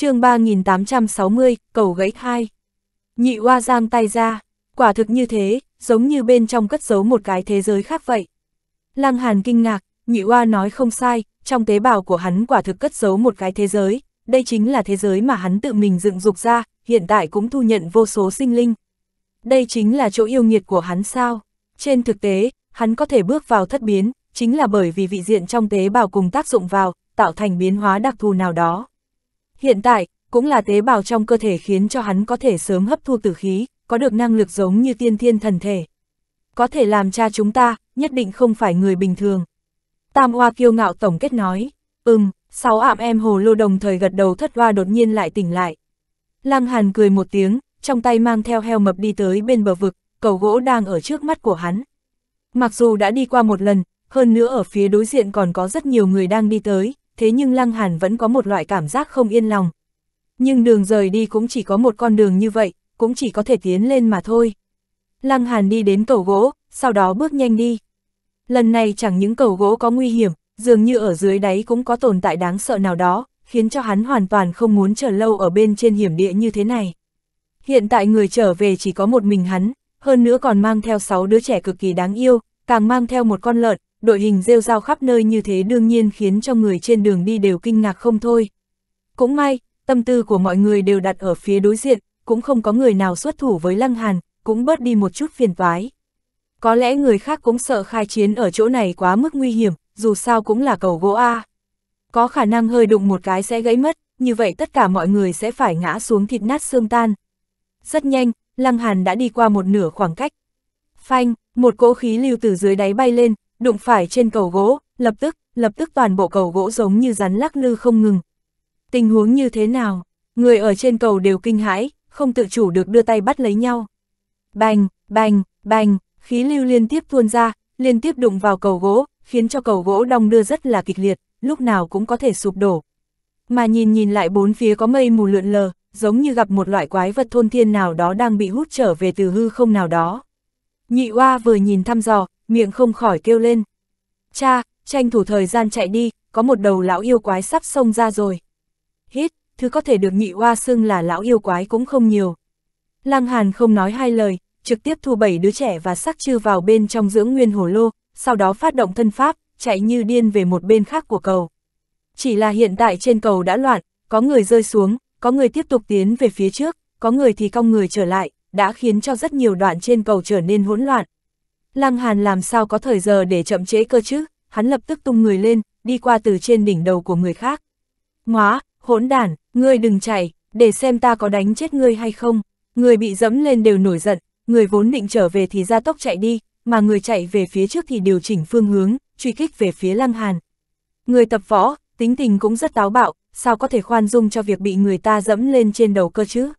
chương 3860, cầu gãy hai Nhị oa giang tay ra, quả thực như thế, giống như bên trong cất giấu một cái thế giới khác vậy. Lăng Hàn kinh ngạc, nhị oa nói không sai, trong tế bào của hắn quả thực cất giấu một cái thế giới, đây chính là thế giới mà hắn tự mình dựng dục ra, hiện tại cũng thu nhận vô số sinh linh. Đây chính là chỗ yêu nghiệt của hắn sao? Trên thực tế, hắn có thể bước vào thất biến, chính là bởi vì vị diện trong tế bào cùng tác dụng vào, tạo thành biến hóa đặc thù nào đó. Hiện tại, cũng là tế bào trong cơ thể khiến cho hắn có thể sớm hấp thu tử khí, có được năng lực giống như tiên thiên thần thể. Có thể làm cha chúng ta, nhất định không phải người bình thường. Tam Hoa kiêu ngạo tổng kết nói, ừm, sáu ảm em hồ lô đồng thời gật đầu thất hoa đột nhiên lại tỉnh lại. Lăng Hàn cười một tiếng, trong tay mang theo heo mập đi tới bên bờ vực, cầu gỗ đang ở trước mắt của hắn. Mặc dù đã đi qua một lần, hơn nữa ở phía đối diện còn có rất nhiều người đang đi tới, thế nhưng Lăng Hàn vẫn có một loại cảm giác không yên lòng. Nhưng đường rời đi cũng chỉ có một con đường như vậy, cũng chỉ có thể tiến lên mà thôi. Lăng Hàn đi đến cầu gỗ, sau đó bước nhanh đi. Lần này chẳng những cầu gỗ có nguy hiểm, dường như ở dưới đáy cũng có tồn tại đáng sợ nào đó, khiến cho hắn hoàn toàn không muốn chờ lâu ở bên trên hiểm địa như thế này. Hiện tại người trở về chỉ có một mình hắn, hơn nữa còn mang theo sáu đứa trẻ cực kỳ đáng yêu, càng mang theo một con lợn, đội hình rêu rao khắp nơi như thế đương nhiên khiến cho người trên đường đi đều kinh ngạc không thôi. Cũng may, tâm tư của mọi người đều đặt ở phía đối diện, cũng không có người nào xuất thủ với Lăng Hàn, cũng bớt đi một chút phiền toái. Có lẽ người khác cũng sợ khai chiến ở chỗ này quá mức nguy hiểm, dù sao cũng là cầu gỗ A. Có khả năng hơi đụng một cái sẽ gãy mất, như vậy tất cả mọi người sẽ phải ngã xuống thịt nát xương tan. Rất nhanh, Lăng Hàn đã đi qua một nửa khoảng cách. Phanh, một cỗ khí lưu từ dưới đáy bay lên, đụng phải trên cầu gỗ, lập tức, lập tức toàn bộ cầu gỗ giống như rắn lắc lư không ngừng. Tình huống như thế nào? Người ở trên cầu đều kinh hãi, không tự chủ được đưa tay bắt lấy nhau. Bành, bành, bành, khí lưu liên tiếp tuôn ra, liên tiếp đụng vào cầu gỗ, khiến cho cầu gỗ đong đưa rất là kịch liệt, lúc nào cũng có thể sụp đổ. Mà nhìn nhìn lại bốn phía có mây mù lượn lờ, giống như gặp một loại quái vật thôn thiên nào đó đang bị hút trở về từ hư không nào đó. Nhị oa vừa nhìn thăm dò, miệng không khỏi kêu lên. Cha, tranh thủ thời gian chạy đi, có một đầu lão yêu quái sắp xông ra rồi. Hít, thứ có thể được nhị hoa xưng là lão yêu quái cũng không nhiều. Lăng Hàn không nói hai lời, trực tiếp thu bảy đứa trẻ và sắc chư vào bên trong dưỡng nguyên hồ lô, sau đó phát động thân pháp, chạy như điên về một bên khác của cầu. Chỉ là hiện tại trên cầu đã loạn, có người rơi xuống, có người tiếp tục tiến về phía trước, có người thì cong người trở lại, đã khiến cho rất nhiều đoạn trên cầu trở nên hỗn loạn. Lăng Hàn làm sao có thời giờ để chậm trễ cơ chứ, hắn lập tức tung người lên, đi qua từ trên đỉnh đầu của người khác. Ngóa, hỗn đản, ngươi đừng chạy, để xem ta có đánh chết ngươi hay không. Người bị dẫm lên đều nổi giận, người vốn định trở về thì ra tốc chạy đi, mà người chạy về phía trước thì điều chỉnh phương hướng, truy kích về phía Lăng Hàn. Người tập võ, tính tình cũng rất táo bạo, sao có thể khoan dung cho việc bị người ta dẫm lên trên đầu cơ chứ.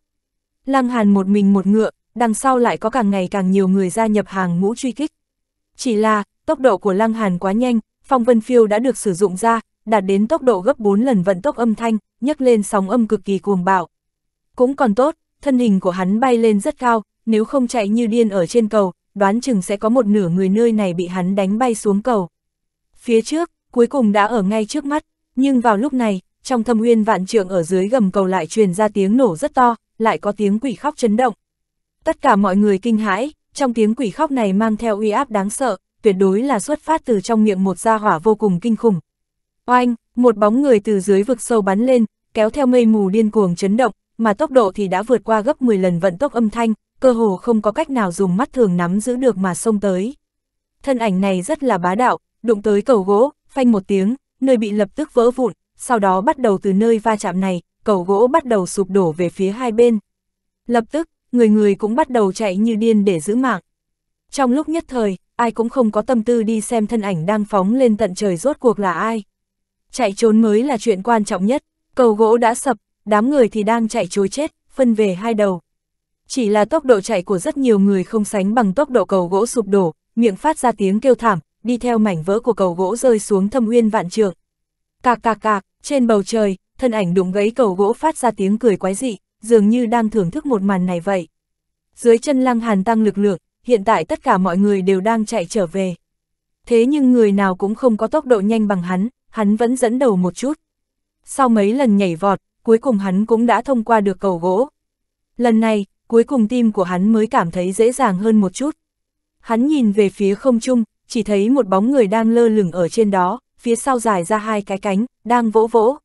Lăng Hàn một mình một ngựa, đằng sau lại có càng ngày càng nhiều người gia nhập hàng ngũ truy kích. Chỉ là, tốc độ của Lăng Hàn quá nhanh, phong vân phiêu đã được sử dụng ra, đạt đến tốc độ gấp 4 lần vận tốc âm thanh, nhấc lên sóng âm cực kỳ cuồng bạo. Cũng còn tốt, thân hình của hắn bay lên rất cao, nếu không chạy như điên ở trên cầu, đoán chừng sẽ có một nửa người nơi này bị hắn đánh bay xuống cầu. Phía trước, cuối cùng đã ở ngay trước mắt, nhưng vào lúc này, trong thâm nguyên vạn trượng ở dưới gầm cầu lại truyền ra tiếng nổ rất to, lại có tiếng quỷ khóc chấn động. Tất cả mọi người kinh hãi, trong tiếng quỷ khóc này mang theo uy áp đáng sợ, tuyệt đối là xuất phát từ trong miệng một gia hỏa vô cùng kinh khủng. Oanh, một bóng người từ dưới vực sâu bắn lên, kéo theo mây mù điên cuồng chấn động, mà tốc độ thì đã vượt qua gấp 10 lần vận tốc âm thanh, cơ hồ không có cách nào dùng mắt thường nắm giữ được mà xông tới. Thân ảnh này rất là bá đạo, đụng tới cầu gỗ, phanh một tiếng, nơi bị lập tức vỡ vụn, sau đó bắt đầu từ nơi va chạm này, cầu gỗ bắt đầu sụp đổ về phía hai bên. Lập tức, người người cũng bắt đầu chạy như điên để giữ mạng. Trong lúc nhất thời, ai cũng không có tâm tư đi xem thân ảnh đang phóng lên tận trời rốt cuộc là ai. Chạy trốn mới là chuyện quan trọng nhất, cầu gỗ đã sập, đám người thì đang chạy chối chết, phân về hai đầu. Chỉ là tốc độ chạy của rất nhiều người không sánh bằng tốc độ cầu gỗ sụp đổ, miệng phát ra tiếng kêu thảm, đi theo mảnh vỡ của cầu gỗ rơi xuống thâm uyên vạn trượng. Cạc cạc cạc, trên bầu trời, thân ảnh đụng gãy cầu gỗ phát ra tiếng cười quái dị dường như đang thưởng thức một màn này vậy. Dưới chân Lăng Hàn tăng lực lượng, hiện tại tất cả mọi người đều đang chạy trở về. Thế nhưng người nào cũng không có tốc độ nhanh bằng hắn, hắn vẫn dẫn đầu một chút. Sau mấy lần nhảy vọt, cuối cùng hắn cũng đã thông qua được cầu gỗ. Lần này, cuối cùng tim của hắn mới cảm thấy dễ dàng hơn một chút. Hắn nhìn về phía không trung, chỉ thấy một bóng người đang lơ lửng ở trên đó, phía sau dài ra hai cái cánh, đang vỗ vỗ.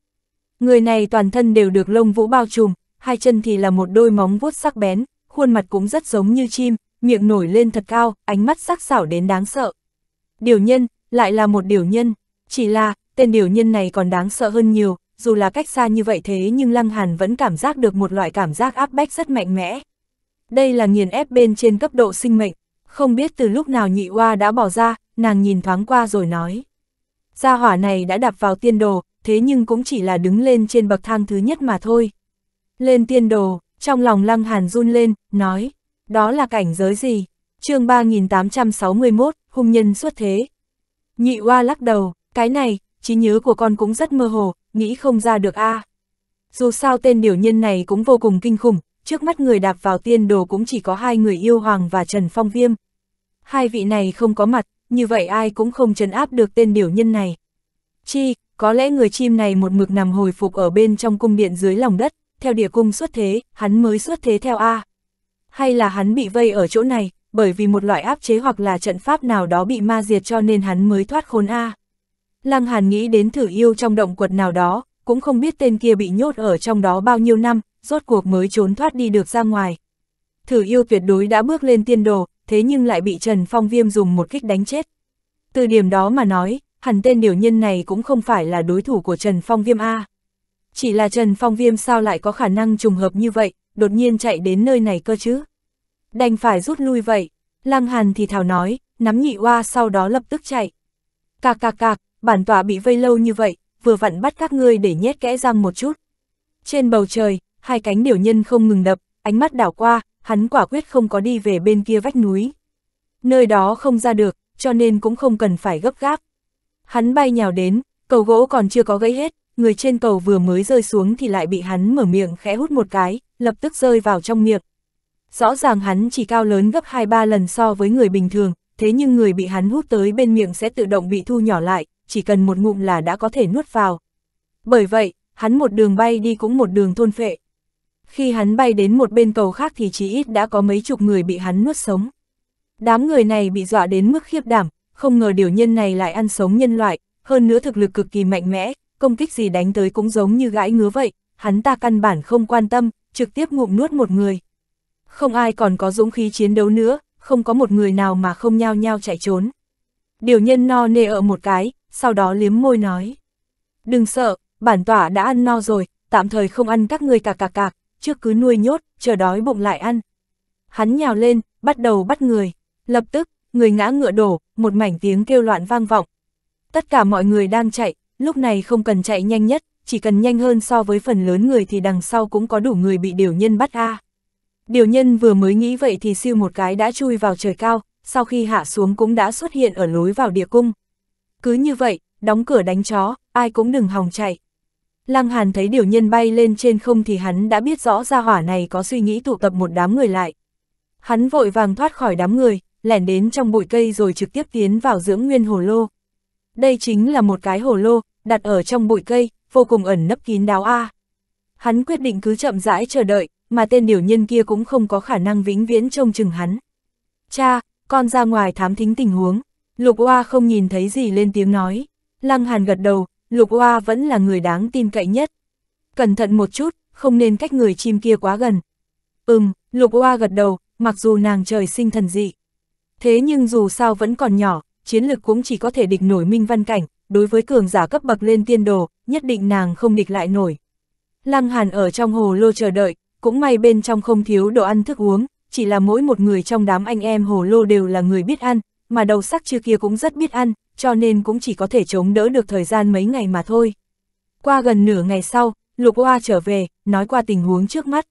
Người này toàn thân đều được lông vũ bao trùm, hai chân thì là một đôi móng vuốt sắc bén, khuôn mặt cũng rất giống như chim, miệng nổi lên thật cao, ánh mắt sắc sảo đến đáng sợ. Điều nhân, lại là một điều nhân, chỉ là, tên điều nhân này còn đáng sợ hơn nhiều, dù là cách xa như vậy thế nhưng Lăng Hàn vẫn cảm giác được một loại cảm giác áp bách rất mạnh mẽ. Đây là nghiền ép bên trên cấp độ sinh mệnh, không biết từ lúc nào nhị hoa đã bỏ ra, nàng nhìn thoáng qua rồi nói. Gia hỏa này đã đạp vào tiên đồ, thế nhưng cũng chỉ là đứng lên trên bậc thang thứ nhất mà thôi. Lên tiên đồ, trong lòng Lăng Hàn run lên, nói, đó là cảnh giới gì? chương 3861, hung nhân xuất thế. Nhị oa lắc đầu, cái này, trí nhớ của con cũng rất mơ hồ, nghĩ không ra được a à. Dù sao tên điều nhân này cũng vô cùng kinh khủng, trước mắt người đạp vào tiên đồ cũng chỉ có hai người yêu hoàng và Trần Phong Viêm. Hai vị này không có mặt, như vậy ai cũng không trấn áp được tên điều nhân này. Chi, có lẽ người chim này một mực nằm hồi phục ở bên trong cung điện dưới lòng đất, theo địa cung xuất thế, hắn mới xuất thế theo A. Hay là hắn bị vây ở chỗ này, bởi vì một loại áp chế hoặc là trận pháp nào đó bị ma diệt cho nên hắn mới thoát khốn A. Lăng Hàn nghĩ đến thử yêu trong động quật nào đó, cũng không biết tên kia bị nhốt ở trong đó bao nhiêu năm, rốt cuộc mới trốn thoát đi được ra ngoài. Thử yêu tuyệt đối đã bước lên tiên đồ, thế nhưng lại bị Trần Phong Viêm dùng một kích đánh chết. Từ điểm đó mà nói, hẳn tên điều nhân này cũng không phải là đối thủ của Trần Phong Viêm A. Chỉ là Trần Phong Viêm sao lại có khả năng trùng hợp như vậy, đột nhiên chạy đến nơi này cơ chứ? Đành phải rút lui vậy. Lăng Hàn thì thào nói, nắm nhị oa sau đó lập tức chạy. Cạc cạc cạc, bản tòa bị vây lâu như vậy, vừa vặn bắt các ngươi để nhét kẽ răng một chút. Trên bầu trời, hai cánh điều nhân không ngừng đập, ánh mắt đảo qua, hắn quả quyết không có đi về bên kia vách núi. Nơi đó không ra được, cho nên cũng không cần phải gấp gáp. Hắn bay nhào đến, cầu gỗ còn chưa có gãy hết, người trên cầu vừa mới rơi xuống thì lại bị hắn mở miệng khẽ hút một cái, lập tức rơi vào trong miệng. Rõ ràng hắn chỉ cao lớn gấp 2-3 lần so với người bình thường, thế nhưng người bị hắn hút tới bên miệng sẽ tự động bị thu nhỏ lại, chỉ cần một ngụm là đã có thể nuốt vào. Bởi vậy, hắn một đường bay đi cũng một đường thôn phệ. Khi hắn bay đến một bên cầu khác thì chỉ ít đã có mấy chục người bị hắn nuốt sống. Đám người này bị dọa đến mức khiếp đảm, không ngờ điều nhân này lại ăn sống nhân loại, hơn nữa thực lực cực kỳ mạnh mẽ, công kích gì đánh tới cũng giống như gãi ngứa vậy, hắn ta căn bản không quan tâm, trực tiếp ngụm nuốt một người. Không ai còn có dũng khí chiến đấu nữa, không có một người nào mà không nhao nhao chạy trốn. Điều nhân no nê ở một cái, sau đó liếm môi nói. Đừng sợ, bản tỏa đã ăn no rồi, tạm thời không ăn các người cạc cạc cạc, trước cứ nuôi nhốt, chờ đói bụng lại ăn. Hắn nhào lên, bắt đầu bắt người. Lập tức, người ngã ngựa đổ, một mảnh tiếng kêu loạn vang vọng. Tất cả mọi người đang chạy, Lúc này không cần chạy nhanh nhất, chỉ cần nhanh hơn so với phần lớn người thì đằng sau cũng có đủ người bị điều nhân bắt a. À. Điều nhân vừa mới nghĩ vậy thì siêu một cái đã chui vào trời cao, sau khi hạ xuống cũng đã xuất hiện ở lối vào địa cung. Cứ như vậy, đóng cửa đánh chó, ai cũng đừng hòng chạy. Lăng Hàn thấy điều nhân bay lên trên không thì hắn đã biết rõ ra hỏa này có suy nghĩ tụ tập một đám người lại. Hắn vội vàng thoát khỏi đám người, lẻn đến trong bụi cây rồi trực tiếp tiến vào dưỡng nguyên hồ lô. Đây chính là một cái hồ lô, đặt ở trong bụi cây, vô cùng ẩn nấp kín đáo a. À. Hắn quyết định cứ chậm rãi chờ đợi, mà tên điều nhân kia cũng không có khả năng vĩnh viễn trông chừng hắn. Cha, con ra ngoài thám thính tình huống, Lục Oa không nhìn thấy gì lên tiếng nói. Lăng Hàn gật đầu, Lục Oa vẫn là người đáng tin cậy nhất. Cẩn thận một chút, không nên cách người chim kia quá gần. Ừm, Lục Oa gật đầu, mặc dù nàng trời sinh thần dị. Thế nhưng dù sao vẫn còn nhỏ, chiến lực cũng chỉ có thể địch nổi Minh Văn Cảnh, đối với cường giả cấp bậc lên tiên đồ, nhất định nàng không địch lại nổi. Lăng Hàn ở trong hồ lô chờ đợi, cũng may bên trong không thiếu đồ ăn thức uống, chỉ là mỗi một người trong đám anh em hồ lô đều là người biết ăn, mà đầu sắc chưa kia cũng rất biết ăn, cho nên cũng chỉ có thể chống đỡ được thời gian mấy ngày mà thôi. Qua gần nửa ngày sau, Lục Hoa trở về, nói qua tình huống trước mắt.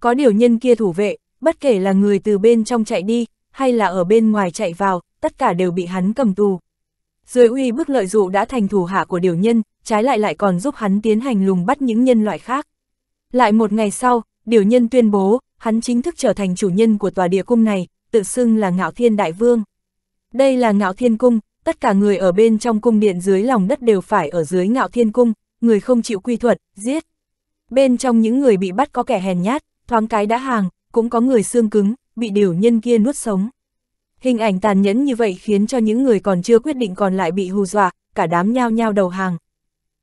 Có điều nhân kia thủ vệ, bất kể là người từ bên trong chạy đi, hay là ở bên ngoài chạy vào, tất cả đều bị hắn cầm tù. Dưới uy bức lợi dụ đã thành thủ hạ của điều nhân, trái lại lại còn giúp hắn tiến hành lùng bắt những nhân loại khác. Lại một ngày sau, điều nhân tuyên bố, hắn chính thức trở thành chủ nhân của tòa địa cung này, tự xưng là Ngạo Thiên Đại Vương. Đây là Ngạo Thiên Cung, tất cả người ở bên trong cung điện dưới lòng đất đều phải ở dưới Ngạo Thiên Cung, người không chịu quy thuật, giết. Bên trong những người bị bắt có kẻ hèn nhát, thoáng cái đã hàng, cũng có người xương cứng, bị điều nhân kia nuốt sống. Hình ảnh tàn nhẫn như vậy khiến cho những người còn chưa quyết định còn lại bị hù dọa, cả đám nhao nhao đầu hàng.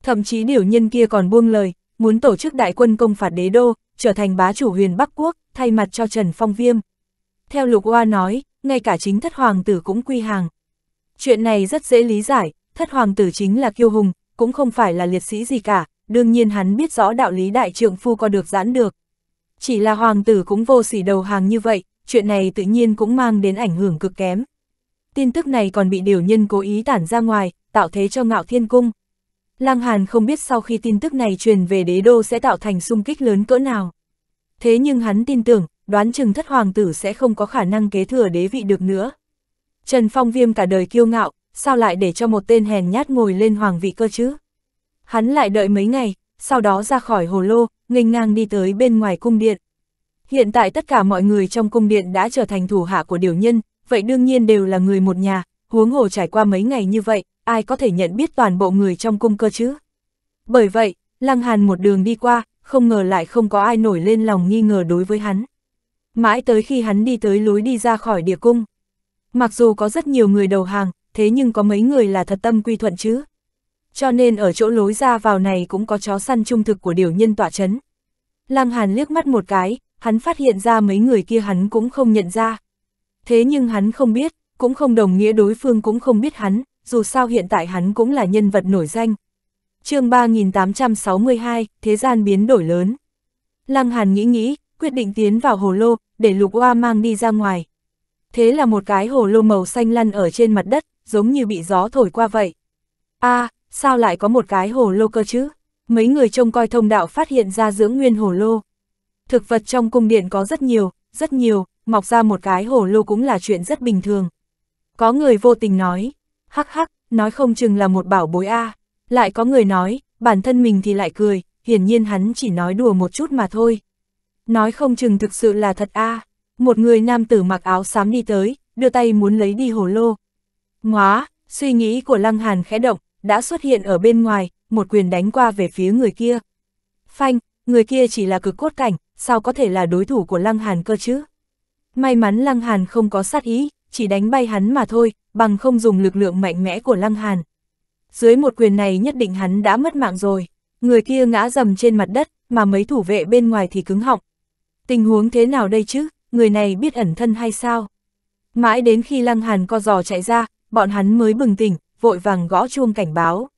Thậm chí điều nhân kia còn buông lời, muốn tổ chức đại quân công phạt đế đô, trở thành bá chủ huyền Bắc Quốc, thay mặt cho Trần Phong Viêm. Theo Lục Oa nói, ngay cả chính thất hoàng tử cũng quy hàng. Chuyện này rất dễ lý giải, thất hoàng tử chính là kiêu hùng, cũng không phải là liệt sĩ gì cả, đương nhiên hắn biết rõ đạo lý đại trượng phu có được giãn được. Chỉ là hoàng tử cũng vô sỉ đầu hàng như vậy, chuyện này tự nhiên cũng mang đến ảnh hưởng cực kém. Tin tức này còn bị điều nhân cố ý tản ra ngoài, tạo thế cho ngạo thiên cung. Lang Hàn không biết sau khi tin tức này truyền về đế đô sẽ tạo thành xung kích lớn cỡ nào. Thế nhưng hắn tin tưởng, đoán chừng thất hoàng tử sẽ không có khả năng kế thừa đế vị được nữa. Trần Phong Viêm cả đời kiêu ngạo, sao lại để cho một tên hèn nhát ngồi lên hoàng vị cơ chứ? Hắn lại đợi mấy ngày, sau đó ra khỏi hồ lô, nghênh ngang đi tới bên ngoài cung điện. Hiện tại tất cả mọi người trong cung điện đã trở thành thủ hạ của điều nhân, vậy đương nhiên đều là người một nhà, huống hồ trải qua mấy ngày như vậy, ai có thể nhận biết toàn bộ người trong cung cơ chứ? Bởi vậy, Lăng Hàn một đường đi qua, không ngờ lại không có ai nổi lên lòng nghi ngờ đối với hắn. Mãi tới khi hắn đi tới lối đi ra khỏi địa cung. Mặc dù có rất nhiều người đầu hàng, thế nhưng có mấy người là thật tâm quy thuận chứ. Cho nên ở chỗ lối ra vào này cũng có chó săn trung thực của điều nhân tọa chấn. Lăng Hàn liếc mắt một cái, hắn phát hiện ra mấy người kia hắn cũng không nhận ra. Thế nhưng hắn không biết, cũng không đồng nghĩa đối phương cũng không biết hắn, dù sao hiện tại hắn cũng là nhân vật nổi danh. chương 3862, Thế gian biến đổi lớn. Lăng Hàn nghĩ nghĩ, quyết định tiến vào hồ lô, để lục oa mang đi ra ngoài. Thế là một cái hồ lô màu xanh lăn ở trên mặt đất, giống như bị gió thổi qua vậy. a à, sao lại có một cái hồ lô cơ chứ? Mấy người trông coi thông đạo phát hiện ra dưỡng nguyên hồ lô. Thực vật trong cung điện có rất nhiều, rất nhiều, mọc ra một cái hổ lô cũng là chuyện rất bình thường. Có người vô tình nói, hắc hắc, nói không chừng là một bảo bối a. Lại có người nói, bản thân mình thì lại cười, hiển nhiên hắn chỉ nói đùa một chút mà thôi. Nói không chừng thực sự là thật a. Một người nam tử mặc áo xám đi tới, đưa tay muốn lấy đi hồ lô. Ngóa, suy nghĩ của Lăng Hàn khẽ động, đã xuất hiện ở bên ngoài, một quyền đánh qua về phía người kia. Phanh, người kia chỉ là cực cốt cảnh, sao có thể là đối thủ của Lăng Hàn cơ chứ? May mắn Lăng Hàn không có sát ý, chỉ đánh bay hắn mà thôi, bằng không dùng lực lượng mạnh mẽ của Lăng Hàn. Dưới một quyền này nhất định hắn đã mất mạng rồi, người kia ngã rầm trên mặt đất, mà mấy thủ vệ bên ngoài thì cứng họng. Tình huống thế nào đây chứ, người này biết ẩn thân hay sao? Mãi đến khi Lăng Hàn co giò chạy ra, bọn hắn mới bừng tỉnh, vội vàng gõ chuông cảnh báo.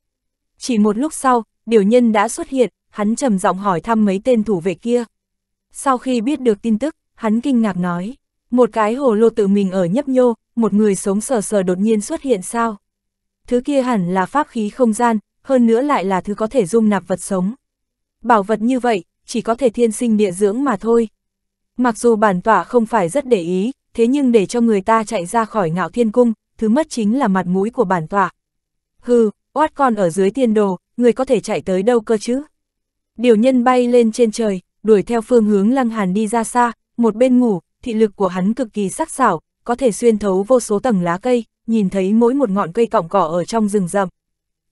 Chỉ một lúc sau, điều nhân đã xuất hiện, hắn trầm giọng hỏi thăm mấy tên thủ vệ kia. Sau khi biết được tin tức, hắn kinh ngạc nói, một cái hồ lô tự mình ở nhấp nhô, một người sống sờ sờ đột nhiên xuất hiện sao. Thứ kia hẳn là pháp khí không gian, hơn nữa lại là thứ có thể dung nạp vật sống. Bảo vật như vậy, chỉ có thể thiên sinh địa dưỡng mà thôi. Mặc dù bản tỏa không phải rất để ý, thế nhưng để cho người ta chạy ra khỏi ngạo thiên cung, thứ mất chính là mặt mũi của bản tỏa. Hừ, oát con ở dưới tiên đồ, người có thể chạy tới đâu cơ chứ? Điều nhân bay lên trên trời, đuổi theo phương hướng Lăng Hàn đi ra xa, một bên ngủ, thị lực của hắn cực kỳ sắc sảo, có thể xuyên thấu vô số tầng lá cây, nhìn thấy mỗi một ngọn cây cọng cỏ ở trong rừng rậm.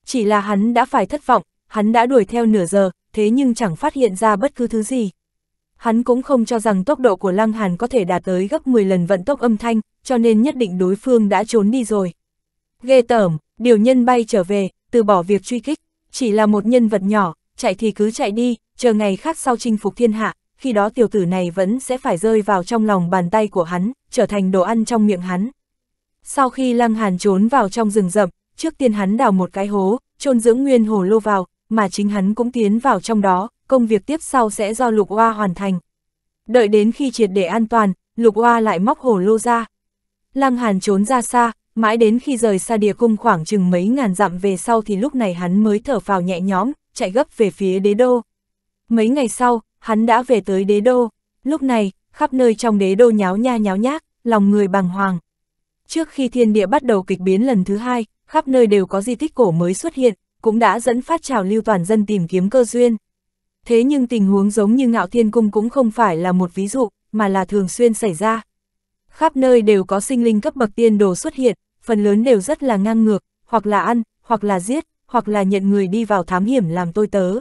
Chỉ là hắn đã phải thất vọng, hắn đã đuổi theo nửa giờ, thế nhưng chẳng phát hiện ra bất cứ thứ gì. Hắn cũng không cho rằng tốc độ của Lăng Hàn có thể đạt tới gấp 10 lần vận tốc âm thanh, cho nên nhất định đối phương đã trốn đi rồi. Ghê tởm, điều nhân bay trở về, từ bỏ việc truy kích, chỉ là một nhân vật nhỏ, chạy thì cứ chạy đi, chờ ngày khác sau chinh phục thiên hạ, khi đó tiểu tử này vẫn sẽ phải rơi vào trong lòng bàn tay của hắn, trở thành đồ ăn trong miệng hắn. Sau khi Lăng Hàn trốn vào trong rừng rậm, trước tiên hắn đào một cái hố, chôn dưỡng nguyên hồ lô vào, mà chính hắn cũng tiến vào trong đó, công việc tiếp sau sẽ do Lục Hoa hoàn thành. Đợi đến khi triệt để an toàn, Lục Hoa lại móc hồ lô ra. Lăng Hàn trốn ra xa, mãi đến khi rời xa địa cung khoảng chừng mấy ngàn dặm về sau thì lúc này hắn mới thở phào nhẹ nhõm, chạy gấp về phía đế đô. Mấy ngày sau, hắn đã về tới đế đô, lúc này, khắp nơi trong đế đô nháo nha nháo nhác, lòng người bàng hoàng. Trước khi thiên địa bắt đầu kịch biến lần thứ hai, khắp nơi đều có di tích cổ mới xuất hiện, cũng đã dẫn phát trào lưu toàn dân tìm kiếm cơ duyên. Thế nhưng tình huống giống như ngạo thiên cung cũng không phải là một ví dụ, mà là thường xuyên xảy ra. Khắp nơi đều có sinh linh cấp bậc tiên đồ xuất hiện, phần lớn đều rất là ngang ngược, hoặc là ăn, hoặc là giết, hoặc là nhận người đi vào thám hiểm làm tôi tớ.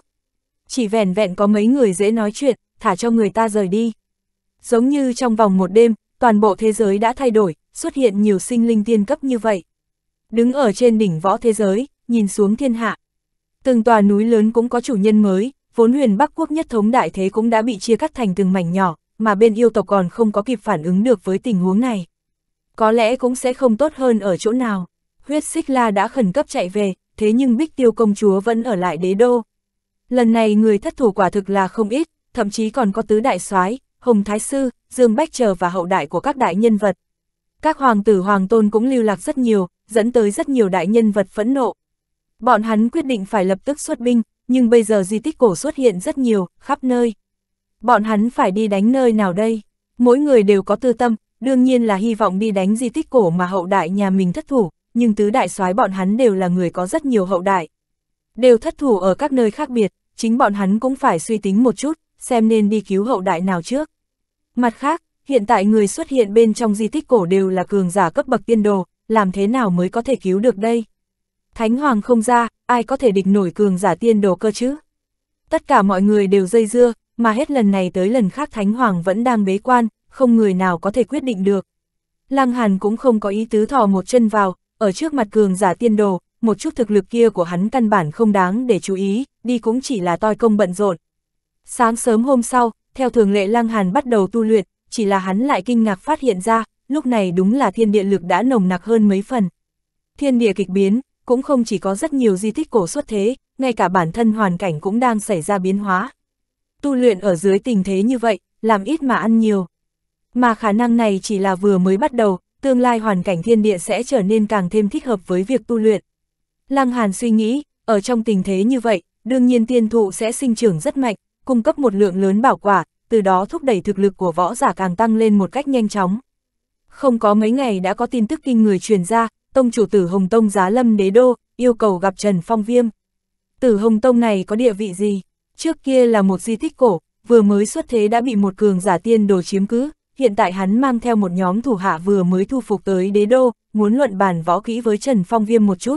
Chỉ vẻn vẹn có mấy người dễ nói chuyện, thả cho người ta rời đi. Giống như trong vòng một đêm, toàn bộ thế giới đã thay đổi, xuất hiện nhiều sinh linh tiên cấp như vậy. Đứng ở trên đỉnh võ thế giới, nhìn xuống thiên hạ. Từng tòa núi lớn cũng có chủ nhân mới, vốn huyền Bắc Quốc nhất thống đại thế cũng đã bị chia cắt thành từng mảnh nhỏ, mà bên yêu tộc còn không có kịp phản ứng được với tình huống này. Có lẽ cũng sẽ không tốt hơn ở chỗ nào. Huyết xích la đã khẩn cấp chạy về, thế nhưng Bích Tiêu công chúa vẫn ở lại đế đô. Lần này người thất thủ quả thực là không ít, thậm chí còn có tứ đại soái, Hồng Thái Sư, Dương Bách Trờ và hậu đại của các đại nhân vật. Các hoàng tử hoàng tôn cũng lưu lạc rất nhiều, dẫn tới rất nhiều đại nhân vật phẫn nộ. Bọn hắn quyết định phải lập tức xuất binh, nhưng bây giờ di tích cổ xuất hiện rất nhiều, khắp nơi. Bọn hắn phải đi đánh nơi nào đây? Mỗi người đều có tư tâm, đương nhiên là hy vọng đi đánh di tích cổ mà hậu đại nhà mình thất thủ, nhưng tứ đại soái bọn hắn đều là người có rất nhiều hậu đại. Đều thất thủ ở các nơi khác biệt, chính bọn hắn cũng phải suy tính một chút, xem nên đi cứu hậu đại nào trước. Mặt khác, hiện tại người xuất hiện bên trong di tích cổ đều là cường giả cấp bậc tiên đồ, làm thế nào mới có thể cứu được đây? Thánh Hoàng không ra, ai có thể địch nổi cường giả tiên đồ cơ chứ? Tất cả mọi người đều dây dưa, mà hết lần này tới lần khác Thánh Hoàng vẫn đang bế quan, không người nào có thể quyết định được. Lăng Hàn cũng không có ý tứ thò một chân vào, ở trước mặt cường giả tiên đồ, một chút thực lực kia của hắn căn bản không đáng để chú ý, đi cũng chỉ là toi công bận rộn. Sáng sớm hôm sau, theo thường lệ Lăng Hàn bắt đầu tu luyện, chỉ là hắn lại kinh ngạc phát hiện ra, lúc này đúng là thiên địa lực đã nồng nặc hơn mấy phần. Thiên địa kịch biến, cũng không chỉ có rất nhiều di tích cổ xuất thế, ngay cả bản thân hoàn cảnh cũng đang xảy ra biến hóa. Tu luyện ở dưới tình thế như vậy, làm ít mà ăn nhiều. Mà khả năng này chỉ là vừa mới bắt đầu, tương lai hoàn cảnh thiên địa sẽ trở nên càng thêm thích hợp với việc tu luyện. Lăng Hàn suy nghĩ, ở trong tình thế như vậy, đương nhiên tiên thụ sẽ sinh trưởng rất mạnh, cung cấp một lượng lớn bảo quả, từ đó thúc đẩy thực lực của võ giả càng tăng lên một cách nhanh chóng. Không có mấy ngày đã có tin tức kinh người truyền ra, tông chủ tử Hồng Tông giá lâm đế đô, yêu cầu gặp Trần Phong Viêm. Tử Hồng Tông này có địa vị gì? Trước kia là một di tích cổ, vừa mới xuất thế đã bị một cường giả tiên đồ chiếm cứ, hiện tại hắn mang theo một nhóm thủ hạ vừa mới thu phục tới đế đô, muốn luận bàn võ kỹ với Trần Phong Viêm một chút.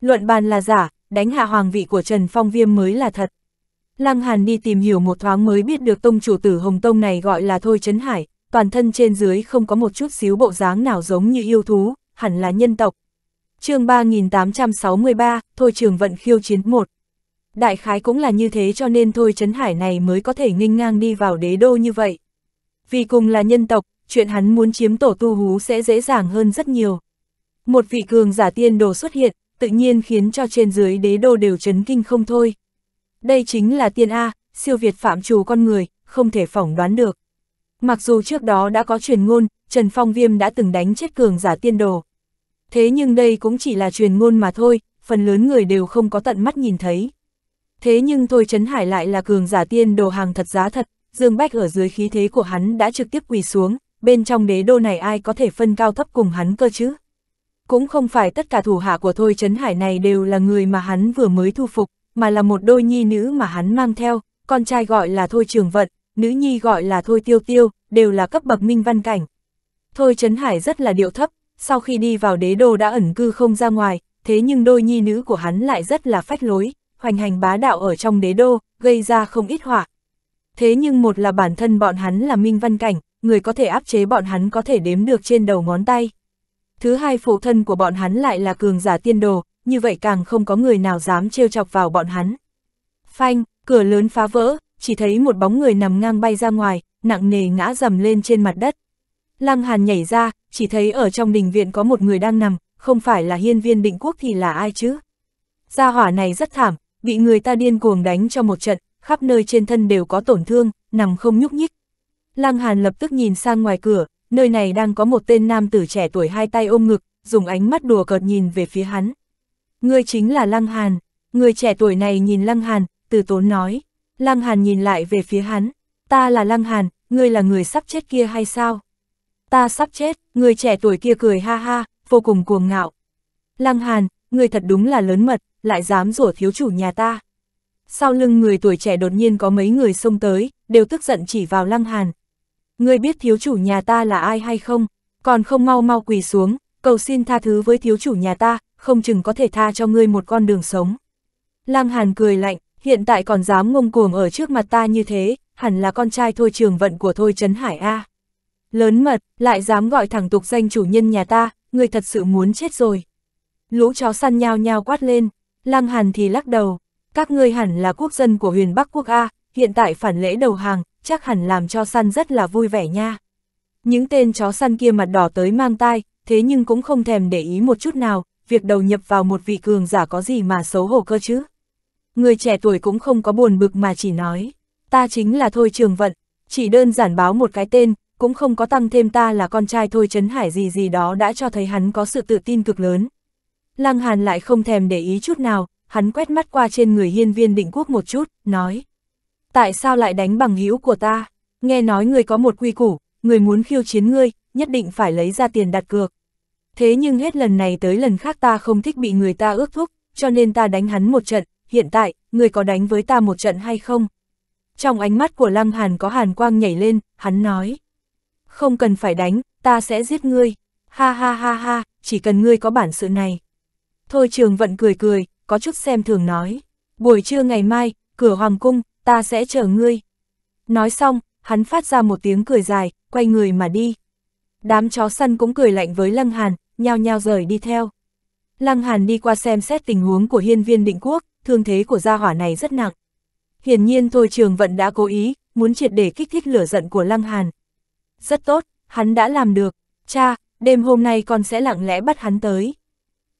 Luận bàn là giả, đánh hạ hoàng vị của Trần Phong Viêm mới là thật. Lăng Hàn đi tìm hiểu một thoáng mới biết được tông chủ tử Hồng Tông này gọi là Thôi Trấn Hải, toàn thân trên dưới không có một chút xíu bộ dáng nào giống như yêu thú, hẳn là nhân tộc. chương 3863, Thôi Trường Vận khiêu chiến 1. Đại khái cũng là như thế cho nên Thôi Trấn Hải này mới có thể nghênh ngang đi vào đế đô như vậy vì cùng là nhân tộc, chuyện hắn muốn chiếm tổ tu hú sẽ dễ dàng hơn rất nhiều. Một vị cường giả tiên đồ xuất hiện, tự nhiên khiến cho trên dưới đế đô đều chấn kinh không thôi. Đây chính là tiên A, siêu việt phạm trù con người, không thể phỏng đoán được. Mặc dù trước đó đã có truyền ngôn, Trần Phong Viêm đã từng đánh chết cường giả tiên đồ. Thế nhưng đây cũng chỉ là truyền ngôn mà thôi, phần lớn người đều không có tận mắt nhìn thấy. Thế nhưng Thôi Trấn Hải lại là cường giả tiên đồ hàng thật giá thật, Dương Bách ở dưới khí thế của hắn đã trực tiếp quỳ xuống, bên trong đế đô này ai có thể phân cao thấp cùng hắn cơ chứ? Cũng không phải tất cả thủ hạ của Thôi Trấn Hải này đều là người mà hắn vừa mới thu phục, mà là một đôi nhi nữ mà hắn mang theo, con trai gọi là Thôi Trường Vận, nữ nhi gọi là Thôi Tiêu Tiêu, đều là cấp bậc minh văn cảnh. Thôi Trấn Hải rất là điệu thấp, sau khi đi vào đế đô đã ẩn cư không ra ngoài, thế nhưng đôi nhi nữ của hắn lại rất là phách lối, hoành hành bá đạo ở trong đế đô, gây ra không ít họa, thế nhưng một là bản thân bọn hắn là minh văn cảnh, người có thể áp chế bọn hắn có thể đếm được trên đầu ngón tay. Thứ hai phụ thân của bọn hắn lại là cường giả tiên đồ, như vậy càng không có người nào dám trêu chọc vào bọn hắn. Phanh, cửa lớn phá vỡ, chỉ thấy một bóng người nằm ngang bay ra ngoài, nặng nề ngã dầm lên trên mặt đất. Lăng Hàn nhảy ra, chỉ thấy ở trong đình viện có một người đang nằm, không phải là hiên viên định quốc thì là ai chứ? Gia hỏa này rất thảm, bị người ta điên cuồng đánh cho một trận, khắp nơi trên thân đều có tổn thương, nằm không nhúc nhích. Lăng Hàn lập tức nhìn sang ngoài cửa, nơi này đang có một tên nam tử trẻ tuổi hai tay ôm ngực, dùng ánh mắt đùa cợt nhìn về phía hắn. Ngươi chính là Lăng Hàn, người trẻ tuổi này nhìn Lăng Hàn, từ tốn nói. Lăng Hàn nhìn lại về phía hắn, ta là Lăng Hàn, ngươi là người sắp chết kia hay sao? Ta sắp chết, người trẻ tuổi kia cười ha ha, vô cùng cuồng ngạo. Lăng Hàn, ngươi thật đúng là lớn mật, lại dám rủa thiếu chủ nhà ta. Sau lưng người tuổi trẻ đột nhiên có mấy người xông tới, đều tức giận chỉ vào Lăng Hàn. Ngươi biết thiếu chủ nhà ta là ai hay không? Còn không mau mau quỳ xuống, cầu xin tha thứ với thiếu chủ nhà ta, không chừng có thể tha cho ngươi một con đường sống. Lăng Hàn cười lạnh, hiện tại còn dám ngông cuồng ở trước mặt ta như thế, hẳn là con trai thôi trường vận của Thôi Trấn Hải A. Lớn mật, lại dám gọi thẳng tục danh chủ nhân nhà ta, ngươi thật sự muốn chết rồi. Lũ chó săn nhao nhao quát lên, Lăng Hàn thì lắc đầu, các ngươi hẳn là quốc dân của huyền Bắc quốc A, hiện tại phản lễ đầu hàng, chắc hẳn làm cho săn rất là vui vẻ nha. Những tên chó săn kia mặt đỏ tới mang tai, thế nhưng cũng không thèm để ý một chút nào, việc đầu nhập vào một vị cường giả có gì mà xấu hổ cơ chứ. Người trẻ tuổi cũng không có buồn bực mà chỉ nói, ta chính là Thôi Trường Vận, chỉ đơn giản báo một cái tên, cũng không có tăng thêm ta là con trai Thôi Trấn Hải gì gì đó đã cho thấy hắn có sự tự tin cực lớn. Lăng Hàn lại không thèm để ý chút nào, hắn quét mắt qua trên người hiên viên định quốc một chút, nói. Tại sao lại đánh bằng hữu của ta? Nghe nói người có một quy củ, người muốn khiêu chiến ngươi, nhất định phải lấy ra tiền đặt cược. Thế nhưng hết lần này tới lần khác ta không thích bị người ta ước thúc, cho nên ta đánh hắn một trận, hiện tại, người có đánh với ta một trận hay không? Trong ánh mắt của Lăng Hàn có hàn quang nhảy lên, hắn nói. Không cần phải đánh, ta sẽ giết ngươi. Ha ha ha ha, chỉ cần ngươi có bản sự này. Thôi trường vận cười cười, có chút xem thường nói, buổi trưa ngày mai, cửa hoàng cung, ta sẽ chờ ngươi. Nói xong, hắn phát ra một tiếng cười dài, quay người mà đi. Đám chó săn cũng cười lạnh với Lăng Hàn, nhao nhao rời đi theo. Lăng Hàn đi qua xem xét tình huống của hiên viên định quốc, thương thế của gia hỏa này rất nặng. Hiển nhiên Thôi Trường Vận đã cố ý, muốn triệt để kích thích lửa giận của Lăng Hàn. Rất tốt, hắn đã làm được. Cha, đêm hôm nay con sẽ lặng lẽ bắt hắn tới.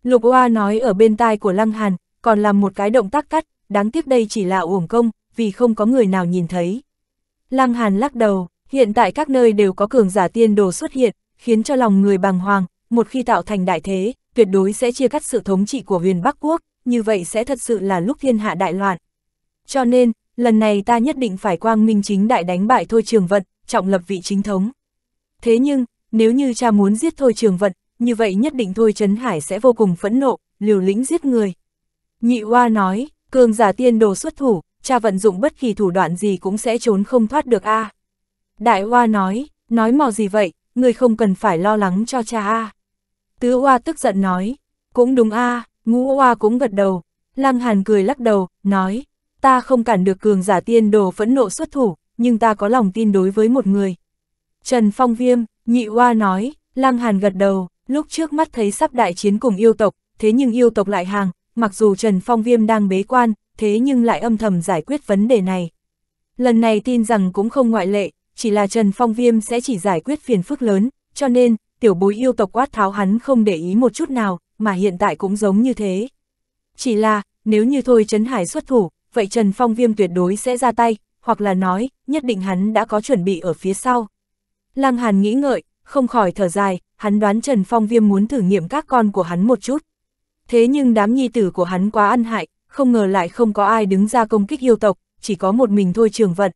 Lục Oa nói ở bên tai của Lăng Hàn, còn làm một cái động tác cắt, đáng tiếc đây chỉ là uổng công, vì không có người nào nhìn thấy. Lăng Hàn lắc đầu, hiện tại các nơi đều có cường giả tiên đồ xuất hiện, khiến cho lòng người bàng hoàng, một khi tạo thành đại thế, tuyệt đối sẽ chia cắt sự thống trị của huyền Bắc Quốc, như vậy sẽ thật sự là lúc thiên hạ đại loạn. Cho nên, lần này ta nhất định phải quang minh chính đại đánh bại Thôi Trường Vận, trọng lập vị chính thống. Thế nhưng, nếu như cha muốn giết Thôi Trường Vận, như vậy nhất định Thôi Trấn Hải sẽ vô cùng phẫn nộ, liều lĩnh giết người. Nhị Hoa nói, cường giả tiên đồ xuất thủ, cha vận dụng bất kỳ thủ đoạn gì cũng sẽ trốn không thoát được a. À. Đại Hoa nói, nói mò gì vậy, người không cần phải lo lắng cho cha a. À. Tứ Hoa tức giận nói, cũng đúng a, à, Ngũ Hoa cũng gật đầu. Lăng Hàn cười lắc đầu, nói, ta không cản được cường giả tiên đồ phẫn nộ xuất thủ, nhưng ta có lòng tin đối với một người. Trần Phong Viêm, Nhị Hoa nói, Lăng Hàn gật đầu, Lúc trước mắt thấy sắp đại chiến cùng yêu tộc, thế nhưng yêu tộc lại hàng, mặc dù Trần Phong Viêm đang bế quan, thế nhưng lại âm thầm giải quyết vấn đề này. Lần này tin rằng cũng không ngoại lệ, chỉ là Trần Phong Viêm sẽ chỉ giải quyết phiền phức lớn, cho nên, tiểu bối yêu tộc quát tháo hắn không để ý một chút nào, mà hiện tại cũng giống như thế. Chỉ là, nếu như thôi Trấn Hải xuất thủ, vậy Trần Phong Viêm tuyệt đối sẽ ra tay, hoặc là nói, nhất định hắn đã có chuẩn bị ở phía sau. Lăng Hàn nghĩ ngợi, không khỏi thở dài, hắn đoán Trần Phong Viêm muốn thử nghiệm các con của hắn một chút. Thế nhưng đám nhi tử của hắn quá ăn hại, không ngờ lại không có ai đứng ra công kích yêu tộc, chỉ có một mình thôi trường vận.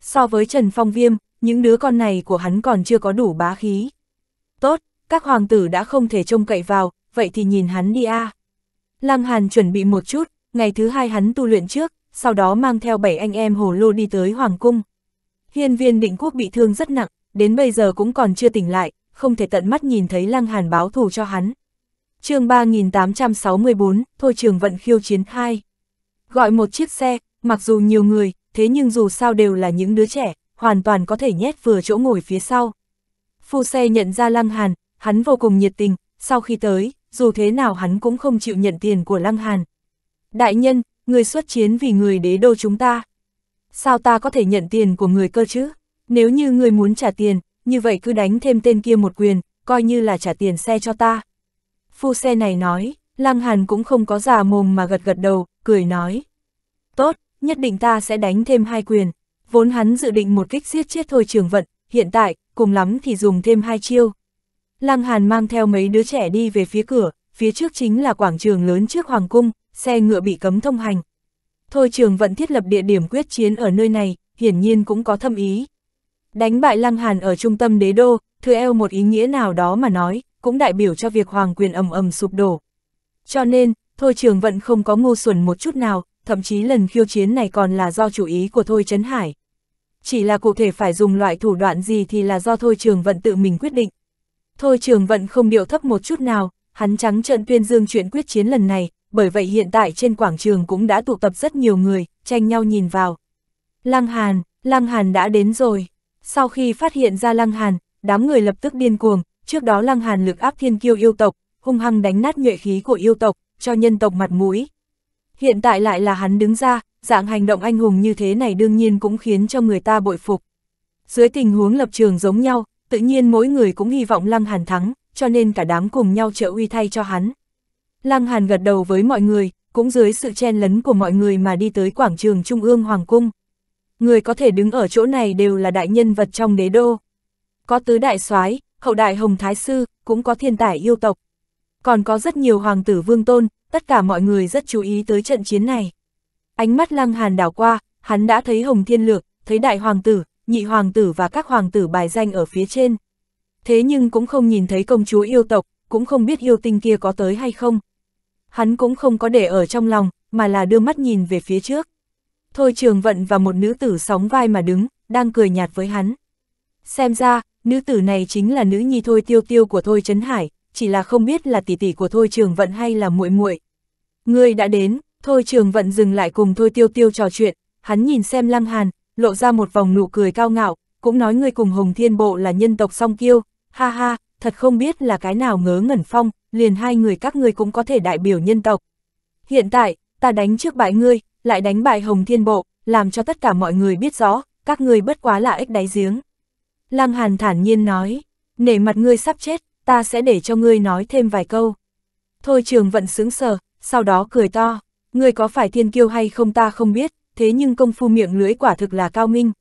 So với Trần Phong Viêm, những đứa con này của hắn còn chưa có đủ bá khí. Tốt, các hoàng tử đã không thể trông cậy vào, vậy thì nhìn hắn đi a. À. Lăng Hàn chuẩn bị một chút, ngày thứ hai hắn tu luyện trước, sau đó mang theo bảy anh em hồ lô đi tới Hoàng Cung. Hiên viên định quốc bị thương rất nặng, đến bây giờ cũng còn chưa tỉnh lại, không thể tận mắt nhìn thấy Lăng Hàn báo thù cho hắn. chương 3864, Thôi trường vận khiêu chiến 2. Gọi một chiếc xe, mặc dù nhiều người, thế nhưng dù sao đều là những đứa trẻ, hoàn toàn có thể nhét vừa chỗ ngồi phía sau. Phu xe nhận ra Lăng Hàn, hắn vô cùng nhiệt tình, sau khi tới, dù thế nào hắn cũng không chịu nhận tiền của Lăng Hàn. Đại nhân, người xuất chiến vì người đế đô chúng ta. Sao ta có thể nhận tiền của người cơ chứ? Nếu như người muốn trả tiền, như vậy cứ đánh thêm tên kia một quyền, coi như là trả tiền xe cho ta. Phu xe này nói, Lăng Hàn cũng không có già mồm mà gật gật đầu, cười nói. Tốt, nhất định ta sẽ đánh thêm hai quyền. Vốn hắn dự định một kích giết chết thôi trường vận, hiện tại, cùng lắm thì dùng thêm hai chiêu. Lăng Hàn mang theo mấy đứa trẻ đi về phía cửa, phía trước chính là quảng trường lớn trước Hoàng Cung, xe ngựa bị cấm thông hành. Thôi trường vận thiết lập địa điểm quyết chiến ở nơi này, hiển nhiên cũng có thâm ý. Đánh bại Lăng Hàn ở trung tâm đế đô, thưa eo một ý nghĩa nào đó mà nói, cũng đại biểu cho việc hoàng quyền ầm ầm sụp đổ. Cho nên, Thôi Trường Vận không có ngu xuẩn một chút nào, thậm chí lần khiêu chiến này còn là do chủ ý của Thôi Trấn Hải. Chỉ là cụ thể phải dùng loại thủ đoạn gì thì là do Thôi Trường Vận tự mình quyết định. Thôi Trường Vận không điệu thấp một chút nào, hắn trắng trợn tuyên dương chuyện quyết chiến lần này, bởi vậy hiện tại trên quảng trường cũng đã tụ tập rất nhiều người, tranh nhau nhìn vào. Lăng Hàn, Lăng Hàn đã đến rồi. Sau khi phát hiện ra Lăng Hàn, đám người lập tức điên cuồng, trước đó Lăng Hàn lực áp thiên kiêu yêu tộc, hung hăng đánh nát nhuệ khí của yêu tộc, cho nhân tộc mặt mũi. Hiện tại lại là hắn đứng ra, dạng hành động anh hùng như thế này đương nhiên cũng khiến cho người ta bội phục. Dưới tình huống lập trường giống nhau, tự nhiên mỗi người cũng hy vọng Lăng Hàn thắng, cho nên cả đám cùng nhau trợ uy thay cho hắn. Lăng Hàn gật đầu với mọi người, cũng dưới sự chen lấn của mọi người mà đi tới quảng trường Trung ương Hoàng Cung người có thể đứng ở chỗ này đều là đại nhân vật trong đế đô. Có tứ đại soái, hậu đại hồng thái sư, cũng có thiên tài yêu tộc. Còn có rất nhiều hoàng tử vương tôn, tất cả mọi người rất chú ý tới trận chiến này. Ánh mắt lăng hàn đảo qua, hắn đã thấy hồng thiên lược, thấy đại hoàng tử, nhị hoàng tử và các hoàng tử bài danh ở phía trên. Thế nhưng cũng không nhìn thấy công chúa yêu tộc, cũng không biết yêu tinh kia có tới hay không. Hắn cũng không có để ở trong lòng, mà là đưa mắt nhìn về phía trước. Thôi trường vận và một nữ tử sóng vai mà đứng, đang cười nhạt với hắn. Xem ra, nữ tử này chính là nữ nhi thôi tiêu tiêu của thôi Trấn Hải, chỉ là không biết là tỷ tỷ của thôi trường vận hay là muội muội. Người đã đến, thôi trường vận dừng lại cùng thôi tiêu tiêu trò chuyện, hắn nhìn xem lăng hàn, lộ ra một vòng nụ cười cao ngạo, cũng nói người cùng Hồng Thiên Bộ là nhân tộc song kiêu, ha ha, thật không biết là cái nào ngớ ngẩn phong, liền hai người các ngươi cũng có thể đại biểu nhân tộc. Hiện tại, ta đánh trước bại ngươi, lại đánh bại Hồng Thiên Bộ, làm cho tất cả mọi người biết rõ, các ngươi bất quá là ếch đáy giếng. Lăng Hàn thản nhiên nói, nể mặt ngươi sắp chết, ta sẽ để cho ngươi nói thêm vài câu. Thôi trường vận sướng sờ, sau đó cười to, ngươi có phải thiên kiêu hay không ta không biết, thế nhưng công phu miệng lưỡi quả thực là cao minh.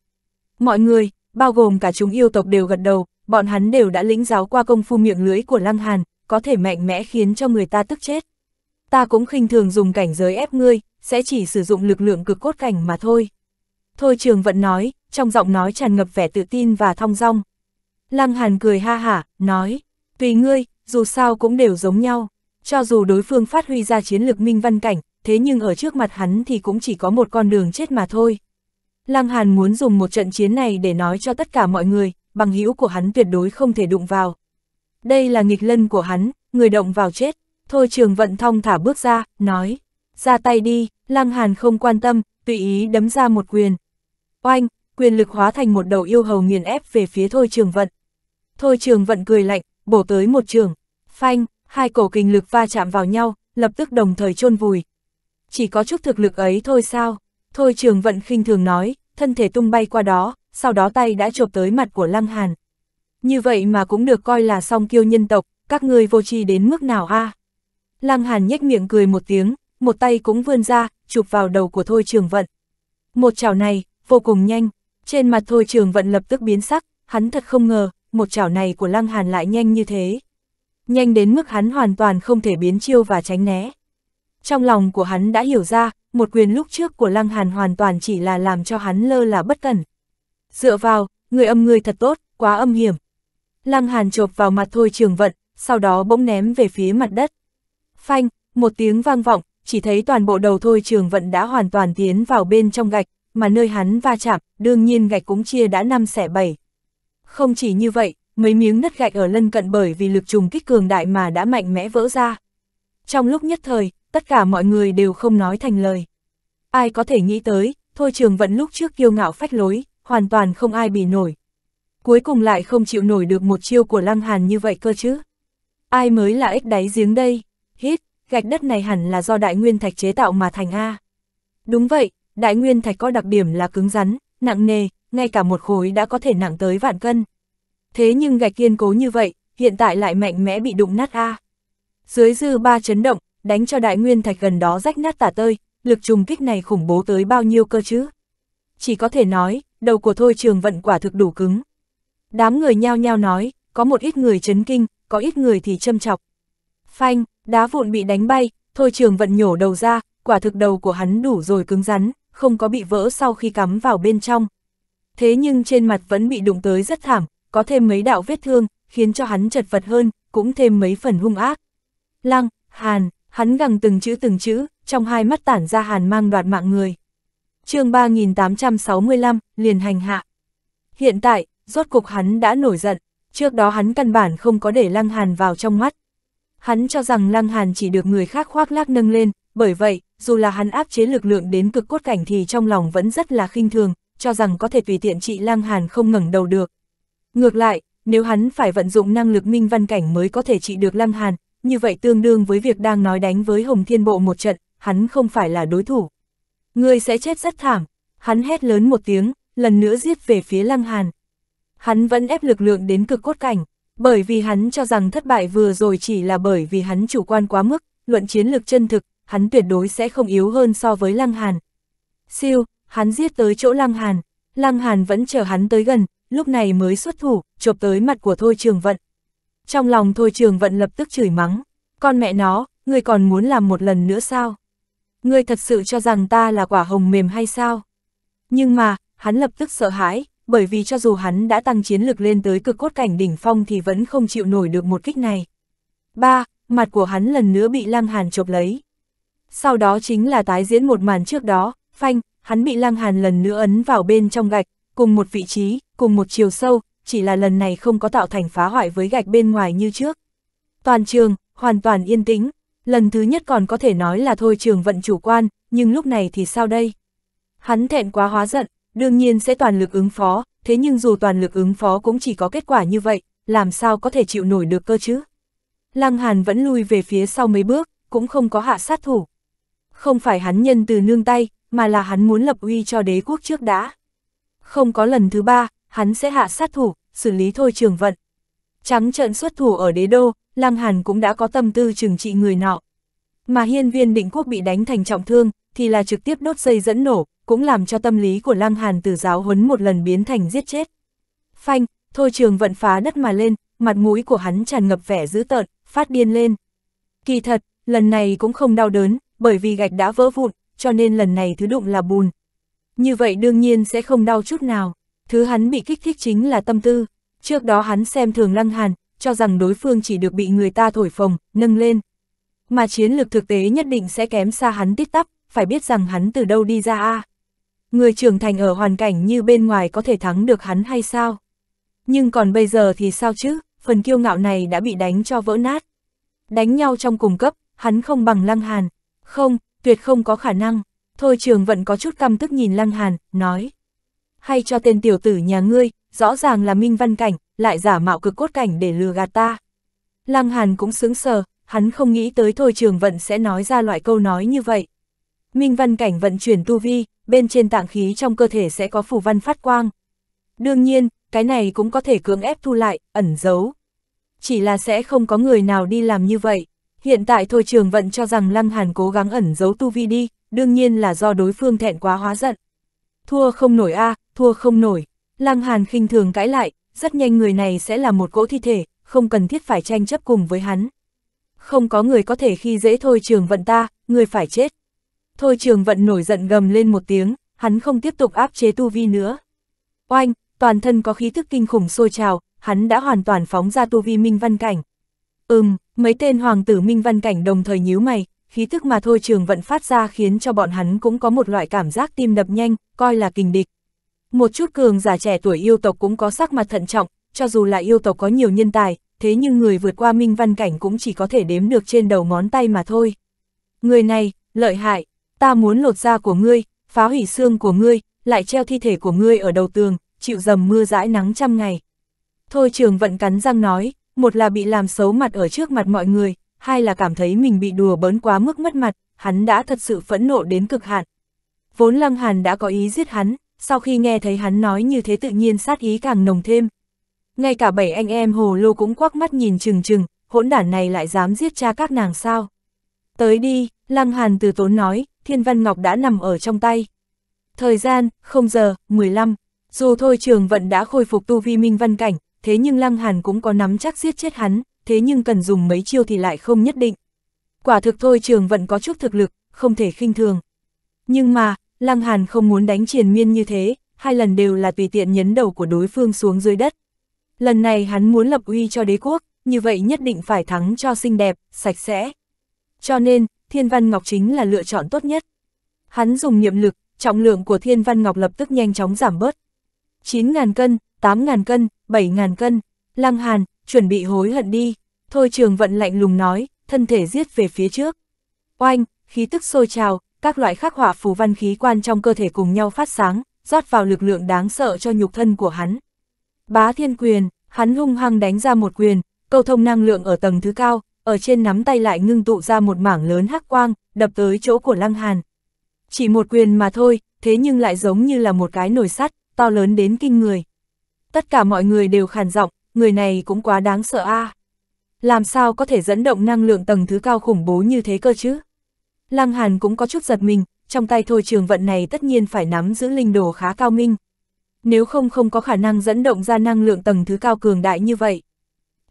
Mọi người, bao gồm cả chúng yêu tộc đều gật đầu, bọn hắn đều đã lĩnh giáo qua công phu miệng lưỡi của Lăng Hàn, có thể mạnh mẽ khiến cho người ta tức chết. Ta cũng khinh thường dùng cảnh giới ép ngươi, sẽ chỉ sử dụng lực lượng cực cốt cảnh mà thôi. Thôi trường vẫn nói, trong giọng nói tràn ngập vẻ tự tin và thong dong. Lăng Hàn cười ha hả, nói, tùy ngươi, dù sao cũng đều giống nhau. Cho dù đối phương phát huy ra chiến lược minh văn cảnh, thế nhưng ở trước mặt hắn thì cũng chỉ có một con đường chết mà thôi. Lăng Hàn muốn dùng một trận chiến này để nói cho tất cả mọi người, bằng hữu của hắn tuyệt đối không thể đụng vào. Đây là nghịch lân của hắn, người động vào chết. Thôi trường vận thong thả bước ra, nói, ra tay đi, Lăng Hàn không quan tâm, tùy ý đấm ra một quyền. Oanh, quyền lực hóa thành một đầu yêu hầu nghiền ép về phía Thôi Trường Vận. Thôi Trường Vận cười lạnh, bổ tới một trường. Phanh, hai cổ kinh lực va chạm vào nhau, lập tức đồng thời chôn vùi. Chỉ có chút thực lực ấy thôi sao? Thôi Trường Vận khinh thường nói, thân thể tung bay qua đó, sau đó tay đã chộp tới mặt của Lăng Hàn. Như vậy mà cũng được coi là song kiêu nhân tộc, các ngươi vô tri đến mức nào a? À? Lăng Hàn nhếch miệng cười một tiếng, một tay cũng vươn ra, chụp vào đầu của Thôi Trường Vận. Một chảo này, vô cùng nhanh, trên mặt Thôi Trường Vận lập tức biến sắc, hắn thật không ngờ, một chảo này của Lăng Hàn lại nhanh như thế. Nhanh đến mức hắn hoàn toàn không thể biến chiêu và tránh né. Trong lòng của hắn đã hiểu ra, một quyền lúc trước của Lăng Hàn hoàn toàn chỉ là làm cho hắn lơ là bất cẩn. Dựa vào, người âm người thật tốt, quá âm hiểm. Lăng Hàn chộp vào mặt Thôi Trường Vận, sau đó bỗng ném về phía mặt đất. Phanh, một tiếng vang vọng, chỉ thấy toàn bộ đầu thôi trường vận đã hoàn toàn tiến vào bên trong gạch, mà nơi hắn va chạm, đương nhiên gạch cũng chia đã năm xẻ bảy. Không chỉ như vậy, mấy miếng nứt gạch ở lân cận bởi vì lực trùng kích cường đại mà đã mạnh mẽ vỡ ra. Trong lúc nhất thời, tất cả mọi người đều không nói thành lời. Ai có thể nghĩ tới, thôi trường vận lúc trước kiêu ngạo phách lối, hoàn toàn không ai bị nổi. Cuối cùng lại không chịu nổi được một chiêu của lăng hàn như vậy cơ chứ. Ai mới là ếch đáy giếng đây? Hít, gạch đất này hẳn là do đại nguyên thạch chế tạo mà thành A. Đúng vậy, đại nguyên thạch có đặc điểm là cứng rắn, nặng nề, ngay cả một khối đã có thể nặng tới vạn cân. Thế nhưng gạch kiên cố như vậy, hiện tại lại mạnh mẽ bị đụng nát A. Dưới dư ba chấn động, đánh cho đại nguyên thạch gần đó rách nát tả tơi, lực trùng kích này khủng bố tới bao nhiêu cơ chứ? Chỉ có thể nói, đầu của thôi trường vận quả thực đủ cứng. Đám người nhao nhao nói, có một ít người chấn kinh, có ít người thì châm chọc. Phanh, Đá vụn bị đánh bay, thôi trường vận nhổ đầu ra, quả thực đầu của hắn đủ rồi cứng rắn, không có bị vỡ sau khi cắm vào bên trong. Thế nhưng trên mặt vẫn bị đụng tới rất thảm, có thêm mấy đạo vết thương, khiến cho hắn chật vật hơn, cũng thêm mấy phần hung ác. Lăng, hàn, hắn gằng từng chữ từng chữ, trong hai mắt tản ra hàn mang đoạt mạng người. chương 3865, liền hành hạ. Hiện tại, rốt cục hắn đã nổi giận, trước đó hắn căn bản không có để lăng hàn vào trong mắt. Hắn cho rằng Lăng Hàn chỉ được người khác khoác lác nâng lên, bởi vậy, dù là hắn áp chế lực lượng đến cực cốt cảnh thì trong lòng vẫn rất là khinh thường, cho rằng có thể tùy tiện trị Lăng Hàn không ngẩng đầu được. Ngược lại, nếu hắn phải vận dụng năng lực minh văn cảnh mới có thể trị được Lăng Hàn, như vậy tương đương với việc đang nói đánh với Hồng Thiên Bộ một trận, hắn không phải là đối thủ. người sẽ chết rất thảm, hắn hét lớn một tiếng, lần nữa giết về phía Lăng Hàn. Hắn vẫn ép lực lượng đến cực cốt cảnh, bởi vì hắn cho rằng thất bại vừa rồi chỉ là bởi vì hắn chủ quan quá mức, luận chiến lược chân thực, hắn tuyệt đối sẽ không yếu hơn so với Lăng Hàn. Siêu, hắn giết tới chỗ Lăng Hàn, Lăng Hàn vẫn chờ hắn tới gần, lúc này mới xuất thủ, chộp tới mặt của Thôi Trường Vận. Trong lòng Thôi Trường Vận lập tức chửi mắng, con mẹ nó, người còn muốn làm một lần nữa sao? Ngươi thật sự cho rằng ta là quả hồng mềm hay sao? Nhưng mà, hắn lập tức sợ hãi, bởi vì cho dù hắn đã tăng chiến lực lên tới cực cốt cảnh đỉnh phong thì vẫn không chịu nổi được một kích này. ba Mặt của hắn lần nữa bị Lăng Hàn chộp lấy. Sau đó chính là tái diễn một màn trước đó, phanh, hắn bị Lăng Hàn lần nữa ấn vào bên trong gạch, cùng một vị trí, cùng một chiều sâu, chỉ là lần này không có tạo thành phá hoại với gạch bên ngoài như trước. Toàn trường, hoàn toàn yên tĩnh, lần thứ nhất còn có thể nói là thôi trường vận chủ quan, nhưng lúc này thì sao đây? Hắn thẹn quá hóa giận, đương nhiên sẽ toàn lực ứng phó, thế nhưng dù toàn lực ứng phó cũng chỉ có kết quả như vậy, làm sao có thể chịu nổi được cơ chứ. Lăng Hàn vẫn lui về phía sau mấy bước, cũng không có hạ sát thủ. Không phải hắn nhân từ nương tay, mà là hắn muốn lập uy cho đế quốc trước đã. Không có lần thứ ba, hắn sẽ hạ sát thủ, xử lý thôi trường vận. Trắng trận xuất thủ ở đế đô, Lăng Hàn cũng đã có tâm tư trừng trị người nọ. Mà hiên viên định quốc bị đánh thành trọng thương, thì là trực tiếp đốt dây dẫn nổ, cũng làm cho tâm lý của Lăng Hàn từ giáo huấn một lần biến thành giết chết. Phanh, thôi trường vận phá đất mà lên, mặt mũi của hắn tràn ngập vẻ dữ tợn, phát điên lên. Kỳ thật, lần này cũng không đau đớn, bởi vì gạch đã vỡ vụn, cho nên lần này thứ đụng là bùn. Như vậy đương nhiên sẽ không đau chút nào, thứ hắn bị kích thích chính là tâm tư. Trước đó hắn xem thường Lăng Hàn, cho rằng đối phương chỉ được bị người ta thổi phồng, nâng lên. Mà chiến lược thực tế nhất định sẽ kém xa hắn tít tắp, phải biết rằng hắn từ đâu đi ra a à? Người trưởng thành ở hoàn cảnh như bên ngoài có thể thắng được hắn hay sao? Nhưng còn bây giờ thì sao chứ, phần kiêu ngạo này đã bị đánh cho vỡ nát. Đánh nhau trong cùng cấp, hắn không bằng Lăng Hàn. Không, tuyệt không có khả năng. Thôi trường vẫn có chút căm tức nhìn Lăng Hàn, nói. Hay cho tên tiểu tử nhà ngươi, rõ ràng là minh văn cảnh, lại giả mạo cực cốt cảnh để lừa gạt ta. Lăng Hàn cũng sướng sờ, hắn không nghĩ tới Thôi Trường Vận sẽ nói ra loại câu nói như vậy. Minh văn cảnh vận chuyển tu vi, bên trên tạng khí trong cơ thể sẽ có phủ văn phát quang. Đương nhiên, cái này cũng có thể cưỡng ép thu lại, ẩn giấu. Chỉ là sẽ không có người nào đi làm như vậy. Hiện tại thôi trường vận cho rằng Lăng Hàn cố gắng ẩn giấu tu vi đi, đương nhiên là do đối phương thẹn quá hóa giận. Thua không nổi a à, thua không nổi. Lăng Hàn khinh thường cãi lại, rất nhanh người này sẽ là một cỗ thi thể, không cần thiết phải tranh chấp cùng với hắn. Không có người có thể khi dễ thôi trường vận ta, người phải chết. Thôi trường vận nổi giận gầm lên một tiếng, hắn không tiếp tục áp chế tu vi nữa. Oanh, toàn thân có khí thức kinh khủng sôi trào, hắn đã hoàn toàn phóng ra tu vi minh văn cảnh. Ừm, mấy tên hoàng tử minh văn cảnh đồng thời nhíu mày, khí thức mà thôi trường vận phát ra khiến cho bọn hắn cũng có một loại cảm giác tim đập nhanh, coi là kình địch. Một chút cường giả trẻ tuổi yêu tộc cũng có sắc mặt thận trọng, cho dù là yêu tộc có nhiều nhân tài, thế nhưng người vượt qua minh văn cảnh cũng chỉ có thể đếm được trên đầu ngón tay mà thôi. Người này, lợi hại, ta muốn lột da của ngươi, phá hủy xương của ngươi, lại treo thi thể của ngươi ở đầu tường, chịu dầm mưa dãi nắng trăm ngày. Thôi trường vận cắn răng nói, một là bị làm xấu mặt ở trước mặt mọi người, hai là cảm thấy mình bị đùa bớn quá mức mất mặt, hắn đã thật sự phẫn nộ đến cực hạn. Vốn Lăng Hàn đã có ý giết hắn, sau khi nghe thấy hắn nói như thế tự nhiên sát ý càng nồng thêm. Ngay cả bảy anh em hồ lô cũng quắc mắt nhìn chừng chừng, hỗn đản này lại dám giết cha các nàng sao. Tới đi, Lăng Hàn từ tốn nói, Thiên Văn Ngọc đã nằm ở trong tay. Thời gian, 0 giờ, 15. Dù thôi trường vận đã khôi phục tu vi minh văn cảnh, thế nhưng Lăng Hàn cũng có nắm chắc giết chết hắn, thế nhưng cần dùng mấy chiêu thì lại không nhất định. Quả thực thôi trường vận có chút thực lực, không thể khinh thường. Nhưng mà, Lăng Hàn không muốn đánh triền miên như thế, hai lần đều là tùy tiện nhấn đầu của đối phương xuống dưới đất. Lần này hắn muốn lập uy cho đế quốc, như vậy nhất định phải thắng cho xinh đẹp, sạch sẽ. Cho nên, thiên văn ngọc chính là lựa chọn tốt nhất. Hắn dùng niệm lực, trọng lượng của thiên văn ngọc lập tức nhanh chóng giảm bớt. 9.000 cân, 8.000 cân, 7.000 cân, lăng hàn, chuẩn bị hối hận đi, thôi trường vận lạnh lùng nói, thân thể giết về phía trước. Oanh, khí tức sôi trào, các loại khắc họa phù văn khí quan trong cơ thể cùng nhau phát sáng, rót vào lực lượng đáng sợ cho nhục thân của hắn. Bá thiên quyền, hắn hung hăng đánh ra một quyền, cầu thông năng lượng ở tầng thứ cao, ở trên nắm tay lại ngưng tụ ra một mảng lớn hắc quang, đập tới chỗ của Lăng Hàn. Chỉ một quyền mà thôi, thế nhưng lại giống như là một cái nồi sắt, to lớn đến kinh người. Tất cả mọi người đều khàn giọng, người này cũng quá đáng sợ a. À. Làm sao có thể dẫn động năng lượng tầng thứ cao khủng bố như thế cơ chứ? Lăng Hàn cũng có chút giật mình, trong tay thôi trường vận này tất nhiên phải nắm giữ linh đồ khá cao minh. Nếu không không có khả năng dẫn động ra năng lượng tầng thứ cao cường đại như vậy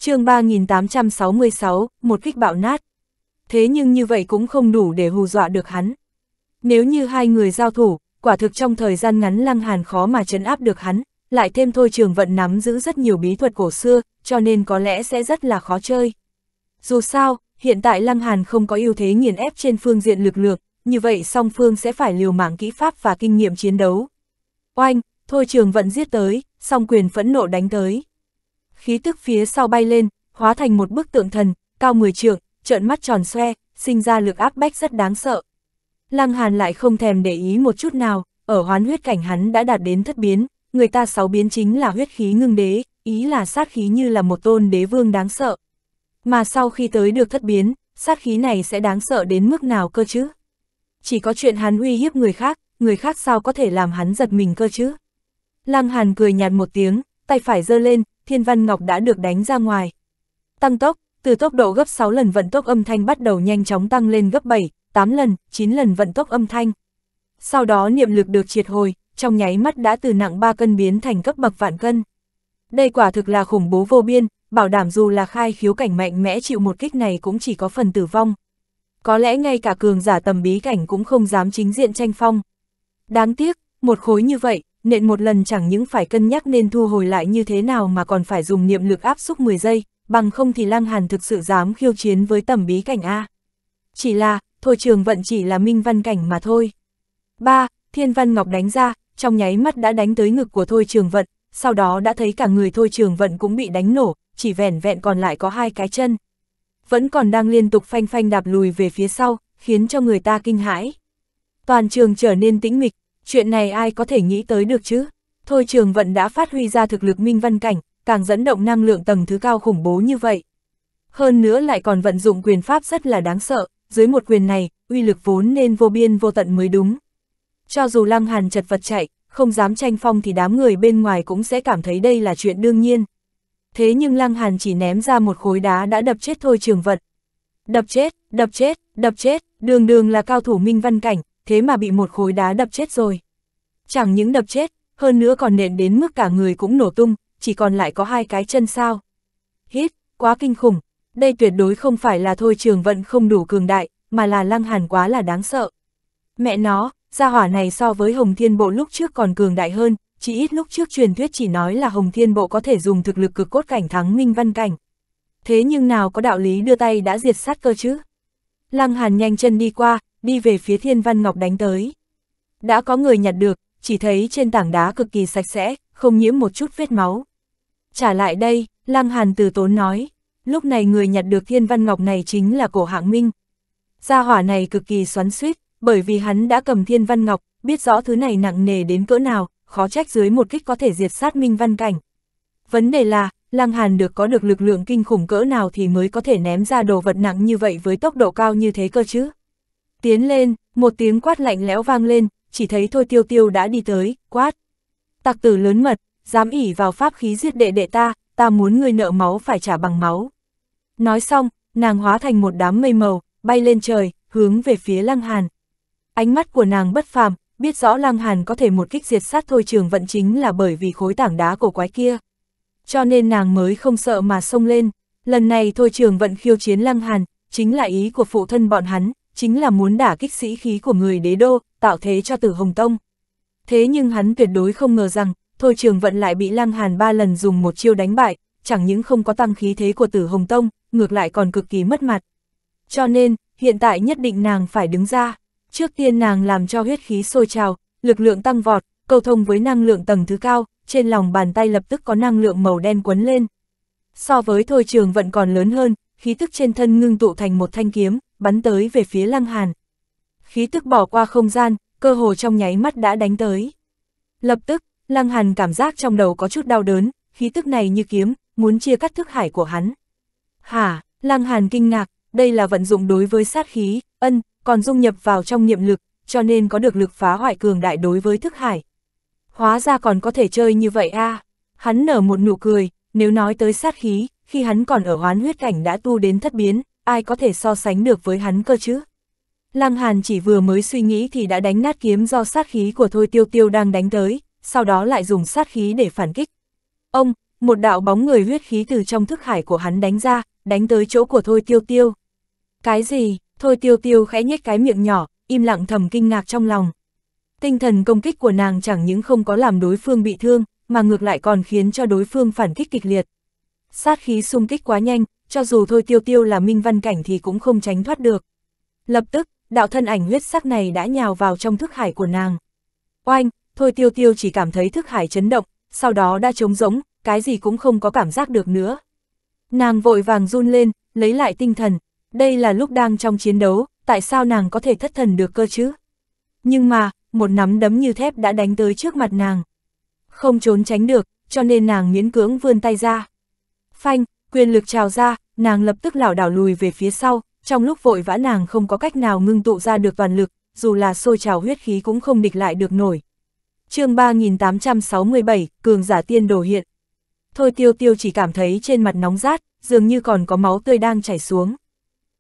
chương 3866, một kích bạo nát. Thế nhưng như vậy cũng không đủ để hù dọa được hắn. Nếu như hai người giao thủ, quả thực trong thời gian ngắn Lăng Hàn khó mà chấn áp được hắn, lại thêm thôi trường vận nắm giữ rất nhiều bí thuật cổ xưa, cho nên có lẽ sẽ rất là khó chơi. Dù sao, hiện tại Lăng Hàn không có ưu thế nghiền ép trên phương diện lực lượng, như vậy song phương sẽ phải liều mạng kỹ pháp và kinh nghiệm chiến đấu. Oanh, thôi trường vận giết tới, song quyền phẫn nộ đánh tới khí tức phía sau bay lên, hóa thành một bức tượng thần, cao 10 trượng, trợn mắt tròn xoe, sinh ra lực áp bách rất đáng sợ. Lăng Hàn lại không thèm để ý một chút nào, ở hoán huyết cảnh hắn đã đạt đến thất biến, người ta sáu biến chính là huyết khí ngưng đế, ý là sát khí như là một tôn đế vương đáng sợ. Mà sau khi tới được thất biến, sát khí này sẽ đáng sợ đến mức nào cơ chứ? Chỉ có chuyện hắn uy hiếp người khác, người khác sao có thể làm hắn giật mình cơ chứ? Lăng Hàn cười nhạt một tiếng, tay phải giơ lên, Thiên Văn Ngọc đã được đánh ra ngoài. Tăng tốc, từ tốc độ gấp 6 lần vận tốc âm thanh bắt đầu nhanh chóng tăng lên gấp 7, 8 lần, 9 lần vận tốc âm thanh. Sau đó niệm lực được triệt hồi, trong nháy mắt đã từ nặng 3 cân biến thành cấp bậc vạn cân. Đây quả thực là khủng bố vô biên, bảo đảm dù là khai khiếu cảnh mạnh mẽ chịu một kích này cũng chỉ có phần tử vong. Có lẽ ngay cả cường giả tầm bí cảnh cũng không dám chính diện tranh phong. Đáng tiếc, một khối như vậy, nện một lần chẳng những phải cân nhắc nên thu hồi lại như thế nào mà còn phải dùng niệm lực áp xúc 10 giây, bằng không thì Lăng Hàn thực sự dám khiêu chiến với tầm bí cảnh A. Chỉ là, thôi trường vận chỉ là minh văn cảnh mà thôi. 3. Thiên văn ngọc đánh ra, trong nháy mắt đã đánh tới ngực của thôi trường vận, sau đó đã thấy cả người thôi trường vận cũng bị đánh nổ, chỉ vẻn vẹn còn lại có hai cái chân. Vẫn còn đang liên tục phanh phanh đạp lùi về phía sau, khiến cho người ta kinh hãi. Toàn trường trở nên tĩnh mịch, chuyện này ai có thể nghĩ tới được chứ? Thôi trường vận đã phát huy ra thực lực minh văn cảnh, càng dẫn động năng lượng tầng thứ cao khủng bố như vậy. Hơn nữa lại còn vận dụng quyền pháp rất là đáng sợ, dưới một quyền này, uy lực vốn nên vô biên vô tận mới đúng. Cho dù lăng hàn chật vật chạy, không dám tranh phong thì đám người bên ngoài cũng sẽ cảm thấy đây là chuyện đương nhiên. Thế nhưng lăng hàn chỉ ném ra một khối đá đã đập chết thôi trường Vận. Đập chết, đập chết, đập chết, đường đường là cao thủ minh văn cảnh, thế mà bị một khối đá đập chết rồi. Chẳng những đập chết, hơn nữa còn nện đến mức cả người cũng nổ tung, chỉ còn lại có hai cái chân sao. Hít, quá kinh khủng, đây tuyệt đối không phải là thôi trường vận không đủ cường đại, mà là lăng hàn quá là đáng sợ. Mẹ nó, gia hỏa này so với Hồng Thiên Bộ lúc trước còn cường đại hơn, chỉ ít lúc trước truyền thuyết chỉ nói là Hồng Thiên Bộ có thể dùng thực lực cực cốt cảnh thắng Minh Văn Cảnh. Thế nhưng nào có đạo lý đưa tay đã diệt sát cơ chứ? Lăng Hàn nhanh chân đi qua, đi về phía thiên văn ngọc đánh tới. Đã có người nhặt được, chỉ thấy trên tảng đá cực kỳ sạch sẽ, không nhiễm một chút vết máu. Trả lại đây, Lăng Hàn từ tốn nói, lúc này người nhặt được thiên văn ngọc này chính là cổ hạng minh. Gia hỏa này cực kỳ xoắn suýt, bởi vì hắn đã cầm thiên văn ngọc, biết rõ thứ này nặng nề đến cỡ nào, khó trách dưới một kích có thể diệt sát minh văn cảnh. Vấn đề là, Lăng Hàn được có được lực lượng kinh khủng cỡ nào thì mới có thể ném ra đồ vật nặng như vậy với tốc độ cao như thế cơ chứ? tiến lên, một tiếng quát lạnh lẽo vang lên, chỉ thấy thôi tiêu tiêu đã đi tới, quát. Tặc tử lớn mật, dám ỉ vào pháp khí giết đệ đệ ta, ta muốn người nợ máu phải trả bằng máu. Nói xong, nàng hóa thành một đám mây màu, bay lên trời, hướng về phía Lăng Hàn. Ánh mắt của nàng bất phàm, biết rõ Lăng Hàn có thể một kích diệt sát thôi trường vận chính là bởi vì khối tảng đá cổ quái kia. Cho nên nàng mới không sợ mà xông lên. Lần này thôi trường vận khiêu chiến Lăng Hàn, chính là ý của phụ thân bọn hắn, chính là muốn đả kích sĩ khí của người đế đô, tạo thế cho tử Hồng Tông. Thế nhưng hắn tuyệt đối không ngờ rằng, Thôi Trường Vận lại bị Lăng Hàn ba lần dùng một chiêu đánh bại, chẳng những không có tăng khí thế của tử Hồng Tông, ngược lại còn cực kỳ mất mặt. Cho nên, hiện tại nhất định nàng phải đứng ra. Trước tiên nàng làm cho huyết khí sôi trào, lực lượng tăng vọt, cầu thông với năng lượng tầng thứ cao, trên lòng bàn tay lập tức có năng lượng màu đen quấn lên. So với Thôi Trường Vận còn lớn hơn, khí tức trên thân ngưng tụ thành một thanh kiếm, bắn tới về phía Lăng Hàn. Khí tức bỏ qua không gian, cơ hồ trong nháy mắt đã đánh tới. Lập tức, Lăng Hàn cảm giác trong đầu có chút đau đớn, khí tức này như kiếm, muốn chia cắt thức hải của hắn. Hả, Lăng Hàn kinh ngạc, đây là vận dụng đối với sát khí, ân, còn dung nhập vào trong niệm lực, cho nên có được lực phá hoại cường đại đối với thức hải. Hóa ra còn có thể chơi như vậy a à. Hắn nở một nụ cười, nếu nói tới sát khí, khi hắn còn ở hoán huyết cảnh đã tu đến thất biến, ai có thể so sánh được với hắn cơ chứ? Lăng Hàn chỉ vừa mới suy nghĩ thì đã đánh nát kiếm do sát khí của Thôi Tiêu Tiêu đang đánh tới, sau đó lại dùng sát khí để phản kích. Ông, một đạo bóng người huyết khí từ trong thức hải của hắn đánh ra, đánh tới chỗ của Thôi Tiêu Tiêu. Cái gì? Thôi Tiêu Tiêu khẽ nhếch cái miệng nhỏ, im lặng thầm kinh ngạc trong lòng. Tinh thần công kích của nàng chẳng những không có làm đối phương bị thương, mà ngược lại còn khiến cho đối phương phản kích kịch liệt. Sát khí xung kích quá nhanh, cho dù thôi tiêu tiêu là minh văn cảnh thì cũng không tránh thoát được. Lập tức, đạo thân ảnh huyết sắc này đã nhào vào trong thức hải của nàng. Oanh, thôi tiêu tiêu chỉ cảm thấy thức hải chấn động, sau đó đã trống rỗng, cái gì cũng không có cảm giác được nữa. Nàng vội vàng run lên, lấy lại tinh thần, đây là lúc đang trong chiến đấu, tại sao nàng có thể thất thần được cơ chứ? Nhưng mà, một nắm đấm như thép đã đánh tới trước mặt nàng. Không trốn tránh được, cho nên nàng miễn cưỡng vươn tay ra. Phanh, quyền lực trào ra, nàng lập tức lảo đảo lùi về phía sau, trong lúc vội vã nàng không có cách nào ngưng tụ ra được toàn lực, dù là sôi trào huyết khí cũng không địch lại được nổi. chương 3867, Cường giả tiên đồ hiện. Thôi tiêu tiêu chỉ cảm thấy trên mặt nóng rát, dường như còn có máu tươi đang chảy xuống.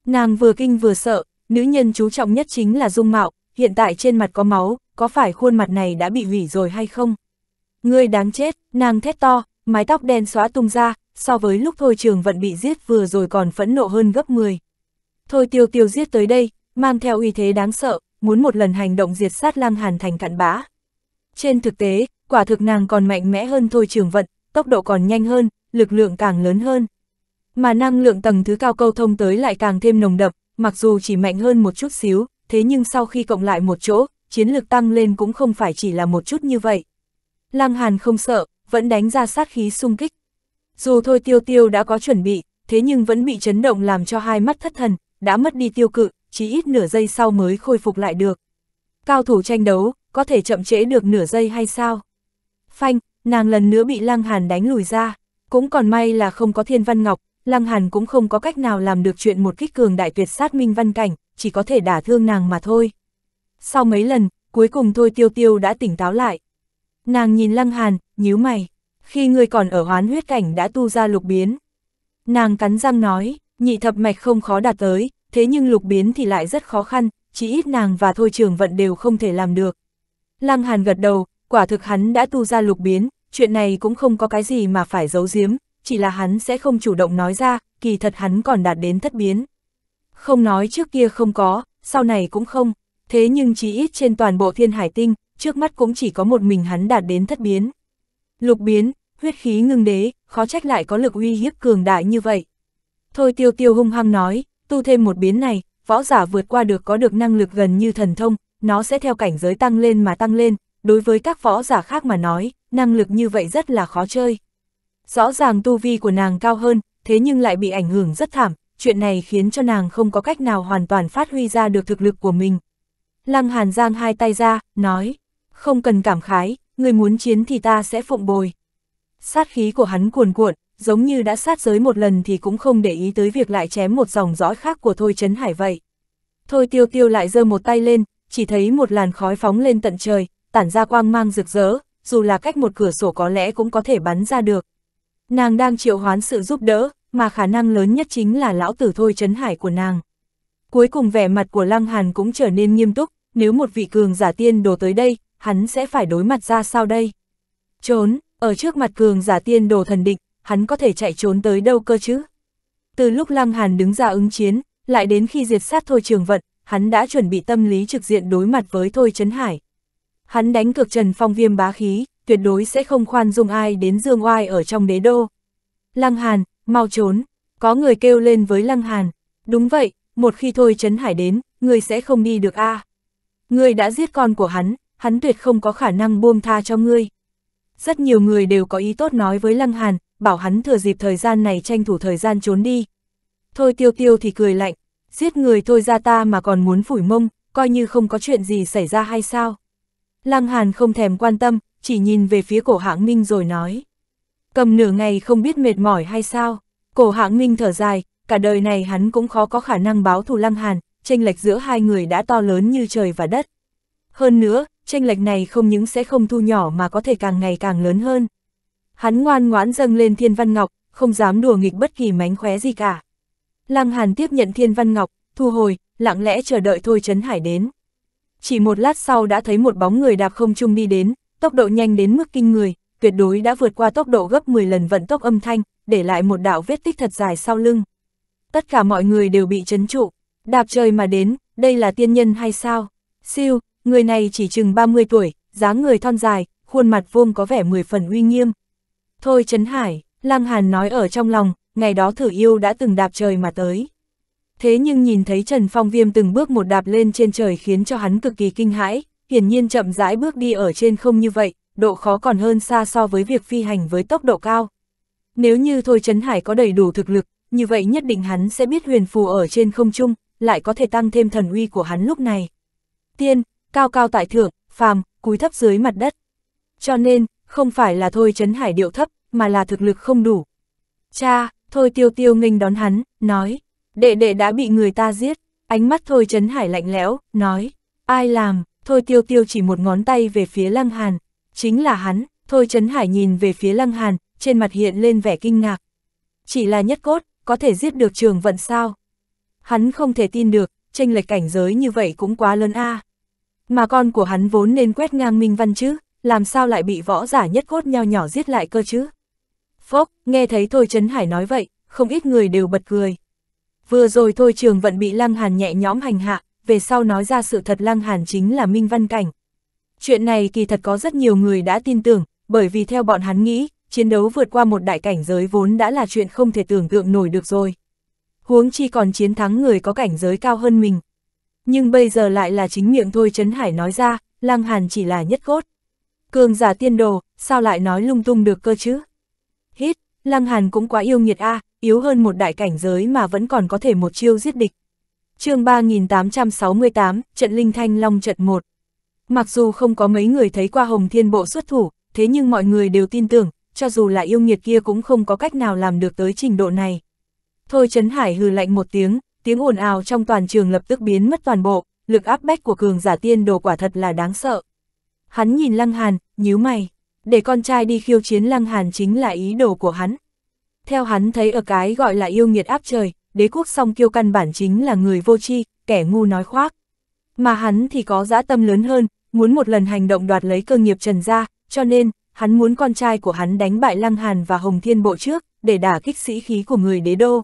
Nàng vừa kinh vừa sợ, nữ nhân chú trọng nhất chính là dung mạo, hiện tại trên mặt có máu, có phải khuôn mặt này đã bị hủy rồi hay không? Ngươi đáng chết, nàng thét to, mái tóc đen xóa tung ra, so với lúc Thôi Trường Vận bị giết vừa rồi còn phẫn nộ hơn gấp 10. Thôi Tiêu Tiêu giết tới đây, mang theo uy thế đáng sợ, muốn một lần hành động diệt sát Lăng Hàn thành cặn bã. Trên thực tế, quả thực nàng còn mạnh mẽ hơn Thôi Trường Vận, tốc độ còn nhanh hơn, lực lượng càng lớn hơn. Mà năng lượng tầng thứ cao câu thông tới lại càng thêm nồng đậm, mặc dù chỉ mạnh hơn một chút xíu, thế nhưng sau khi cộng lại một chỗ, chiến lực tăng lên cũng không phải chỉ là một chút như vậy. Lăng Hàn không sợ, vẫn đánh ra sát khí xung kích. Dù thôi tiêu tiêu đã có chuẩn bị, thế nhưng vẫn bị chấn động làm cho hai mắt thất thần, đã mất đi tiêu cự, chỉ ít nửa giây sau mới khôi phục lại được. Cao thủ tranh đấu, có thể chậm trễ được nửa giây hay sao? Phanh, nàng lần nữa bị Lăng Hàn đánh lùi ra, cũng còn may là không có Thiên Văn Ngọc, Lăng Hàn cũng không có cách nào làm được chuyện một kích cường đại tuyệt sát Minh Văn Cảnh, chỉ có thể đả thương nàng mà thôi. Sau mấy lần, cuối cùng thôi Tiêu Tiêu đã tỉnh táo lại. Nàng nhìn Lăng Hàn, nhíu mày khi ngươi còn ở hoán huyết cảnh đã tu ra lục biến. Nàng cắn răng nói, nhị thập mạch không khó đạt tới, thế nhưng lục biến thì lại rất khó khăn, chỉ ít nàng và thôi trường vận đều không thể làm được. Lăng Hàn gật đầu, quả thực hắn đã tu ra lục biến, chuyện này cũng không có cái gì mà phải giấu giếm, chỉ là hắn sẽ không chủ động nói ra, kỳ thật hắn còn đạt đến thất biến. Không nói trước kia không có, sau này cũng không, thế nhưng chỉ ít trên toàn bộ thiên hải tinh, trước mắt cũng chỉ có một mình hắn đạt đến thất biến. Lục biến, huyết khí ngưng đế, khó trách lại có lực uy hiếp cường đại như vậy. Thôi tiêu tiêu hung hăng nói, tu thêm một biến này, võ giả vượt qua được có được năng lực gần như thần thông, nó sẽ theo cảnh giới tăng lên mà tăng lên, đối với các võ giả khác mà nói, năng lực như vậy rất là khó chơi. Rõ ràng tu vi của nàng cao hơn, thế nhưng lại bị ảnh hưởng rất thảm, chuyện này khiến cho nàng không có cách nào hoàn toàn phát huy ra được thực lực của mình. Lăng Hàn Giang hai tay ra, nói, không cần cảm khái, người muốn chiến thì ta sẽ phụng bồi. Sát khí của hắn cuồn cuộn, giống như đã sát giới một lần thì cũng không để ý tới việc lại chém một dòng dõi khác của Thôi Trấn Hải vậy. Thôi tiêu tiêu lại giơ một tay lên, chỉ thấy một làn khói phóng lên tận trời, tản ra quang mang rực rỡ, dù là cách một cửa sổ có lẽ cũng có thể bắn ra được. Nàng đang triệu hoán sự giúp đỡ, mà khả năng lớn nhất chính là lão tử Thôi Trấn Hải của nàng. Cuối cùng vẻ mặt của Lăng Hàn cũng trở nên nghiêm túc, nếu một vị cường giả tiên đổ tới đây, hắn sẽ phải đối mặt ra sao đây? Trốn, ở trước mặt cường giả tiên đồ thần định hắn có thể chạy trốn tới đâu cơ chứ? Từ lúc Lăng Hàn đứng ra ứng chiến, lại đến khi diệt sát Thôi Trường Vận, hắn đã chuẩn bị tâm lý trực diện đối mặt với Thôi Trấn Hải. Hắn đánh cược Trần Phong viêm bá khí, tuyệt đối sẽ không khoan dung ai đến dương oai ở trong đế đô. Lăng Hàn, mau trốn, có người kêu lên với Lăng Hàn. Đúng vậy, một khi Thôi Trấn Hải đến, người sẽ không đi được a à. Người đã giết con của hắn, hắn tuyệt không có khả năng buông tha cho ngươi. Rất nhiều người đều có ý tốt nói với Lăng Hàn, bảo hắn thừa dịp thời gian này tranh thủ thời gian trốn đi. Thôi tiêu tiêu thì cười lạnh, giết người thôi ra ta mà còn muốn phủi mông, coi như không có chuyện gì xảy ra hay sao. Lăng Hàn không thèm quan tâm, chỉ nhìn về phía cổ hãng minh rồi nói. Cầm nửa ngày không biết mệt mỏi hay sao, cổ hãng minh thở dài, cả đời này hắn cũng khó có khả năng báo thù Lăng Hàn, tranh lệch giữa hai người đã to lớn như trời và đất. Hơn nữa, tranh lệch này không những sẽ không thu nhỏ mà có thể càng ngày càng lớn hơn. Hắn ngoan ngoãn dâng lên Thiên Văn Ngọc, không dám đùa nghịch bất kỳ mánh khóe gì cả. Lăng Hàn tiếp nhận Thiên Văn Ngọc, thu hồi, lặng lẽ chờ đợi Thôi Trấn Hải đến. Chỉ một lát sau đã thấy một bóng người đạp không trung đi đến, tốc độ nhanh đến mức kinh người, tuyệt đối đã vượt qua tốc độ gấp 10 lần vận tốc âm thanh, để lại một đạo vết tích thật dài sau lưng. Tất cả mọi người đều bị chấn trụ, đạp trời mà đến, đây là tiên nhân hay sao? Siêu, người này chỉ chừng 30 tuổi, dáng người thon dài, khuôn mặt vuông có vẻ mười phần uy nghiêm. Thôi Trấn Hải, Lăng Hàn nói ở trong lòng, ngày đó thử yêu đã từng đạp trời mà tới. Thế nhưng nhìn thấy Trần Phong Viêm từng bước một đạp lên trên trời khiến cho hắn cực kỳ kinh hãi, hiển nhiên chậm rãi bước đi ở trên không như vậy, độ khó còn hơn xa so với việc phi hành với tốc độ cao. Nếu như Thôi Trấn Hải có đầy đủ thực lực, như vậy nhất định hắn sẽ biết huyền phù ở trên không trung, lại có thể tăng thêm thần uy của hắn lúc này. Tiên, cao cao tại thượng, phàm, cúi thấp dưới mặt đất. Cho nên, không phải là thôi Trấn Hải điệu thấp, mà là thực lực không đủ. Cha, thôi tiêu tiêu nghênh đón hắn, nói, đệ đệ đã bị người ta giết, ánh mắt thôi Trấn Hải lạnh lẽo, nói, ai làm, thôi tiêu tiêu chỉ một ngón tay về phía Lăng Hàn, chính là hắn, thôi Trấn Hải nhìn về phía Lăng Hàn, trên mặt hiện lên vẻ kinh ngạc. Chỉ là nhất cốt, có thể giết được trường vận sao? Hắn không thể tin được, tranh lệch cảnh giới như vậy cũng quá lớn a. À. Mà con của hắn vốn nên quét ngang minh văn chứ, làm sao lại bị võ giả nhất cốt nhau nhỏ giết lại cơ chứ? Phốc, nghe thấy Thôi Trấn Hải nói vậy, không ít người đều bật cười. Vừa rồi Thôi Trường Vận bị Lăng Hàn nhẹ nhõm hành hạ, về sau nói ra sự thật Lăng Hàn chính là Minh Văn Cảnh. Chuyện này kỳ thật có rất nhiều người đã tin tưởng, bởi vì theo bọn hắn nghĩ, chiến đấu vượt qua một đại cảnh giới vốn đã là chuyện không thể tưởng tượng nổi được rồi. Huống chi còn chiến thắng người có cảnh giới cao hơn mình, nhưng bây giờ lại là chính miệng thôi Trấn Hải nói ra, Lăng Hàn chỉ là nhất cốt. Cường giả tiên đồ, sao lại nói lung tung được cơ chứ? Hít, Lăng Hàn cũng quá yêu nghiệt a, à, yếu hơn một đại cảnh giới mà vẫn còn có thể một chiêu giết địch. chương 3868, trận Linh Thanh Long trận 1. Mặc dù không có mấy người thấy qua Hồng Thiên Bộ xuất thủ, thế nhưng mọi người đều tin tưởng, cho dù là yêu nghiệt kia cũng không có cách nào làm được tới trình độ này. Thôi Trấn Hải hừ lạnh một tiếng, tiếng ồn ào trong toàn trường lập tức biến mất toàn bộ, lực áp bách của cường giả tiên đồ quả thật là đáng sợ. Hắn nhìn Lăng Hàn, nhíu mày, để con trai đi khiêu chiến Lăng Hàn chính là ý đồ của hắn. Theo hắn thấy ở cái gọi là yêu nghiệt áp trời, đế quốc song kiêu căn bản chính là người vô tri, kẻ ngu nói khoác. Mà hắn thì có dã tâm lớn hơn, muốn một lần hành động đoạt lấy cơ nghiệp trần gia, cho nên, hắn muốn con trai của hắn đánh bại Lăng Hàn và Hồng Thiên Bộ trước, để đả kích sĩ khí của người đế đô.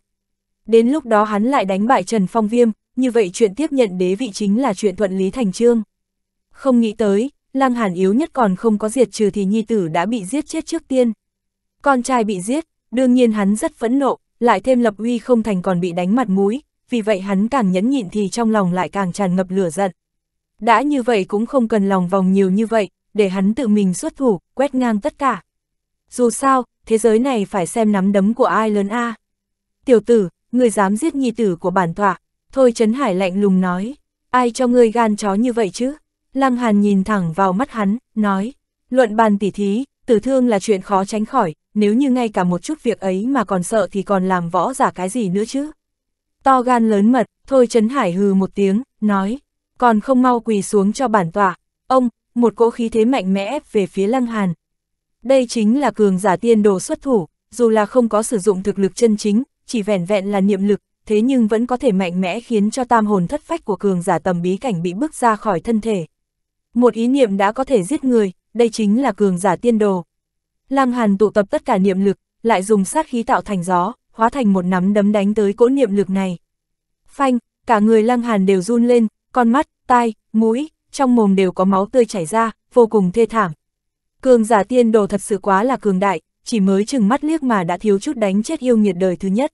Đến lúc đó hắn lại đánh bại Trần Phong Viêm, như vậy chuyện tiếp nhận đế vị chính là chuyện thuận lý thành trương. Không nghĩ tới, Lăng Hàn yếu nhất còn không có diệt trừ thì nhi tử đã bị giết chết trước tiên. Con trai bị giết, đương nhiên hắn rất phẫn nộ, lại thêm lập uy không thành còn bị đánh mặt mũi, vì vậy hắn càng nhẫn nhịn thì trong lòng lại càng tràn ngập lửa giận. Đã như vậy cũng không cần lòng vòng nhiều như vậy, để hắn tự mình xuất thủ, quét ngang tất cả. Dù sao, thế giới này phải xem nắm đấm của ai lớn a. Tiểu tử, ngươi dám giết nhi tử của bản tọa, thôi Trấn Hải lạnh lùng nói, ai cho ngươi gan chó như vậy chứ? Lăng Hàn nhìn thẳng vào mắt hắn, nói, luận bàn tỉ thí, tử thương là chuyện khó tránh khỏi, nếu như ngay cả một chút việc ấy mà còn sợ thì còn làm võ giả cái gì nữa chứ? To gan lớn mật, thôi Trấn Hải hừ một tiếng, nói, còn không mau quỳ xuống cho bản tọa, ông, một cỗ khí thế mạnh mẽ ép về phía Lăng Hàn. Đây chính là cường giả tiên đồ xuất thủ, dù là không có sử dụng thực lực chân chính, chỉ vẻn vẹn là niệm lực, thế nhưng vẫn có thể mạnh mẽ khiến cho tam hồn thất phách của cường giả tầm bí cảnh bị bước ra khỏi thân thể. Một ý niệm đã có thể giết người, đây chính là cường giả tiên đồ. Lăng Hàn tụ tập tất cả niệm lực, lại dùng sát khí tạo thành gió, hóa thành một nắm đấm đánh tới cỗ niệm lực này. Phanh, cả người Lăng Hàn đều run lên, con mắt, tai, mũi, trong mồm đều có máu tươi chảy ra, vô cùng thê thảm. Cường giả tiên đồ thật sự quá là cường đại, chỉ mới chừng mắt liếc mà đã thiếu chút đánh chết yêu nghiệt đời thứ nhất.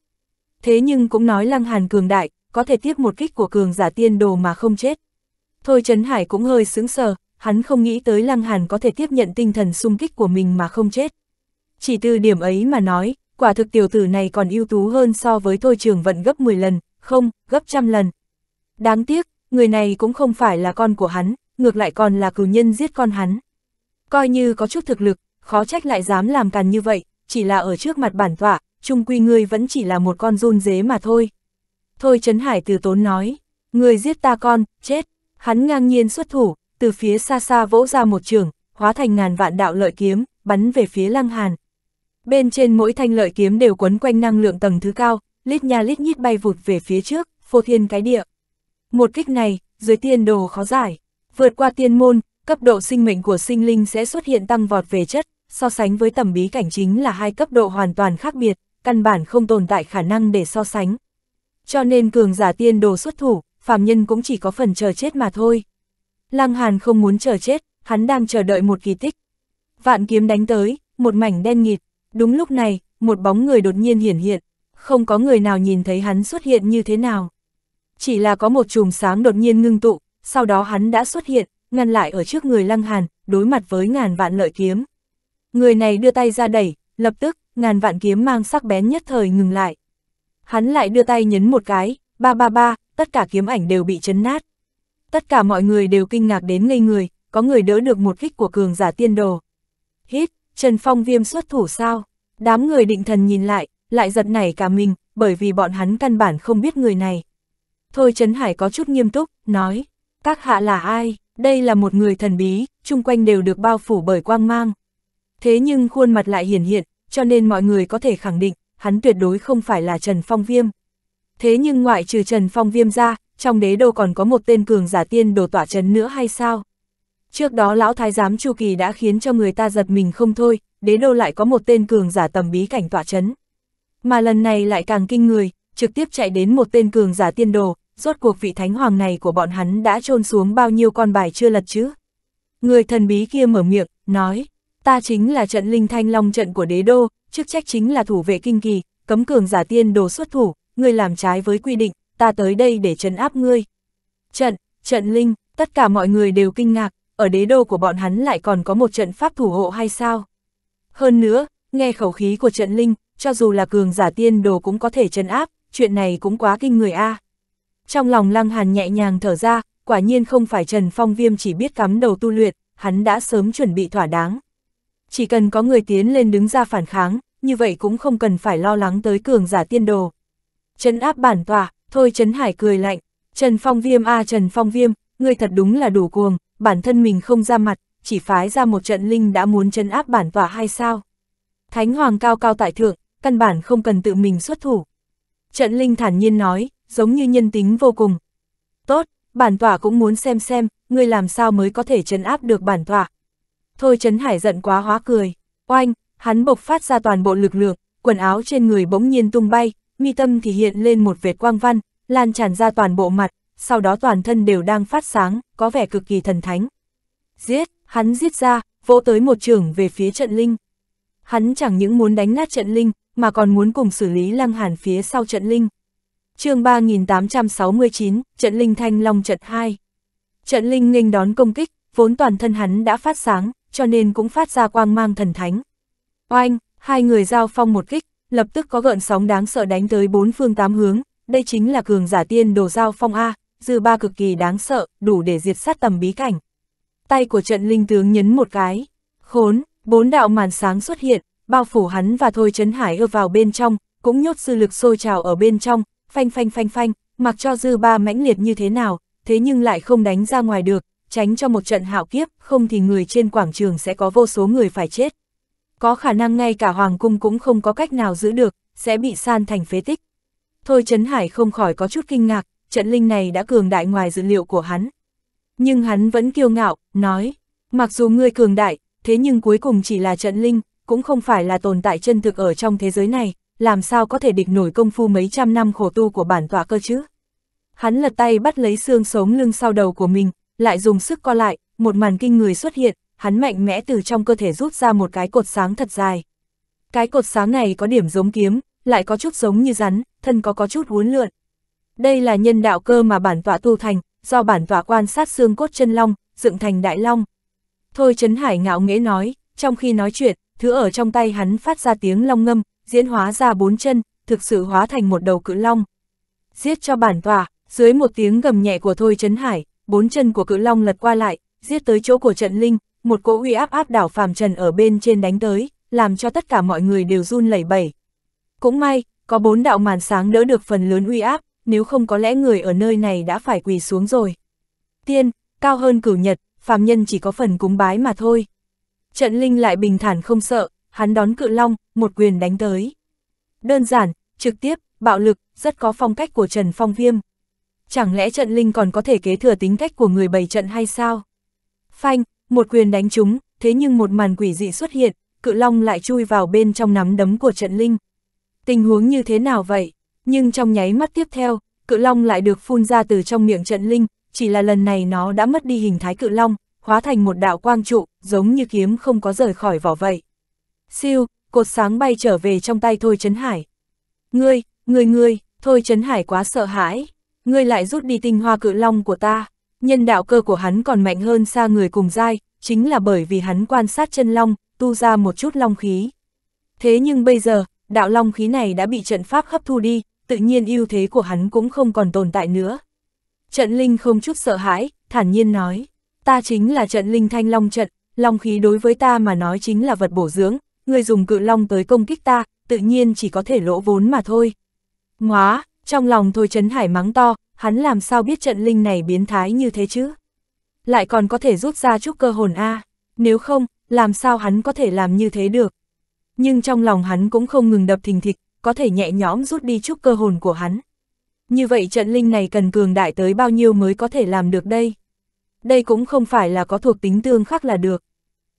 Thế nhưng cũng nói Lăng Hàn cường đại, có thể tiếp một kích của cường giả tiên đồ mà không chết. Thôi Trấn Hải cũng hơi sững sờ, hắn không nghĩ tới Lăng Hàn có thể tiếp nhận tinh thần xung kích của mình mà không chết. Chỉ từ điểm ấy mà nói, quả thực tiểu tử này còn ưu tú hơn so với Thôi Trường Vận gấp 10 lần, không, gấp trăm lần. Đáng tiếc, người này cũng không phải là con của hắn, ngược lại còn là cừu nhân giết con hắn. Coi như có chút thực lực, khó trách lại dám làm càn như vậy, chỉ là ở trước mặt bản tọa, trung quy ngươi vẫn chỉ là một con run dế mà thôi. Thôi Trấn Hải từ tốn nói, ngươi giết ta con, chết, hắn ngang nhiên xuất thủ, từ phía xa xa vỗ ra một trường, hóa thành ngàn vạn đạo lợi kiếm, bắn về phía lăng hàn. Bên trên mỗi thanh lợi kiếm đều quấn quanh năng lượng tầng thứ cao, lít nha lít nhít bay vụt về phía trước, phô thiên cái địa. Một kích này, dưới tiên đồ khó giải, vượt qua tiên môn, cấp độ sinh mệnh của sinh linh sẽ xuất hiện tăng vọt về chất, so sánh với tầm bí cảnh chính là hai cấp độ hoàn toàn khác biệt căn bản không tồn tại khả năng để so sánh. Cho nên cường giả tiên đồ xuất thủ, phàm nhân cũng chỉ có phần chờ chết mà thôi. Lăng Hàn không muốn chờ chết, hắn đang chờ đợi một kỳ tích. Vạn kiếm đánh tới, một mảnh đen nghịt, đúng lúc này, một bóng người đột nhiên hiển hiện, không có người nào nhìn thấy hắn xuất hiện như thế nào. Chỉ là có một chùm sáng đột nhiên ngưng tụ, sau đó hắn đã xuất hiện, ngăn lại ở trước người Lăng Hàn, đối mặt với ngàn vạn lợi kiếm. Người này đưa tay ra đẩy, lập tức, ngàn vạn kiếm mang sắc bén nhất thời ngừng lại. Hắn lại đưa tay nhấn một cái, ba ba ba, tất cả kiếm ảnh đều bị chấn nát. Tất cả mọi người đều kinh ngạc đến ngây người, có người đỡ được một kích của cường giả tiên đồ. Hít, Trần Phong viêm xuất thủ sao? Đám người định thần nhìn lại, lại giật nảy cả mình, bởi vì bọn hắn căn bản không biết người này. Thôi Trấn Hải có chút nghiêm túc, nói, các hạ là ai? Đây là một người thần bí, chung quanh đều được bao phủ bởi quang mang. Thế nhưng khuôn mặt lại hiển hiện, cho nên mọi người có thể khẳng định, hắn tuyệt đối không phải là Trần Phong Viêm. Thế nhưng ngoại trừ Trần Phong Viêm ra, trong đế đô còn có một tên cường giả tiên đồ tỏa trấn nữa hay sao? Trước đó lão thái giám Chu Kỳ đã khiến cho người ta giật mình không thôi, đế đô lại có một tên cường giả tầm bí cảnh tỏa chấn. Mà lần này lại càng kinh người, trực tiếp chạy đến một tên cường giả tiên đồ, rốt cuộc vị thánh hoàng này của bọn hắn đã trôn xuống bao nhiêu con bài chưa lật chứ. Người thần bí kia mở miệng, nói, Ta chính là trận linh thanh long trận của đế đô, chức trách chính là thủ vệ kinh kỳ, cấm cường giả tiên đồ xuất thủ, ngươi làm trái với quy định, ta tới đây để trấn áp ngươi. Trận, trận linh, tất cả mọi người đều kinh ngạc, ở đế đô của bọn hắn lại còn có một trận pháp thủ hộ hay sao? Hơn nữa, nghe khẩu khí của trận linh, cho dù là cường giả tiên đồ cũng có thể trấn áp, chuyện này cũng quá kinh người a. À. Trong lòng Lăng Hàn nhẹ nhàng thở ra, quả nhiên không phải Trần Phong Viêm chỉ biết cắm đầu tu luyện, hắn đã sớm chuẩn bị thỏa đáng chỉ cần có người tiến lên đứng ra phản kháng, như vậy cũng không cần phải lo lắng tới cường giả tiên đồ. Trấn áp bản tòa, thôi Trấn Hải cười lạnh, Trần Phong Viêm a à Trần Phong Viêm, ngươi thật đúng là đủ cuồng, bản thân mình không ra mặt, chỉ phái ra một trận linh đã muốn trấn áp bản tòa hay sao? Thánh Hoàng cao cao tại thượng, căn bản không cần tự mình xuất thủ. Trận linh thản nhiên nói, giống như nhân tính vô cùng. Tốt, bản tòa cũng muốn xem xem, ngươi làm sao mới có thể trấn áp được bản tòa, Thôi chấn Hải giận quá hóa cười, oanh, hắn bộc phát ra toàn bộ lực lượng, quần áo trên người bỗng nhiên tung bay, mi tâm thì hiện lên một vệt quang văn, lan tràn ra toàn bộ mặt, sau đó toàn thân đều đang phát sáng, có vẻ cực kỳ thần thánh. Giết, hắn giết ra, vỗ tới một trường về phía trận linh. Hắn chẳng những muốn đánh nát trận linh, mà còn muốn cùng xử lý lăng hàn phía sau trận linh. chương 3869, trận linh thanh long trận 2. Trận linh nghênh đón công kích, vốn toàn thân hắn đã phát sáng, cho nên cũng phát ra quang mang thần thánh. Oanh, hai người giao phong một kích, lập tức có gợn sóng đáng sợ đánh tới bốn phương tám hướng, đây chính là cường giả tiên đồ giao phong A, dư ba cực kỳ đáng sợ, đủ để diệt sát tầm bí cảnh. Tay của trận linh tướng nhấn một cái, khốn, bốn đạo màn sáng xuất hiện, bao phủ hắn và thôi chấn hải ơ vào bên trong, cũng nhốt dư lực sôi trào ở bên trong, phanh phanh phanh phanh, mặc cho dư ba mãnh liệt như thế nào, thế nhưng lại không đánh ra ngoài được, tránh cho một trận hạo kiếp, không thì người trên quảng trường sẽ có vô số người phải chết. Có khả năng ngay cả Hoàng Cung cũng không có cách nào giữ được, sẽ bị san thành phế tích. Thôi Trấn Hải không khỏi có chút kinh ngạc, trận linh này đã cường đại ngoài dự liệu của hắn. Nhưng hắn vẫn kiêu ngạo, nói, mặc dù ngươi cường đại, thế nhưng cuối cùng chỉ là trận linh, cũng không phải là tồn tại chân thực ở trong thế giới này, làm sao có thể địch nổi công phu mấy trăm năm khổ tu của bản tọa cơ chứ. Hắn lật tay bắt lấy xương sống lưng sau đầu của mình, lại dùng sức co lại, một màn kinh người xuất hiện, hắn mạnh mẽ từ trong cơ thể rút ra một cái cột sáng thật dài. Cái cột sáng này có điểm giống kiếm, lại có chút giống như rắn, thân có có chút uốn lượn. Đây là nhân đạo cơ mà bản tọa tu thành, do bản tọa quan sát xương cốt chân long, dựng thành đại long. Thôi Trấn Hải ngạo nghễ nói, trong khi nói chuyện, thứ ở trong tay hắn phát ra tiếng long ngâm, diễn hóa ra bốn chân, thực sự hóa thành một đầu cự long. Giết cho bản tòa, dưới một tiếng gầm nhẹ của Thôi Trấn Hải, bốn chân của cự long lật qua lại, giết tới chỗ của trận linh, một cỗ uy áp áp đảo phàm trần ở bên trên đánh tới, làm cho tất cả mọi người đều run lẩy bẩy. Cũng may, có bốn đạo màn sáng đỡ được phần lớn uy áp, nếu không có lẽ người ở nơi này đã phải quỳ xuống rồi. Tiên, cao hơn cửu nhật, phàm nhân chỉ có phần cúng bái mà thôi. Trận linh lại bình thản không sợ, hắn đón cự long, một quyền đánh tới. Đơn giản, trực tiếp, bạo lực, rất có phong cách của Trần Phong Viêm chẳng lẽ trận linh còn có thể kế thừa tính cách của người bày trận hay sao? Phanh, một quyền đánh chúng thế nhưng một màn quỷ dị xuất hiện, cự long lại chui vào bên trong nắm đấm của trận linh. Tình huống như thế nào vậy? Nhưng trong nháy mắt tiếp theo, cự long lại được phun ra từ trong miệng trận linh, chỉ là lần này nó đã mất đi hình thái cự long, hóa thành một đạo quang trụ, giống như kiếm không có rời khỏi vỏ vậy. Siêu, cột sáng bay trở về trong tay Thôi Trấn Hải. Ngươi, ngươi ngươi, Thôi Trấn Hải quá sợ hãi ngươi lại rút đi tinh hoa cự long của ta, nhân đạo cơ của hắn còn mạnh hơn xa người cùng giai, chính là bởi vì hắn quan sát chân long, tu ra một chút long khí. Thế nhưng bây giờ, đạo long khí này đã bị trận pháp hấp thu đi, tự nhiên ưu thế của hắn cũng không còn tồn tại nữa. Trận linh không chút sợ hãi, thản nhiên nói, ta chính là trận linh thanh long trận, long khí đối với ta mà nói chính là vật bổ dưỡng, người dùng cự long tới công kích ta, tự nhiên chỉ có thể lỗ vốn mà thôi. Ngoá, trong lòng Thôi Trấn Hải mắng to, hắn làm sao biết trận linh này biến thái như thế chứ? Lại còn có thể rút ra chút cơ hồn A, nếu không, làm sao hắn có thể làm như thế được? Nhưng trong lòng hắn cũng không ngừng đập thình thịch, có thể nhẹ nhõm rút đi chút cơ hồn của hắn. Như vậy trận linh này cần cường đại tới bao nhiêu mới có thể làm được đây? Đây cũng không phải là có thuộc tính tương khắc là được.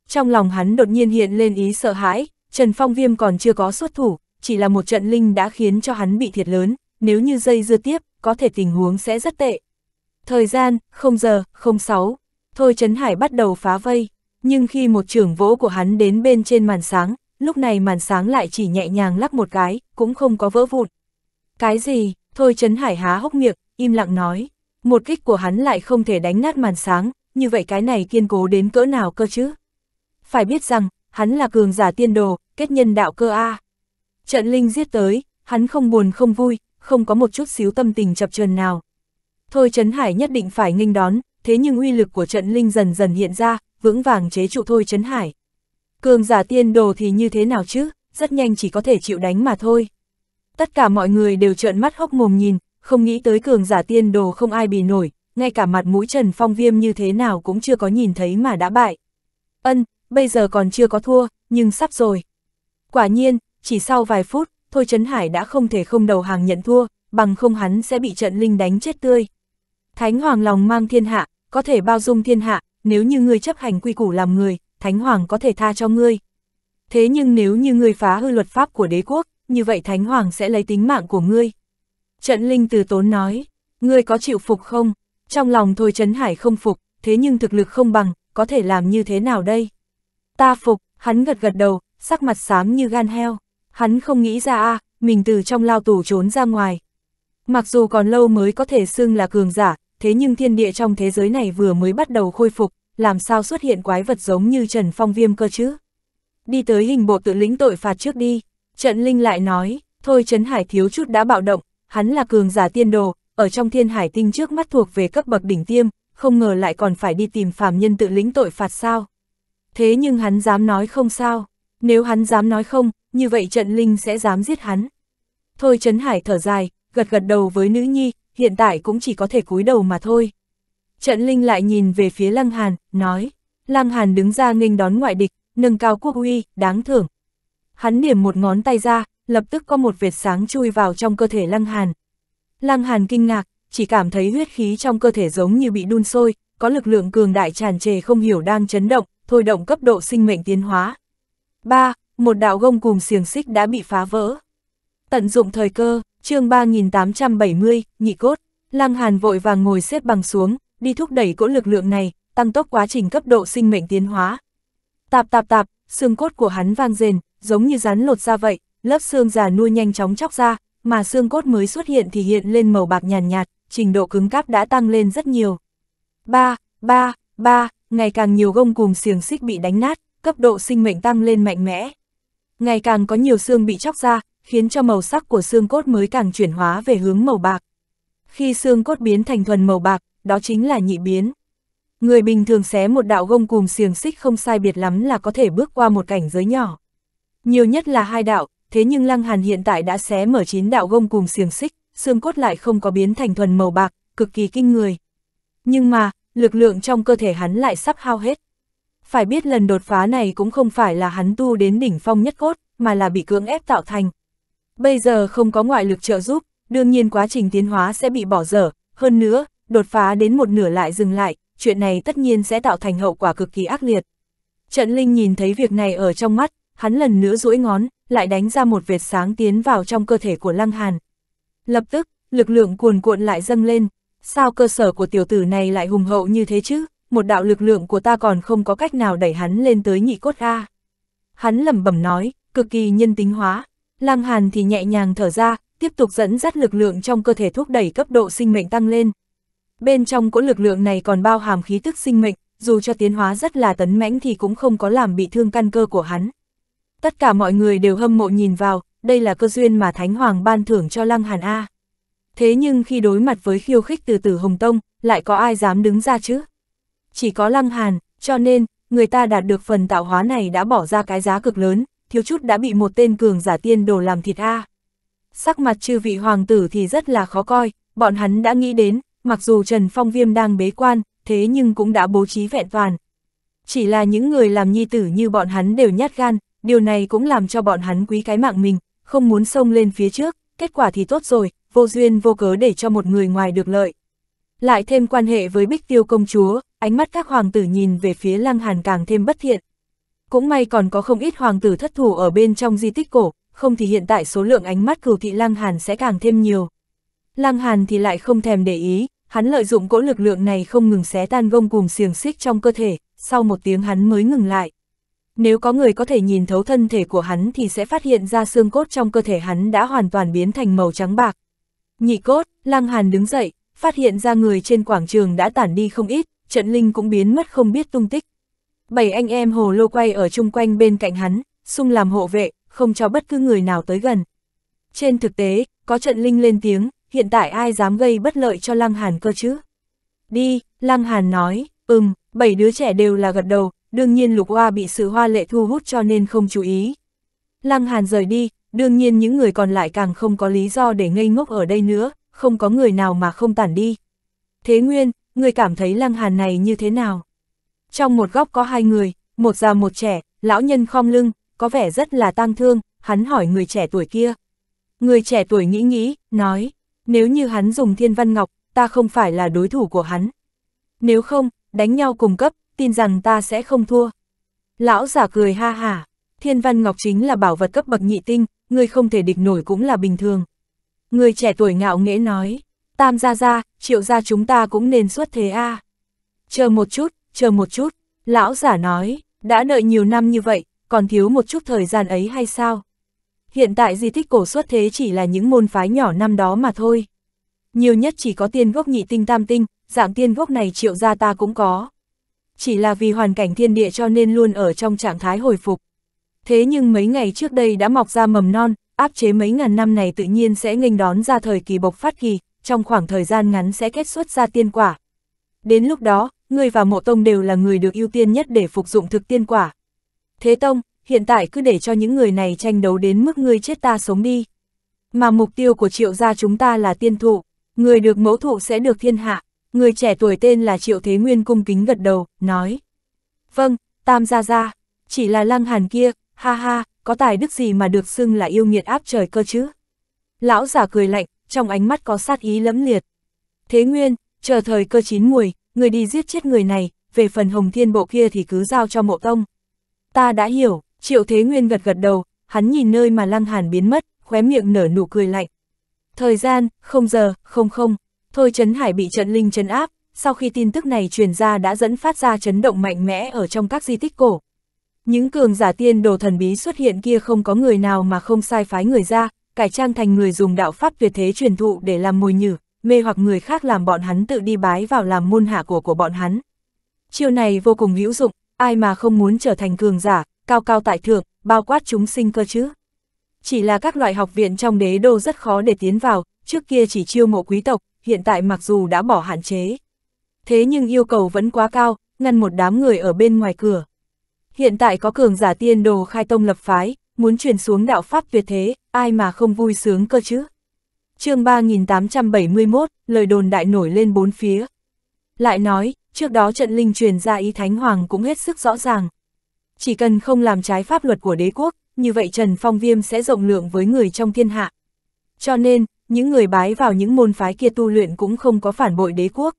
Trong lòng hắn đột nhiên hiện lên ý sợ hãi, Trần Phong Viêm còn chưa có xuất thủ, chỉ là một trận linh đã khiến cho hắn bị thiệt lớn, nếu như dây dưa tiếp, có thể tình huống sẽ rất tệ. Thời gian, không giờ, không sáu. Thôi Trấn Hải bắt đầu phá vây, nhưng khi một trưởng vỗ của hắn đến bên trên màn sáng, lúc này màn sáng lại chỉ nhẹ nhàng lắc một cái, cũng không có vỡ vụn. Cái gì? Thôi Trấn Hải há hốc miệng, im lặng nói. Một kích của hắn lại không thể đánh nát màn sáng, như vậy cái này kiên cố đến cỡ nào cơ chứ? Phải biết rằng, hắn là cường giả tiên đồ, kết nhân đạo cơ A. Trận linh giết tới, hắn không buồn không vui, không có một chút xíu tâm tình chập chờn nào. Thôi Trấn Hải nhất định phải nghênh đón, thế nhưng uy lực của trận linh dần dần hiện ra, vững vàng chế trụ Thôi Trấn Hải. Cường giả tiên đồ thì như thế nào chứ, rất nhanh chỉ có thể chịu đánh mà thôi. Tất cả mọi người đều trợn mắt hốc mồm nhìn, không nghĩ tới cường giả tiên đồ không ai bị nổi, ngay cả mặt mũi Trần Phong Viêm như thế nào cũng chưa có nhìn thấy mà đã bại. Ân, bây giờ còn chưa có thua, nhưng sắp rồi. Quả nhiên, chỉ sau vài phút, Thôi Trấn Hải đã không thể không đầu hàng nhận thua, bằng không hắn sẽ bị trận linh đánh chết tươi. Thánh Hoàng lòng mang thiên hạ, có thể bao dung thiên hạ, nếu như ngươi chấp hành quy củ làm người, Thánh Hoàng có thể tha cho ngươi. Thế nhưng nếu như ngươi phá hư luật pháp của đế quốc, như vậy Thánh Hoàng sẽ lấy tính mạng của ngươi. Trận linh từ tốn nói, ngươi có chịu phục không? Trong lòng Thôi Trấn Hải không phục, thế nhưng thực lực không bằng, có thể làm như thế nào đây? Ta phục, hắn gật gật đầu, sắc mặt xám như gan heo hắn không nghĩ ra a mình từ trong lao tù trốn ra ngoài. Mặc dù còn lâu mới có thể xưng là cường giả, thế nhưng thiên địa trong thế giới này vừa mới bắt đầu khôi phục, làm sao xuất hiện quái vật giống như Trần Phong Viêm cơ chứ? Đi tới hình bộ tự lĩnh tội phạt trước đi, Trận Linh lại nói, thôi Trấn Hải thiếu chút đã bạo động, hắn là cường giả tiên đồ, ở trong thiên hải tinh trước mắt thuộc về cấp bậc đỉnh tiêm, không ngờ lại còn phải đi tìm phàm nhân tự lĩnh tội phạt sao. Thế nhưng hắn dám nói không sao, nếu hắn dám nói không, như vậy trận linh sẽ dám giết hắn. Thôi Trấn Hải thở dài, gật gật đầu với nữ nhi, hiện tại cũng chỉ có thể cúi đầu mà thôi. Trận linh lại nhìn về phía Lăng Hàn, nói, Lăng Hàn đứng ra nghênh đón ngoại địch, nâng cao quốc uy, đáng thưởng. Hắn điểm một ngón tay ra, lập tức có một vệt sáng chui vào trong cơ thể Lăng Hàn. Lăng Hàn kinh ngạc, chỉ cảm thấy huyết khí trong cơ thể giống như bị đun sôi, có lực lượng cường đại tràn trề không hiểu đang chấn động, thôi động cấp độ sinh mệnh tiến hóa. 3 một đạo gông cùng xiềng xích đã bị phá vỡ. Tận dụng thời cơ, chương 3870, nhị cốt, Lăng Hàn vội vàng ngồi xếp bằng xuống, đi thúc đẩy cỗ lực lượng này, tăng tốc quá trình cấp độ sinh mệnh tiến hóa. Tạp tạp tạp, xương cốt của hắn vang rền, giống như rắn lột ra vậy, lớp xương già nuôi nhanh chóng chóc ra, mà xương cốt mới xuất hiện thì hiện lên màu bạc nhàn nhạt, nhạt, trình độ cứng cáp đã tăng lên rất nhiều. Ba, ba, ba, ngày càng nhiều gông cùng xiềng xích bị đánh nát, cấp độ sinh mệnh tăng lên mạnh mẽ. Ngày càng có nhiều xương bị chóc ra, khiến cho màu sắc của xương cốt mới càng chuyển hóa về hướng màu bạc. Khi xương cốt biến thành thuần màu bạc, đó chính là nhị biến. Người bình thường xé một đạo gông cùng xiềng xích không sai biệt lắm là có thể bước qua một cảnh giới nhỏ. Nhiều nhất là hai đạo, thế nhưng Lăng Hàn hiện tại đã xé mở chín đạo gông cùng xiềng xích, xương cốt lại không có biến thành thuần màu bạc, cực kỳ kinh người. Nhưng mà, lực lượng trong cơ thể hắn lại sắp hao hết. Phải biết lần đột phá này cũng không phải là hắn tu đến đỉnh phong nhất cốt, mà là bị cưỡng ép tạo thành. Bây giờ không có ngoại lực trợ giúp, đương nhiên quá trình tiến hóa sẽ bị bỏ dở, hơn nữa, đột phá đến một nửa lại dừng lại, chuyện này tất nhiên sẽ tạo thành hậu quả cực kỳ ác liệt. Trận Linh nhìn thấy việc này ở trong mắt, hắn lần nữa duỗi ngón, lại đánh ra một vệt sáng tiến vào trong cơ thể của Lăng Hàn. Lập tức, lực lượng cuồn cuộn lại dâng lên, sao cơ sở của tiểu tử này lại hùng hậu như thế chứ? một đạo lực lượng của ta còn không có cách nào đẩy hắn lên tới nhị cốt A. Hắn lẩm bẩm nói, cực kỳ nhân tính hóa, lang Hàn thì nhẹ nhàng thở ra, tiếp tục dẫn dắt lực lượng trong cơ thể thúc đẩy cấp độ sinh mệnh tăng lên. Bên trong cỗ lực lượng này còn bao hàm khí tức sinh mệnh, dù cho tiến hóa rất là tấn mãnh thì cũng không có làm bị thương căn cơ của hắn. Tất cả mọi người đều hâm mộ nhìn vào, đây là cơ duyên mà Thánh Hoàng ban thưởng cho Lăng Hàn A. Thế nhưng khi đối mặt với khiêu khích từ từ Hồng Tông, lại có ai dám đứng ra chứ? chỉ có Lăng Hàn, cho nên, người ta đạt được phần tạo hóa này đã bỏ ra cái giá cực lớn, thiếu chút đã bị một tên cường giả tiên đồ làm thịt a. Sắc mặt chư vị hoàng tử thì rất là khó coi, bọn hắn đã nghĩ đến, mặc dù Trần Phong Viêm đang bế quan, thế nhưng cũng đã bố trí vẹn toàn. Chỉ là những người làm nhi tử như bọn hắn đều nhát gan, điều này cũng làm cho bọn hắn quý cái mạng mình, không muốn xông lên phía trước, kết quả thì tốt rồi, vô duyên vô cớ để cho một người ngoài được lợi. Lại thêm quan hệ với Bích Tiêu công chúa, ánh mắt các hoàng tử nhìn về phía lăng hàn càng thêm bất thiện. Cũng may còn có không ít hoàng tử thất thủ ở bên trong di tích cổ, không thì hiện tại số lượng ánh mắt cửu thị lăng hàn sẽ càng thêm nhiều. Lăng hàn thì lại không thèm để ý, hắn lợi dụng cỗ lực lượng này không ngừng xé tan gông cùng xiềng xích trong cơ thể, sau một tiếng hắn mới ngừng lại. Nếu có người có thể nhìn thấu thân thể của hắn thì sẽ phát hiện ra xương cốt trong cơ thể hắn đã hoàn toàn biến thành màu trắng bạc. Nhị cốt, Lăng Hàn đứng dậy, phát hiện ra người trên quảng trường đã tản đi không ít, trận linh cũng biến mất không biết tung tích. Bảy anh em hồ lô quay ở chung quanh bên cạnh hắn, sung làm hộ vệ, không cho bất cứ người nào tới gần. Trên thực tế, có trận linh lên tiếng, hiện tại ai dám gây bất lợi cho Lăng Hàn cơ chứ? Đi, Lăng Hàn nói, ừm, bảy đứa trẻ đều là gật đầu, đương nhiên lục hoa bị sự hoa lệ thu hút cho nên không chú ý. Lăng Hàn rời đi, đương nhiên những người còn lại càng không có lý do để ngây ngốc ở đây nữa, không có người nào mà không tản đi. Thế Nguyên, ngươi cảm thấy lăng hàn này như thế nào? Trong một góc có hai người, một già một trẻ, lão nhân khom lưng, có vẻ rất là tang thương, hắn hỏi người trẻ tuổi kia. Người trẻ tuổi nghĩ nghĩ, nói, nếu như hắn dùng thiên văn ngọc, ta không phải là đối thủ của hắn. Nếu không, đánh nhau cùng cấp, tin rằng ta sẽ không thua. Lão giả cười ha hả, thiên văn ngọc chính là bảo vật cấp bậc nhị tinh, người không thể địch nổi cũng là bình thường. Người trẻ tuổi ngạo nghễ nói, tam gia gia, triệu gia chúng ta cũng nên xuất thế a Chờ một chút, chờ một chút, lão giả nói, đã nợ nhiều năm như vậy, còn thiếu một chút thời gian ấy hay sao? Hiện tại di tích cổ xuất thế chỉ là những môn phái nhỏ năm đó mà thôi. Nhiều nhất chỉ có tiên gốc nhị tinh tam tinh, dạng tiên gốc này triệu gia ta cũng có. Chỉ là vì hoàn cảnh thiên địa cho nên luôn ở trong trạng thái hồi phục. Thế nhưng mấy ngày trước đây đã mọc ra mầm non, áp chế mấy ngàn năm này tự nhiên sẽ nghênh đón ra thời kỳ bộc phát kỳ, trong khoảng thời gian ngắn sẽ kết xuất ra tiên quả. Đến lúc đó, ngươi và mộ tông đều là người được ưu tiên nhất để phục dụng thực tiên quả. Thế tông, hiện tại cứ để cho những người này tranh đấu đến mức ngươi chết ta sống đi. Mà mục tiêu của triệu gia chúng ta là tiên thụ, người được mẫu thụ sẽ được thiên hạ. Người trẻ tuổi tên là Triệu Thế Nguyên cung kính gật đầu, nói. Vâng, Tam Gia Gia, chỉ là lăng hàn kia, ha ha, có tài đức gì mà được xưng là yêu nghiệt áp trời cơ chứ? Lão giả cười lạnh, trong ánh mắt có sát ý lẫm liệt. Thế Nguyên, chờ thời cơ chín muồi, người đi giết chết người này, về phần Hồng Thiên Bộ kia thì cứ giao cho mộ tông. Ta đã hiểu, Triệu Thế Nguyên gật gật đầu, hắn nhìn nơi mà Lăng Hàn biến mất, khóe miệng nở nụ cười lạnh. Thời gian, không giờ, không không, thôi Trấn Hải bị trận linh trấn áp, sau khi tin tức này truyền ra đã dẫn phát ra chấn động mạnh mẽ ở trong các di tích cổ. Những cường giả tiên đồ thần bí xuất hiện kia không có người nào mà không sai phái người ra, cải trang thành người dùng đạo pháp tuyệt thế truyền thụ để làm mồi nhử, mê hoặc người khác làm bọn hắn tự đi bái vào làm môn hạ của của bọn hắn. Chiêu này vô cùng hữu dụng, ai mà không muốn trở thành cường giả, cao cao tại thượng, bao quát chúng sinh cơ chứ. Chỉ là các loại học viện trong đế đô rất khó để tiến vào, trước kia chỉ chiêu mộ quý tộc, hiện tại mặc dù đã bỏ hạn chế. Thế nhưng yêu cầu vẫn quá cao, ngăn một đám người ở bên ngoài cửa. Hiện tại có cường giả tiên đồ khai tông lập phái, muốn truyền xuống đạo pháp tuyệt thế, ai mà không vui sướng cơ chứ. chương 3871, lời đồn đại nổi lên bốn phía. Lại nói, trước đó trận linh truyền ra ý Thánh Hoàng cũng hết sức rõ ràng. Chỉ cần không làm trái pháp luật của đế quốc, như vậy Trần Phong Viêm sẽ rộng lượng với người trong thiên hạ. Cho nên, những người bái vào những môn phái kia tu luyện cũng không có phản bội đế quốc.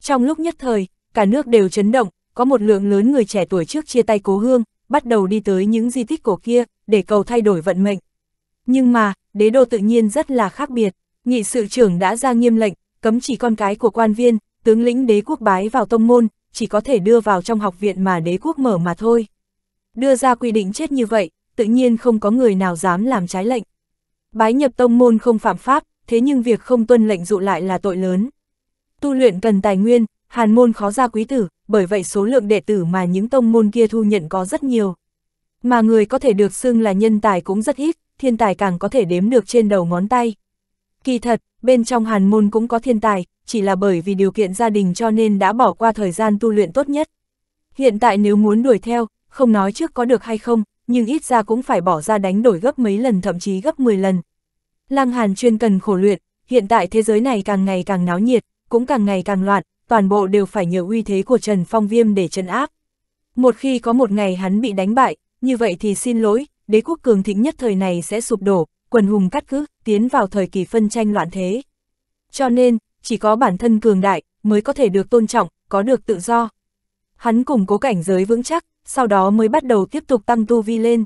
Trong lúc nhất thời, cả nước đều chấn động, có một lượng lớn người trẻ tuổi trước chia tay cố hương, bắt đầu đi tới những di tích cổ kia, để cầu thay đổi vận mệnh. Nhưng mà, đế đô tự nhiên rất là khác biệt, nghị sự trưởng đã ra nghiêm lệnh, cấm chỉ con cái của quan viên, tướng lĩnh đế quốc bái vào tông môn, chỉ có thể đưa vào trong học viện mà đế quốc mở mà thôi. Đưa ra quy định chết như vậy, tự nhiên không có người nào dám làm trái lệnh. Bái nhập tông môn không phạm pháp, thế nhưng việc không tuân lệnh dụ lại là tội lớn. Tu luyện cần tài nguyên, hàn môn khó ra quý tử, bởi vậy số lượng đệ tử mà những tông môn kia thu nhận có rất nhiều mà người có thể được xưng là nhân tài cũng rất ít, thiên tài càng có thể đếm được trên đầu ngón tay. Kỳ thật, bên trong hàn môn cũng có thiên tài, chỉ là bởi vì điều kiện gia đình cho nên đã bỏ qua thời gian tu luyện tốt nhất. Hiện tại nếu muốn đuổi theo, không nói trước có được hay không, nhưng ít ra cũng phải bỏ ra đánh đổi gấp mấy lần thậm chí gấp 10 lần. Lăng Hàn chuyên cần khổ luyện, hiện tại thế giới này càng ngày càng náo nhiệt, cũng càng ngày càng loạn, toàn bộ đều phải nhờ uy thế của Trần Phong Viêm để chân áp. Một khi có một ngày hắn bị đánh bại, như vậy thì xin lỗi, đế quốc cường thịnh nhất thời này sẽ sụp đổ, quần hùng cắt cứ, tiến vào thời kỳ phân tranh loạn thế. Cho nên, chỉ có bản thân cường đại, mới có thể được tôn trọng, có được tự do. Hắn củng cố cảnh giới vững chắc, sau đó mới bắt đầu tiếp tục tăng tu vi lên.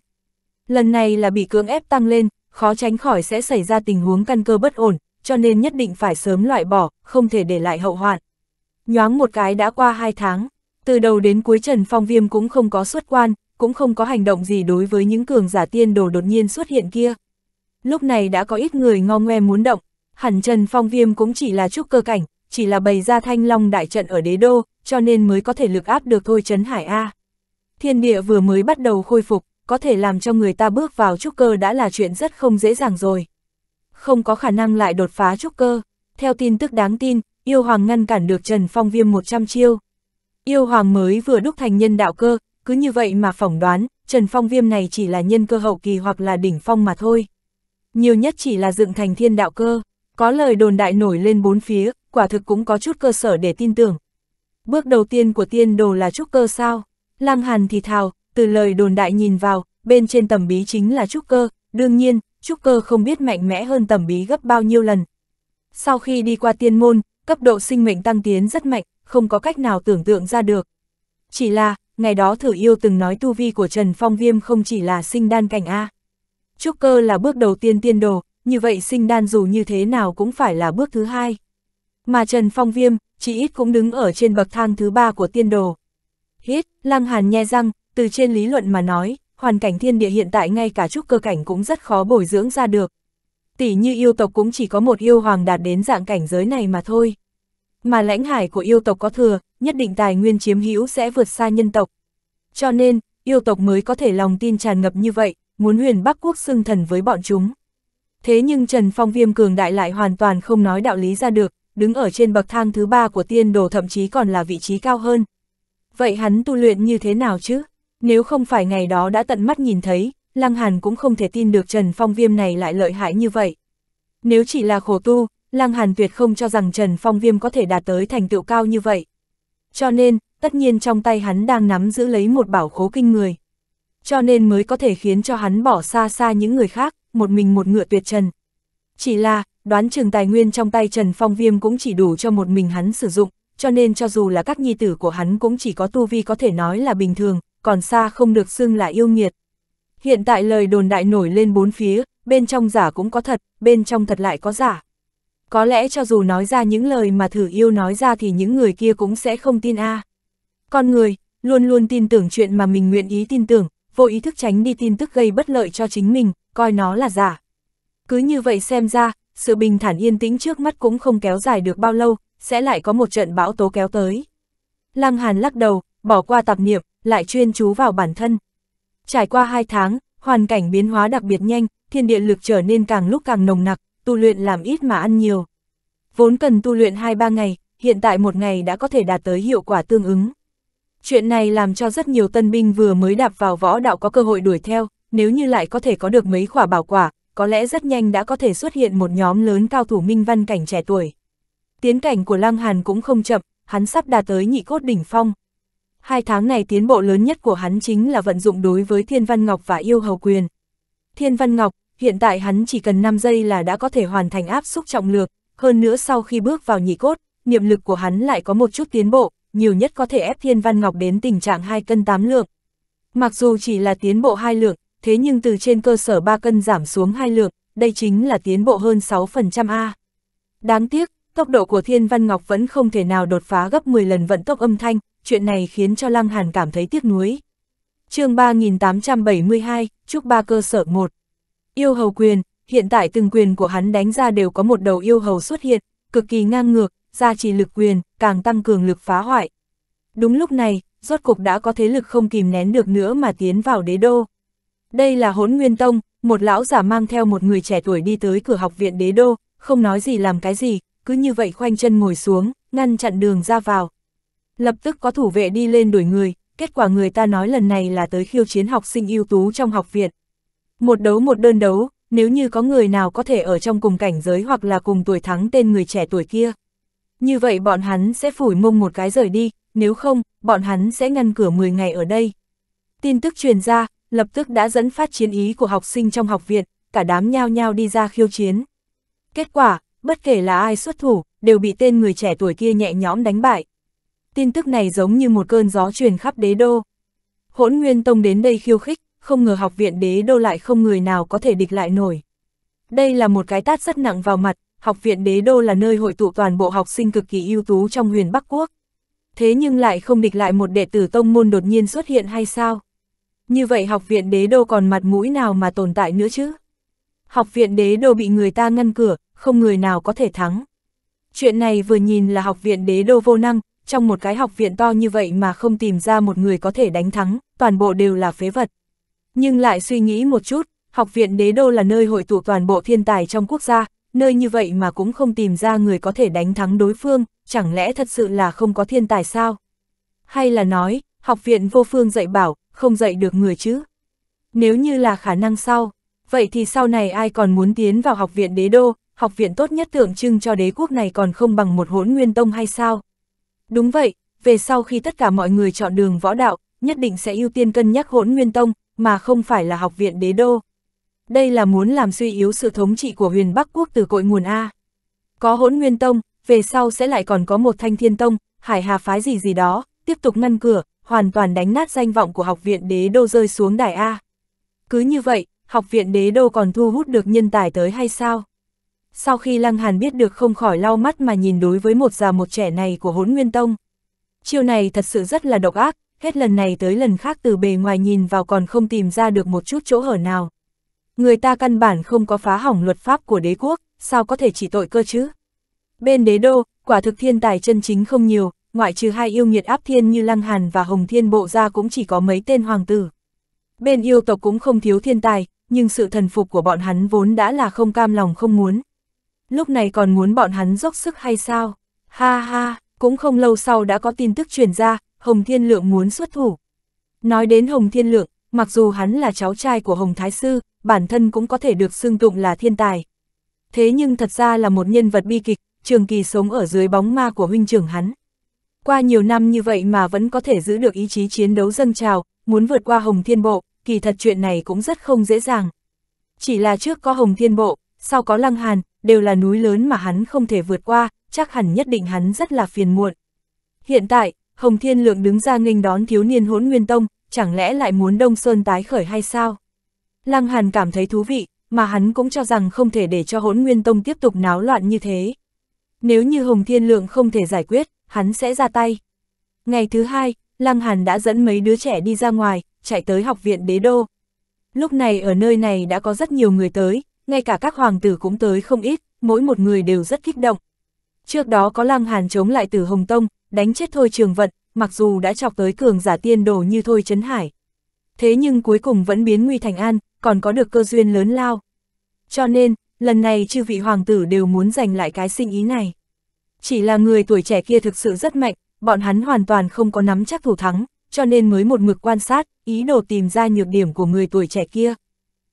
Lần này là bị cưỡng ép tăng lên, khó tránh khỏi sẽ xảy ra tình huống căn cơ bất ổn, cho nên nhất định phải sớm loại bỏ, không thể để lại hậu hoạn. Nhoáng một cái đã qua hai tháng, từ đầu đến cuối Trần Phong Viêm cũng không có xuất quan, cũng không có hành động gì đối với những cường giả tiên đồ đột nhiên xuất hiện kia. Lúc này đã có ít người ngo ngoe muốn động, hẳn Trần Phong Viêm cũng chỉ là trúc cơ cảnh, chỉ là bày ra thanh long đại trận ở đế đô, cho nên mới có thể lực áp được thôi Trấn Hải A. Thiên địa vừa mới bắt đầu khôi phục, có thể làm cho người ta bước vào trúc cơ đã là chuyện rất không dễ dàng rồi. Không có khả năng lại đột phá trúc cơ, theo tin tức đáng tin, yêu hoàng ngăn cản được Trần Phong Viêm 100 chiêu. Yêu hoàng mới vừa đúc thành nhân đạo cơ, cứ như vậy mà phỏng đoán, Trần Phong viêm này chỉ là nhân cơ hậu kỳ hoặc là đỉnh phong mà thôi. Nhiều nhất chỉ là dựng thành thiên đạo cơ, có lời đồn đại nổi lên bốn phía, quả thực cũng có chút cơ sở để tin tưởng. Bước đầu tiên của tiên đồ là trúc cơ sao? Lăng Hàn thì thào, từ lời đồn đại nhìn vào, bên trên tầm bí chính là trúc cơ, đương nhiên, trúc cơ không biết mạnh mẽ hơn tầm bí gấp bao nhiêu lần. Sau khi đi qua tiên môn, cấp độ sinh mệnh tăng tiến rất mạnh, không có cách nào tưởng tượng ra được. Chỉ là, ngày đó thử yêu từng nói tu vi của Trần Phong Viêm không chỉ là sinh đan cảnh A. Trúc cơ là bước đầu tiên tiên đồ, như vậy sinh đan dù như thế nào cũng phải là bước thứ hai. Mà Trần Phong Viêm, chỉ ít cũng đứng ở trên bậc thang thứ ba của tiên đồ. Hít, Lăng Hàn nhe răng, từ trên lý luận mà nói, hoàn cảnh thiên địa hiện tại ngay cả trúc cơ cảnh cũng rất khó bồi dưỡng ra được. Tỷ như yêu tộc cũng chỉ có một yêu hoàng đạt đến dạng cảnh giới này mà thôi. Mà lãnh hải của yêu tộc có thừa, nhất định tài nguyên chiếm hữu sẽ vượt xa nhân tộc. Cho nên, yêu tộc mới có thể lòng tin tràn ngập như vậy, muốn huyền Bắc Quốc xưng thần với bọn chúng. Thế nhưng Trần Phong Viêm cường đại lại hoàn toàn không nói đạo lý ra được, đứng ở trên bậc thang thứ ba của tiên đồ thậm chí còn là vị trí cao hơn. Vậy hắn tu luyện như thế nào chứ? Nếu không phải ngày đó đã tận mắt nhìn thấy, Lăng Hàn cũng không thể tin được Trần Phong Viêm này lại lợi hại như vậy. Nếu chỉ là khổ tu, Lăng Hàn tuyệt không cho rằng Trần Phong Viêm có thể đạt tới thành tựu cao như vậy cho nên, tất nhiên trong tay hắn đang nắm giữ lấy một bảo khố kinh người. Cho nên mới có thể khiến cho hắn bỏ xa xa những người khác, một mình một ngựa tuyệt trần. Chỉ là, đoán chừng tài nguyên trong tay Trần Phong Viêm cũng chỉ đủ cho một mình hắn sử dụng, cho nên cho dù là các nhi tử của hắn cũng chỉ có tu vi có thể nói là bình thường, còn xa không được xưng là yêu nghiệt. Hiện tại lời đồn đại nổi lên bốn phía, bên trong giả cũng có thật, bên trong thật lại có giả có lẽ cho dù nói ra những lời mà thử yêu nói ra thì những người kia cũng sẽ không tin a. À. Con người, luôn luôn tin tưởng chuyện mà mình nguyện ý tin tưởng, vô ý thức tránh đi tin tức gây bất lợi cho chính mình, coi nó là giả. Cứ như vậy xem ra, sự bình thản yên tĩnh trước mắt cũng không kéo dài được bao lâu, sẽ lại có một trận bão tố kéo tới. Lăng Hàn lắc đầu, bỏ qua tạp niệm, lại chuyên chú vào bản thân. Trải qua hai tháng, hoàn cảnh biến hóa đặc biệt nhanh, thiên địa lực trở nên càng lúc càng nồng nặc, tu luyện làm ít mà ăn nhiều. Vốn cần tu luyện 2-3 ngày, hiện tại một ngày đã có thể đạt tới hiệu quả tương ứng. Chuyện này làm cho rất nhiều tân binh vừa mới đạp vào võ đạo có cơ hội đuổi theo, nếu như lại có thể có được mấy quả bảo quả, có lẽ rất nhanh đã có thể xuất hiện một nhóm lớn cao thủ minh văn cảnh trẻ tuổi. Tiến cảnh của Lăng Hàn cũng không chậm, hắn sắp đạt tới nhị cốt đỉnh phong. Hai tháng này tiến bộ lớn nhất của hắn chính là vận dụng đối với Thiên Văn Ngọc và Yêu Hầu Quyền. Thiên Văn Ngọc, hiện tại hắn chỉ cần 5 giây là đã có thể hoàn thành áp xúc trọng lược, hơn nữa sau khi bước vào nhị cốt, niệm lực của hắn lại có một chút tiến bộ, nhiều nhất có thể ép Thiên Văn Ngọc đến tình trạng 2 cân 8 lượng. Mặc dù chỉ là tiến bộ 2 lượng, thế nhưng từ trên cơ sở 3 cân giảm xuống 2 lượng, đây chính là tiến bộ hơn 6% A. Đáng tiếc, tốc độ của Thiên Văn Ngọc vẫn không thể nào đột phá gấp 10 lần vận tốc âm thanh, chuyện này khiến cho Lăng Hàn cảm thấy tiếc nuối. chương 3872, chúc Ba Cơ Sở 1 yêu hầu quyền, hiện tại từng quyền của hắn đánh ra đều có một đầu yêu hầu xuất hiện, cực kỳ ngang ngược, Ra chỉ lực quyền, càng tăng cường lực phá hoại. Đúng lúc này, rốt cục đã có thế lực không kìm nén được nữa mà tiến vào đế đô. Đây là hốn nguyên tông, một lão giả mang theo một người trẻ tuổi đi tới cửa học viện đế đô, không nói gì làm cái gì, cứ như vậy khoanh chân ngồi xuống, ngăn chặn đường ra vào. Lập tức có thủ vệ đi lên đuổi người, kết quả người ta nói lần này là tới khiêu chiến học sinh ưu tú trong học viện. Một đấu một đơn đấu, nếu như có người nào có thể ở trong cùng cảnh giới hoặc là cùng tuổi thắng tên người trẻ tuổi kia. Như vậy bọn hắn sẽ phủi mông một cái rời đi, nếu không, bọn hắn sẽ ngăn cửa 10 ngày ở đây. Tin tức truyền ra, lập tức đã dẫn phát chiến ý của học sinh trong học viện, cả đám nhao nhao đi ra khiêu chiến. Kết quả, bất kể là ai xuất thủ, đều bị tên người trẻ tuổi kia nhẹ nhõm đánh bại. Tin tức này giống như một cơn gió truyền khắp đế đô. Hỗn Nguyên Tông đến đây khiêu khích, không ngờ học viện đế đô lại không người nào có thể địch lại nổi. Đây là một cái tát rất nặng vào mặt, học viện đế đô là nơi hội tụ toàn bộ học sinh cực kỳ ưu tú trong huyền Bắc Quốc. Thế nhưng lại không địch lại một đệ tử tông môn đột nhiên xuất hiện hay sao? Như vậy học viện đế đô còn mặt mũi nào mà tồn tại nữa chứ? Học viện đế đô bị người ta ngăn cửa, không người nào có thể thắng. Chuyện này vừa nhìn là học viện đế đô vô năng, trong một cái học viện to như vậy mà không tìm ra một người có thể đánh thắng, toàn bộ đều là phế vật. Nhưng lại suy nghĩ một chút, học viện đế đô là nơi hội tụ toàn bộ thiên tài trong quốc gia, nơi như vậy mà cũng không tìm ra người có thể đánh thắng đối phương, chẳng lẽ thật sự là không có thiên tài sao? Hay là nói, học viện vô phương dạy bảo, không dạy được người chứ? Nếu như là khả năng sau, vậy thì sau này ai còn muốn tiến vào học viện đế đô, học viện tốt nhất tượng trưng cho đế quốc này còn không bằng một hỗn nguyên tông hay sao? Đúng vậy, về sau khi tất cả mọi người chọn đường võ đạo, nhất định sẽ ưu tiên cân nhắc hỗn nguyên tông, mà không phải là học viện đế đô. Đây là muốn làm suy yếu sự thống trị của huyền Bắc Quốc từ cội nguồn A. Có hỗn nguyên tông, về sau sẽ lại còn có một thanh thiên tông, hải hà phái gì gì đó, tiếp tục ngăn cửa, hoàn toàn đánh nát danh vọng của học viện đế đô rơi xuống đài A. Cứ như vậy, học viện đế đô còn thu hút được nhân tài tới hay sao? Sau khi Lăng Hàn biết được không khỏi lau mắt mà nhìn đối với một già một trẻ này của hỗn nguyên tông. Chiêu này thật sự rất là độc ác, hết lần này tới lần khác từ bề ngoài nhìn vào còn không tìm ra được một chút chỗ hở nào. Người ta căn bản không có phá hỏng luật pháp của đế quốc, sao có thể chỉ tội cơ chứ? Bên đế đô, quả thực thiên tài chân chính không nhiều, ngoại trừ hai yêu nghiệt áp thiên như Lăng Hàn và Hồng Thiên Bộ ra cũng chỉ có mấy tên hoàng tử. Bên yêu tộc cũng không thiếu thiên tài, nhưng sự thần phục của bọn hắn vốn đã là không cam lòng không muốn. Lúc này còn muốn bọn hắn dốc sức hay sao? Ha ha, cũng không lâu sau đã có tin tức truyền ra, Hồng Thiên Lượng muốn xuất thủ. Nói đến Hồng Thiên Lượng, mặc dù hắn là cháu trai của Hồng Thái Sư, bản thân cũng có thể được xưng tụng là thiên tài. Thế nhưng thật ra là một nhân vật bi kịch, trường kỳ sống ở dưới bóng ma của huynh trưởng hắn. Qua nhiều năm như vậy mà vẫn có thể giữ được ý chí chiến đấu dâng trào, muốn vượt qua Hồng Thiên Bộ, kỳ thật chuyện này cũng rất không dễ dàng. Chỉ là trước có Hồng Thiên Bộ, sau có Lăng Hàn, đều là núi lớn mà hắn không thể vượt qua, chắc hẳn nhất định hắn rất là phiền muộn. Hiện tại, Hồng Thiên Lượng đứng ra nghênh đón thiếu niên hỗn nguyên tông, chẳng lẽ lại muốn Đông Sơn tái khởi hay sao? Lăng Hàn cảm thấy thú vị, mà hắn cũng cho rằng không thể để cho hỗn nguyên tông tiếp tục náo loạn như thế. Nếu như Hồng Thiên Lượng không thể giải quyết, hắn sẽ ra tay. Ngày thứ hai, Lăng Hàn đã dẫn mấy đứa trẻ đi ra ngoài, chạy tới học viện đế đô. Lúc này ở nơi này đã có rất nhiều người tới, ngay cả các hoàng tử cũng tới không ít, mỗi một người đều rất kích động. Trước đó có Lăng Hàn chống lại tử Hồng Tông, đánh chết thôi trường vận, mặc dù đã chọc tới cường giả tiên đồ như thôi chấn hải. Thế nhưng cuối cùng vẫn biến nguy thành an, còn có được cơ duyên lớn lao. Cho nên, lần này chư vị hoàng tử đều muốn giành lại cái sinh ý này. Chỉ là người tuổi trẻ kia thực sự rất mạnh, bọn hắn hoàn toàn không có nắm chắc thủ thắng, cho nên mới một mực quan sát, ý đồ tìm ra nhược điểm của người tuổi trẻ kia.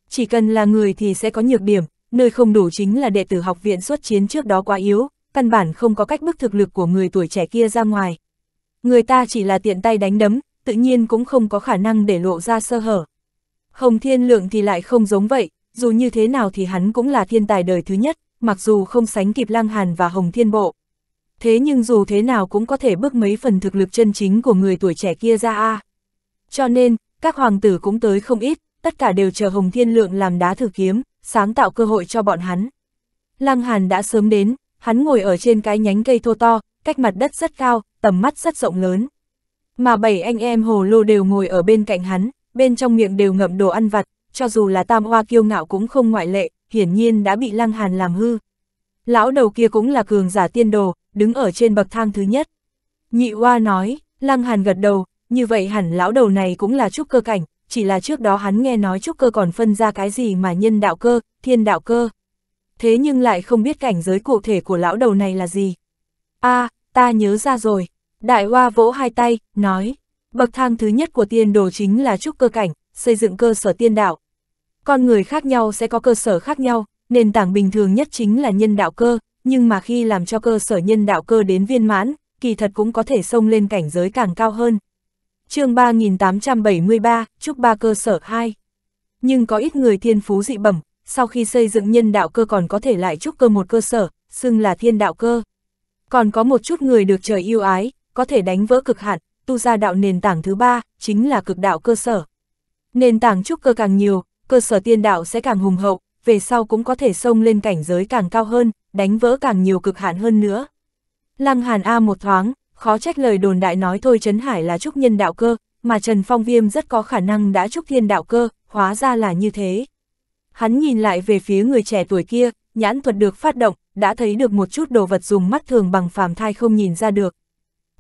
Chỉ cần là người thì sẽ có nhược điểm, nơi không đủ chính là đệ tử học viện xuất chiến trước đó quá yếu, căn bản không có cách bức thực lực của người tuổi trẻ kia ra ngoài. Người ta chỉ là tiện tay đánh đấm, tự nhiên cũng không có khả năng để lộ ra sơ hở. Hồng Thiên Lượng thì lại không giống vậy, dù như thế nào thì hắn cũng là thiên tài đời thứ nhất, mặc dù không sánh kịp Lăng Hàn và Hồng Thiên Bộ. Thế nhưng dù thế nào cũng có thể bước mấy phần thực lực chân chính của người tuổi trẻ kia ra a. Cho nên, các hoàng tử cũng tới không ít, tất cả đều chờ Hồng Thiên Lượng làm đá thử kiếm, sáng tạo cơ hội cho bọn hắn. Lăng Hàn đã sớm đến, hắn ngồi ở trên cái nhánh cây thô to, cách mặt đất rất cao, tầm mắt rất rộng lớn. Mà bảy anh em hồ lô đều ngồi ở bên cạnh hắn, bên trong miệng đều ngậm đồ ăn vặt, cho dù là tam hoa kiêu ngạo cũng không ngoại lệ, hiển nhiên đã bị lăng hàn làm hư. Lão đầu kia cũng là cường giả tiên đồ, đứng ở trên bậc thang thứ nhất. Nhị hoa nói, lăng hàn gật đầu, như vậy hẳn lão đầu này cũng là trúc cơ cảnh, chỉ là trước đó hắn nghe nói trúc cơ còn phân ra cái gì mà nhân đạo cơ, thiên đạo cơ thế nhưng lại không biết cảnh giới cụ thể của lão đầu này là gì. a à, ta nhớ ra rồi, đại hoa vỗ hai tay, nói, bậc thang thứ nhất của tiên đồ chính là trúc cơ cảnh, xây dựng cơ sở tiên đạo. Con người khác nhau sẽ có cơ sở khác nhau, nền tảng bình thường nhất chính là nhân đạo cơ, nhưng mà khi làm cho cơ sở nhân đạo cơ đến viên mãn, kỳ thật cũng có thể xông lên cảnh giới càng cao hơn. chương 3873, Trúc Ba Cơ Sở 2 Nhưng có ít người thiên phú dị bẩm, sau khi xây dựng nhân đạo cơ còn có thể lại trúc cơ một cơ sở, xưng là thiên đạo cơ. Còn có một chút người được trời yêu ái, có thể đánh vỡ cực hạn, tu ra đạo nền tảng thứ ba, chính là cực đạo cơ sở. Nền tảng trúc cơ càng nhiều, cơ sở tiên đạo sẽ càng hùng hậu, về sau cũng có thể xông lên cảnh giới càng cao hơn, đánh vỡ càng nhiều cực hạn hơn nữa. Lăng Hàn A một thoáng, khó trách lời đồn đại nói thôi Trấn Hải là trúc nhân đạo cơ, mà Trần Phong Viêm rất có khả năng đã trúc thiên đạo cơ, hóa ra là như thế. Hắn nhìn lại về phía người trẻ tuổi kia, nhãn thuật được phát động, đã thấy được một chút đồ vật dùng mắt thường bằng phàm thai không nhìn ra được.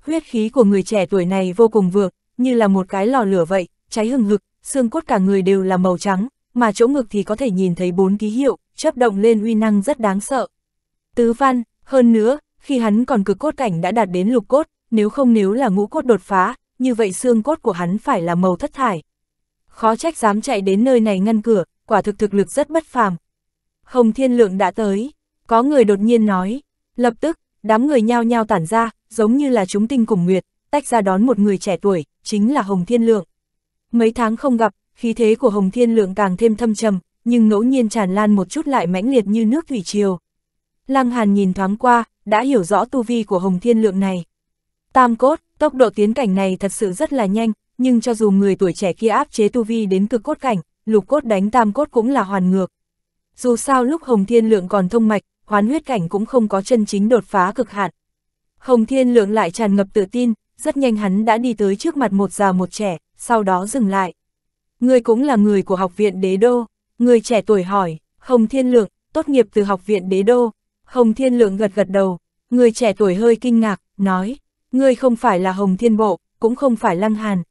Huyết khí của người trẻ tuổi này vô cùng vượng, như là một cái lò lửa vậy, cháy hừng hực, xương cốt cả người đều là màu trắng, mà chỗ ngực thì có thể nhìn thấy bốn ký hiệu, chấp động lên uy năng rất đáng sợ. Tứ văn, hơn nữa, khi hắn còn cực cốt cảnh đã đạt đến lục cốt, nếu không nếu là ngũ cốt đột phá, như vậy xương cốt của hắn phải là màu thất thải. Khó trách dám chạy đến nơi này ngăn cửa, quả thực thực lực rất bất phàm. Hồng Thiên Lượng đã tới, có người đột nhiên nói, lập tức, đám người nhao nhao tản ra, giống như là chúng tinh cùng nguyệt, tách ra đón một người trẻ tuổi, chính là Hồng Thiên Lượng. Mấy tháng không gặp, khí thế của Hồng Thiên Lượng càng thêm thâm trầm, nhưng ngẫu nhiên tràn lan một chút lại mãnh liệt như nước thủy triều. Lăng Hàn nhìn thoáng qua, đã hiểu rõ tu vi của Hồng Thiên Lượng này. Tam cốt, tốc độ tiến cảnh này thật sự rất là nhanh, nhưng cho dù người tuổi trẻ kia áp chế tu vi đến cực cốt cảnh, lục cốt đánh tam cốt cũng là hoàn ngược. Dù sao lúc Hồng Thiên Lượng còn thông mạch, hoán huyết cảnh cũng không có chân chính đột phá cực hạn. Hồng Thiên Lượng lại tràn ngập tự tin, rất nhanh hắn đã đi tới trước mặt một già một trẻ, sau đó dừng lại. Người cũng là người của học viện đế đô, người trẻ tuổi hỏi, Hồng Thiên Lượng, tốt nghiệp từ học viện đế đô. Hồng Thiên Lượng gật gật đầu, người trẻ tuổi hơi kinh ngạc, nói, ngươi không phải là Hồng Thiên Bộ, cũng không phải Lăng Hàn.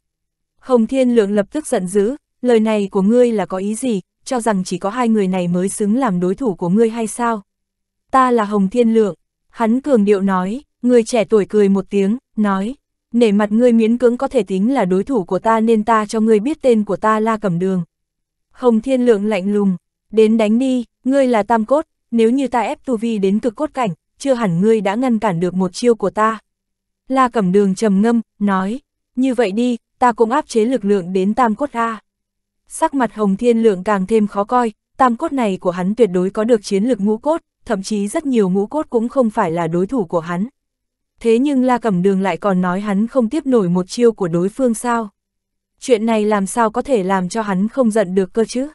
Hồng Thiên Lượng lập tức giận dữ, lời này của ngươi là có ý gì, cho rằng chỉ có hai người này mới xứng làm đối thủ của ngươi hay sao? Ta là Hồng Thiên Lượng, hắn cường điệu nói, người trẻ tuổi cười một tiếng, nói, nể mặt ngươi miễn cưỡng có thể tính là đối thủ của ta nên ta cho ngươi biết tên của ta la Cẩm Đường. Hồng Thiên Lượng lạnh lùng, đến đánh đi, ngươi là Tam Cốt, nếu như ta ép Tu Vi đến cực cốt cảnh, chưa hẳn ngươi đã ngăn cản được một chiêu của ta. La Cẩm Đường trầm ngâm, nói, như vậy đi, ta cũng áp chế lực lượng đến Tam Cốt A sắc mặt Hồng Thiên Lượng càng thêm khó coi, tam cốt này của hắn tuyệt đối có được chiến lực ngũ cốt, thậm chí rất nhiều ngũ cốt cũng không phải là đối thủ của hắn. Thế nhưng La Cẩm Đường lại còn nói hắn không tiếp nổi một chiêu của đối phương sao. Chuyện này làm sao có thể làm cho hắn không giận được cơ chứ?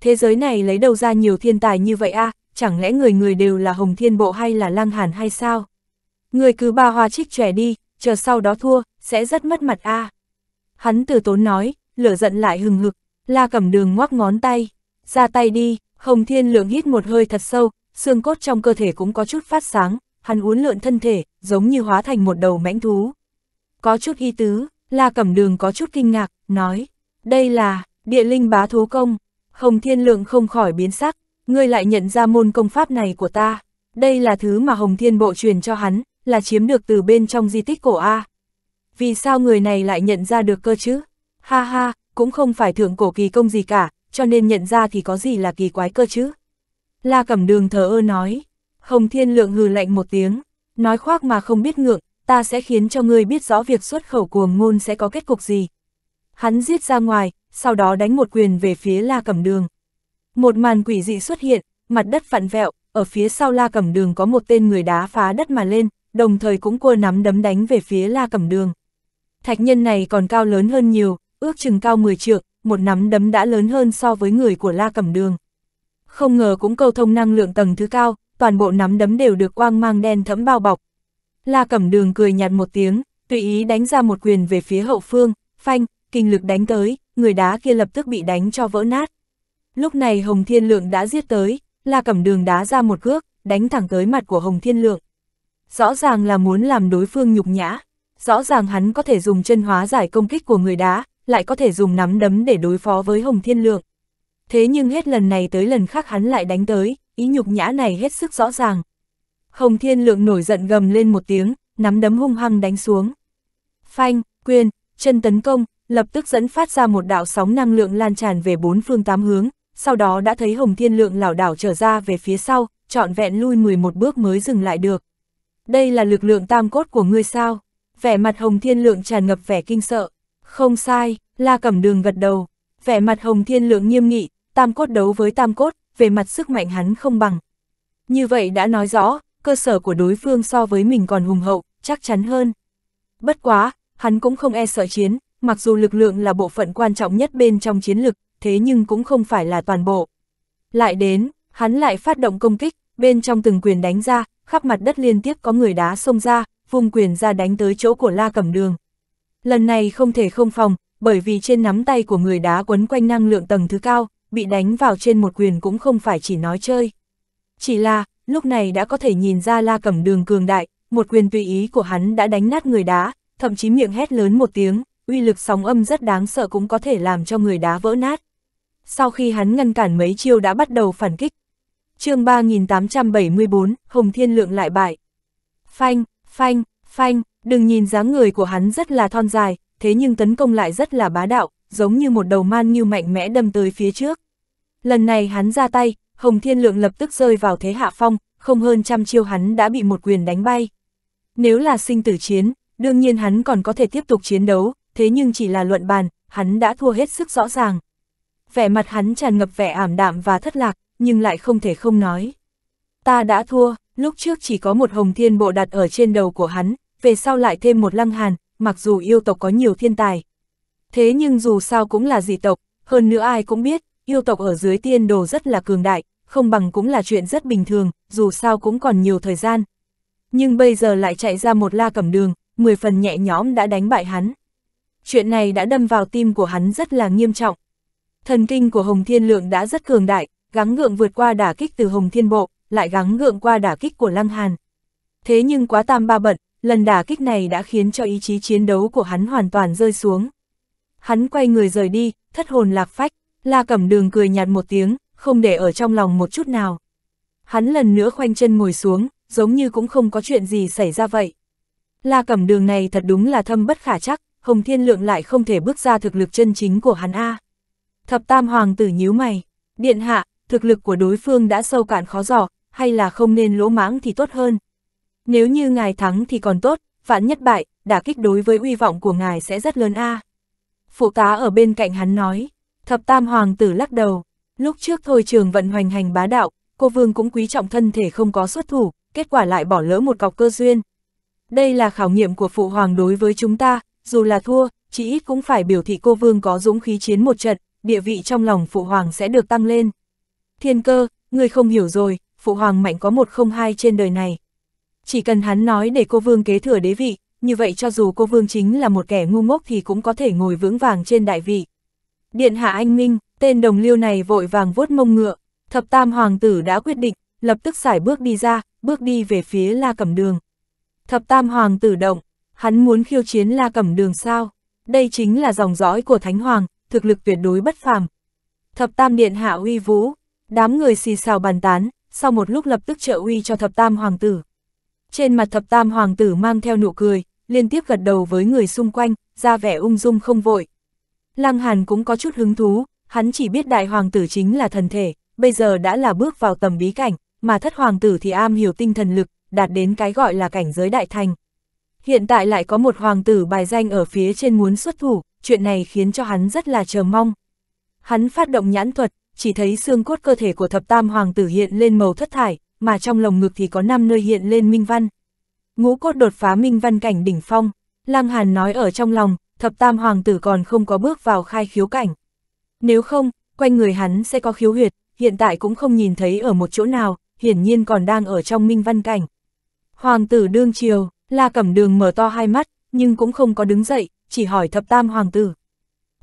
Thế giới này lấy đâu ra nhiều thiên tài như vậy a à? chẳng lẽ người người đều là Hồng Thiên Bộ hay là Lang Hàn hay sao? Người cứ ba hoa trích trẻ đi, chờ sau đó thua, sẽ rất mất mặt a à. Hắn từ tốn nói, lửa giận lại hừng hực, La Cẩm Đường ngoắc ngón tay, ra tay đi, Hồng Thiên Lượng hít một hơi thật sâu, xương cốt trong cơ thể cũng có chút phát sáng, hắn uốn lượn thân thể, giống như hóa thành một đầu mãnh thú. Có chút y tứ, La Cẩm Đường có chút kinh ngạc, nói, đây là, địa linh bá thú công, Hồng Thiên Lượng không khỏi biến sắc, ngươi lại nhận ra môn công pháp này của ta, đây là thứ mà Hồng Thiên Bộ truyền cho hắn, là chiếm được từ bên trong di tích cổ A. Vì sao người này lại nhận ra được cơ chứ? Ha ha, cũng không phải thượng cổ kỳ công gì cả, cho nên nhận ra thì có gì là kỳ quái cơ chứ. La Cẩm Đường thờ ơ nói, Hồng Thiên Lượng hừ lạnh một tiếng, nói khoác mà không biết ngượng, ta sẽ khiến cho ngươi biết rõ việc xuất khẩu cuồng ngôn sẽ có kết cục gì. Hắn giết ra ngoài, sau đó đánh một quyền về phía La Cẩm Đường. Một màn quỷ dị xuất hiện, mặt đất vặn vẹo, ở phía sau La Cẩm Đường có một tên người đá phá đất mà lên, đồng thời cũng cua nắm đấm đánh về phía La Cẩm Đường. Thạch nhân này còn cao lớn hơn nhiều, ước chừng cao 10 trượng, một nắm đấm đã lớn hơn so với người của La Cẩm Đường. Không ngờ cũng cầu thông năng lượng tầng thứ cao, toàn bộ nắm đấm đều được quang mang đen thẫm bao bọc. La Cẩm Đường cười nhạt một tiếng, tùy ý đánh ra một quyền về phía hậu phương, phanh, kinh lực đánh tới, người đá kia lập tức bị đánh cho vỡ nát. Lúc này Hồng Thiên Lượng đã giết tới, La Cẩm Đường đá ra một cước, đánh thẳng tới mặt của Hồng Thiên Lượng. Rõ ràng là muốn làm đối phương nhục nhã, rõ ràng hắn có thể dùng chân hóa giải công kích của người đá, lại có thể dùng nắm đấm để đối phó với Hồng Thiên Lượng. Thế nhưng hết lần này tới lần khác hắn lại đánh tới, ý nhục nhã này hết sức rõ ràng. Hồng Thiên Lượng nổi giận gầm lên một tiếng, nắm đấm hung hăng đánh xuống. Phanh, quyền, chân tấn công, lập tức dẫn phát ra một đạo sóng năng lượng lan tràn về bốn phương tám hướng, sau đó đã thấy Hồng Thiên Lượng lảo đảo trở ra về phía sau, trọn vẹn lui 11 bước mới dừng lại được. Đây là lực lượng tam cốt của ngươi sao? Vẻ mặt Hồng Thiên Lượng tràn ngập vẻ kinh sợ. Không sai, la cẩm đường gật đầu, vẻ mặt hồng thiên lượng nghiêm nghị, tam cốt đấu với tam cốt, về mặt sức mạnh hắn không bằng. Như vậy đã nói rõ, cơ sở của đối phương so với mình còn hùng hậu, chắc chắn hơn. Bất quá, hắn cũng không e sợ chiến, mặc dù lực lượng là bộ phận quan trọng nhất bên trong chiến lực, thế nhưng cũng không phải là toàn bộ. Lại đến, hắn lại phát động công kích, bên trong từng quyền đánh ra, khắp mặt đất liên tiếp có người đá xông ra, vùng quyền ra đánh tới chỗ của La Cẩm Đường. Lần này không thể không phòng, bởi vì trên nắm tay của người đá quấn quanh năng lượng tầng thứ cao, bị đánh vào trên một quyền cũng không phải chỉ nói chơi. Chỉ là, lúc này đã có thể nhìn ra la cẩm đường cường đại, một quyền tùy ý của hắn đã đánh nát người đá, thậm chí miệng hét lớn một tiếng, uy lực sóng âm rất đáng sợ cũng có thể làm cho người đá vỡ nát. Sau khi hắn ngăn cản mấy chiêu đã bắt đầu phản kích. chương 3874, Hồng Thiên Lượng lại bại. Phanh, phanh, phanh, Đừng nhìn dáng người của hắn rất là thon dài, thế nhưng tấn công lại rất là bá đạo, giống như một đầu man như mạnh mẽ đâm tới phía trước. Lần này hắn ra tay, Hồng Thiên Lượng lập tức rơi vào thế hạ phong, không hơn trăm chiêu hắn đã bị một quyền đánh bay. Nếu là sinh tử chiến, đương nhiên hắn còn có thể tiếp tục chiến đấu, thế nhưng chỉ là luận bàn, hắn đã thua hết sức rõ ràng. Vẻ mặt hắn tràn ngập vẻ ảm đạm và thất lạc, nhưng lại không thể không nói. Ta đã thua, lúc trước chỉ có một hồng thiên bộ đặt ở trên đầu của hắn, về sau lại thêm một lăng hàn, mặc dù yêu tộc có nhiều thiên tài. Thế nhưng dù sao cũng là dị tộc, hơn nữa ai cũng biết, yêu tộc ở dưới tiên đồ rất là cường đại, không bằng cũng là chuyện rất bình thường, dù sao cũng còn nhiều thời gian. Nhưng bây giờ lại chạy ra một la cầm đường, 10 phần nhẹ nhõm đã đánh bại hắn. Chuyện này đã đâm vào tim của hắn rất là nghiêm trọng. Thần kinh của Hồng Thiên Lượng đã rất cường đại, gắng ngượng vượt qua đả kích từ Hồng Thiên Bộ, lại gắng ngượng qua đả kích của Lăng Hàn. Thế nhưng quá tam ba bận, lần đả kích này đã khiến cho ý chí chiến đấu của hắn hoàn toàn rơi xuống. Hắn quay người rời đi, thất hồn lạc phách, la cẩm đường cười nhạt một tiếng, không để ở trong lòng một chút nào. Hắn lần nữa khoanh chân ngồi xuống, giống như cũng không có chuyện gì xảy ra vậy. La cẩm đường này thật đúng là thâm bất khả chắc, Hồng Thiên Lượng lại không thể bước ra thực lực chân chính của hắn A. Thập Tam Hoàng tử nhíu mày, điện hạ, thực lực của đối phương đã sâu cạn khó giỏ, hay là không nên lỗ mãng thì tốt hơn. Nếu như ngài thắng thì còn tốt, vạn nhất bại, đả kích đối với uy vọng của ngài sẽ rất lớn a. À. Phụ tá ở bên cạnh hắn nói, thập tam hoàng tử lắc đầu, lúc trước thôi trường vận hoành hành bá đạo, cô vương cũng quý trọng thân thể không có xuất thủ, kết quả lại bỏ lỡ một cọc cơ duyên. Đây là khảo nghiệm của phụ hoàng đối với chúng ta, dù là thua, chỉ ít cũng phải biểu thị cô vương có dũng khí chiến một trận, địa vị trong lòng phụ hoàng sẽ được tăng lên. Thiên cơ, người không hiểu rồi, phụ hoàng mạnh có một không hai trên đời này, chỉ cần hắn nói để cô vương kế thừa đế vị, như vậy cho dù cô vương chính là một kẻ ngu ngốc thì cũng có thể ngồi vững vàng trên đại vị. Điện hạ anh Minh, tên đồng liêu này vội vàng vuốt mông ngựa, thập tam hoàng tử đã quyết định, lập tức xài bước đi ra, bước đi về phía la cẩm đường. Thập tam hoàng tử động, hắn muốn khiêu chiến la cẩm đường sao? Đây chính là dòng dõi của thánh hoàng, thực lực tuyệt đối bất phàm. Thập tam điện hạ uy vũ, đám người xì xào bàn tán, sau một lúc lập tức trợ uy cho thập tam hoàng tử. Trên mặt thập tam hoàng tử mang theo nụ cười, liên tiếp gật đầu với người xung quanh, ra vẻ ung dung không vội. Lăng Hàn cũng có chút hứng thú, hắn chỉ biết đại hoàng tử chính là thần thể, bây giờ đã là bước vào tầm bí cảnh, mà thất hoàng tử thì am hiểu tinh thần lực, đạt đến cái gọi là cảnh giới đại thành. Hiện tại lại có một hoàng tử bài danh ở phía trên muốn xuất thủ, chuyện này khiến cho hắn rất là chờ mong. Hắn phát động nhãn thuật, chỉ thấy xương cốt cơ thể của thập tam hoàng tử hiện lên màu thất thải, mà trong lồng ngực thì có 5 nơi hiện lên minh văn. Ngũ cốt đột phá minh văn cảnh đỉnh phong, Lăng Hàn nói ở trong lòng, thập tam hoàng tử còn không có bước vào khai khiếu cảnh. Nếu không, quanh người hắn sẽ có khiếu huyệt, hiện tại cũng không nhìn thấy ở một chỗ nào, hiển nhiên còn đang ở trong minh văn cảnh. Hoàng tử đương chiều, la cẩm đường mở to hai mắt, nhưng cũng không có đứng dậy, chỉ hỏi thập tam hoàng tử.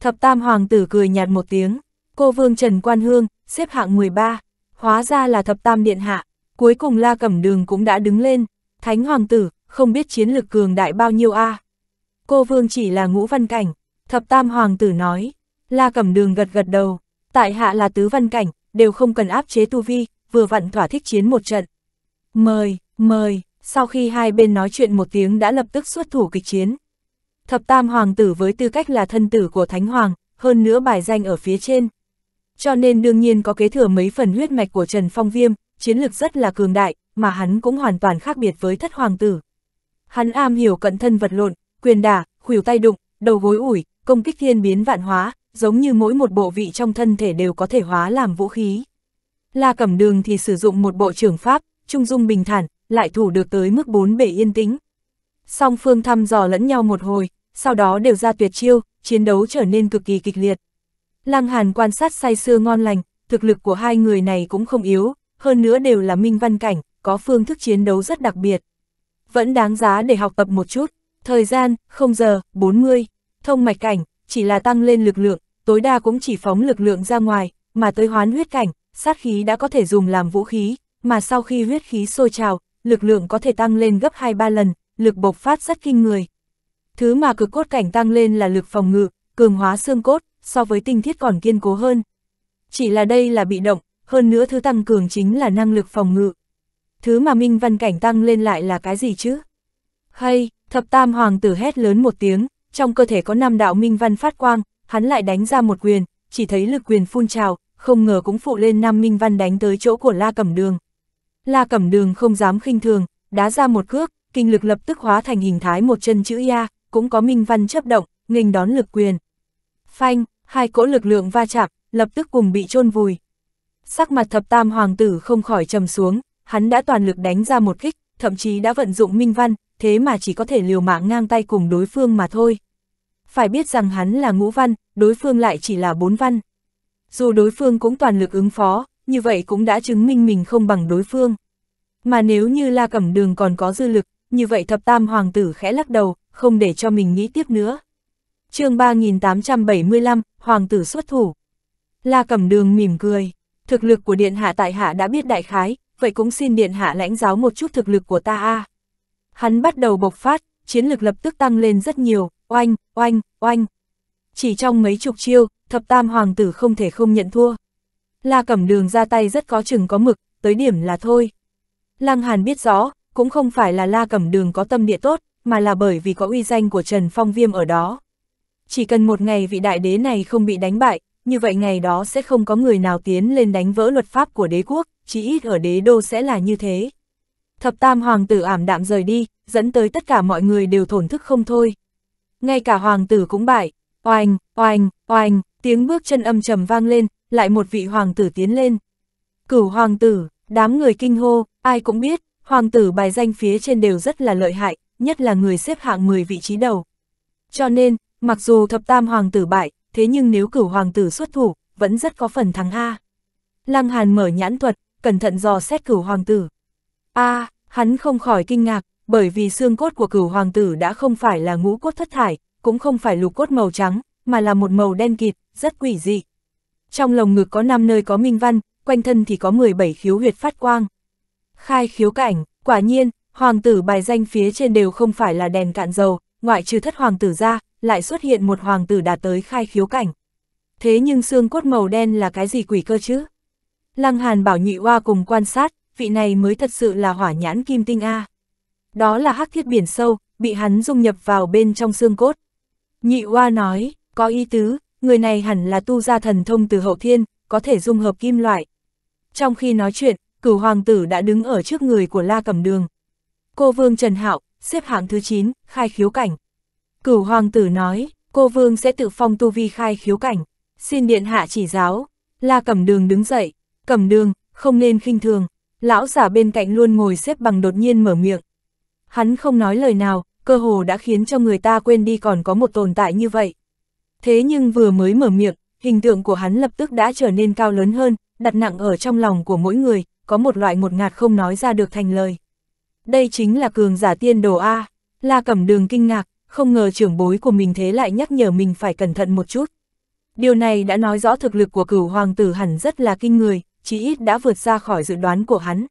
Thập tam hoàng tử cười nhạt một tiếng, cô vương Trần Quan Hương, xếp hạng 13, hóa ra là thập tam điện hạ, Cuối cùng La Cẩm Đường cũng đã đứng lên, Thánh Hoàng tử, không biết chiến lực cường đại bao nhiêu a à? Cô Vương chỉ là ngũ văn cảnh, thập tam hoàng tử nói, La Cẩm Đường gật gật đầu, tại hạ là tứ văn cảnh, đều không cần áp chế tu vi, vừa vặn thỏa thích chiến một trận. Mời, mời, sau khi hai bên nói chuyện một tiếng đã lập tức xuất thủ kịch chiến. Thập tam hoàng tử với tư cách là thân tử của Thánh Hoàng, hơn nữa bài danh ở phía trên. Cho nên đương nhiên có kế thừa mấy phần huyết mạch của Trần Phong Viêm, chiến lực rất là cường đại, mà hắn cũng hoàn toàn khác biệt với thất hoàng tử. Hắn am hiểu cận thân vật lộn, quyền đả, khuỷu tay đụng, đầu gối ủi, công kích thiên biến vạn hóa, giống như mỗi một bộ vị trong thân thể đều có thể hóa làm vũ khí. La Cẩm Đường thì sử dụng một bộ trưởng pháp, trung dung bình thản, lại thủ được tới mức bốn bể yên tĩnh. Song phương thăm dò lẫn nhau một hồi, sau đó đều ra tuyệt chiêu, chiến đấu trở nên cực kỳ kịch liệt. Lăng Hàn quan sát say sưa ngon lành, thực lực của hai người này cũng không yếu, hơn nữa đều là minh văn cảnh, có phương thức chiến đấu rất đặc biệt. Vẫn đáng giá để học tập một chút, thời gian, không giờ, 40, thông mạch cảnh, chỉ là tăng lên lực lượng, tối đa cũng chỉ phóng lực lượng ra ngoài, mà tới hoán huyết cảnh, sát khí đã có thể dùng làm vũ khí, mà sau khi huyết khí sôi trào, lực lượng có thể tăng lên gấp 2-3 lần, lực bộc phát rất kinh người. Thứ mà cực cốt cảnh tăng lên là lực phòng ngự, cường hóa xương cốt, so với tinh thiết còn kiên cố hơn. Chỉ là đây là bị động, hơn nữa thứ tăng cường chính là năng lực phòng ngự. Thứ mà Minh Văn Cảnh tăng lên lại là cái gì chứ? Hay, thập tam hoàng tử hét lớn một tiếng, trong cơ thể có năm đạo Minh Văn phát quang, hắn lại đánh ra một quyền, chỉ thấy lực quyền phun trào, không ngờ cũng phụ lên năm Minh Văn đánh tới chỗ của La Cẩm Đường. La Cẩm Đường không dám khinh thường, đá ra một cước, kinh lực lập tức hóa thành hình thái một chân chữ ya, cũng có Minh Văn chấp động, nghênh đón lực quyền. Phanh, hai cỗ lực lượng va chạm, lập tức cùng bị chôn vùi sắc mặt thập tam hoàng tử không khỏi trầm xuống, hắn đã toàn lực đánh ra một kích, thậm chí đã vận dụng minh văn, thế mà chỉ có thể liều mạng ngang tay cùng đối phương mà thôi. Phải biết rằng hắn là ngũ văn, đối phương lại chỉ là bốn văn. Dù đối phương cũng toàn lực ứng phó, như vậy cũng đã chứng minh mình không bằng đối phương. Mà nếu như la cẩm đường còn có dư lực, như vậy thập tam hoàng tử khẽ lắc đầu, không để cho mình nghĩ tiếp nữa. chương 3875, hoàng tử xuất thủ. La cẩm đường mỉm cười thực lực của Điện Hạ tại Hạ đã biết đại khái, vậy cũng xin Điện Hạ lãnh giáo một chút thực lực của ta a Hắn bắt đầu bộc phát, chiến lực lập tức tăng lên rất nhiều, oanh, oanh, oanh. Chỉ trong mấy chục chiêu, thập tam hoàng tử không thể không nhận thua. La cẩm đường ra tay rất có chừng có mực, tới điểm là thôi. Lăng Hàn biết rõ, cũng không phải là la cẩm đường có tâm địa tốt, mà là bởi vì có uy danh của Trần Phong Viêm ở đó. Chỉ cần một ngày vị đại đế này không bị đánh bại, như vậy ngày đó sẽ không có người nào tiến lên đánh vỡ luật pháp của đế quốc, chỉ ít ở đế đô sẽ là như thế. Thập tam hoàng tử ảm đạm rời đi, dẫn tới tất cả mọi người đều thổn thức không thôi. Ngay cả hoàng tử cũng bại, oanh, oanh, oanh, tiếng bước chân âm trầm vang lên, lại một vị hoàng tử tiến lên. Cửu hoàng tử, đám người kinh hô, ai cũng biết, hoàng tử bài danh phía trên đều rất là lợi hại, nhất là người xếp hạng 10 vị trí đầu. Cho nên, mặc dù thập tam hoàng tử bại, thế nhưng nếu cửu hoàng tử xuất thủ, vẫn rất có phần thắng A. Lăng Hàn mở nhãn thuật, cẩn thận dò xét cửu hoàng tử. A, hắn không khỏi kinh ngạc, bởi vì xương cốt của cửu hoàng tử đã không phải là ngũ cốt thất thải, cũng không phải lục cốt màu trắng, mà là một màu đen kịt, rất quỷ dị. Trong lồng ngực có 5 nơi có minh văn, quanh thân thì có 17 khiếu huyệt phát quang. Khai khiếu cảnh, quả nhiên, hoàng tử bài danh phía trên đều không phải là đèn cạn dầu, ngoại trừ thất hoàng tử ra, lại xuất hiện một hoàng tử đạt tới khai khiếu cảnh. Thế nhưng xương cốt màu đen là cái gì quỷ cơ chứ? Lăng Hàn bảo nhị oa cùng quan sát, vị này mới thật sự là hỏa nhãn kim tinh A. Đó là hắc thiết biển sâu, bị hắn dung nhập vào bên trong xương cốt. Nhị oa nói, có ý tứ, người này hẳn là tu gia thần thông từ hậu thiên, có thể dung hợp kim loại. Trong khi nói chuyện, cửu hoàng tử đã đứng ở trước người của La Cẩm Đường. Cô Vương Trần Hạo, xếp hạng thứ 9, khai khiếu cảnh. Cửu hoàng tử nói, cô vương sẽ tự phong tu vi khai khiếu cảnh, xin điện hạ chỉ giáo. La Cẩm Đường đứng dậy, Cẩm Đường, không nên khinh thường, lão giả bên cạnh luôn ngồi xếp bằng đột nhiên mở miệng. Hắn không nói lời nào, cơ hồ đã khiến cho người ta quên đi còn có một tồn tại như vậy. Thế nhưng vừa mới mở miệng, hình tượng của hắn lập tức đã trở nên cao lớn hơn, đặt nặng ở trong lòng của mỗi người, có một loại một ngạt không nói ra được thành lời. Đây chính là cường giả tiên đồ A, La Cẩm Đường kinh ngạc, không ngờ trưởng bối của mình thế lại nhắc nhở mình phải cẩn thận một chút. Điều này đã nói rõ thực lực của cửu hoàng tử hẳn rất là kinh người, chí ít đã vượt ra khỏi dự đoán của hắn.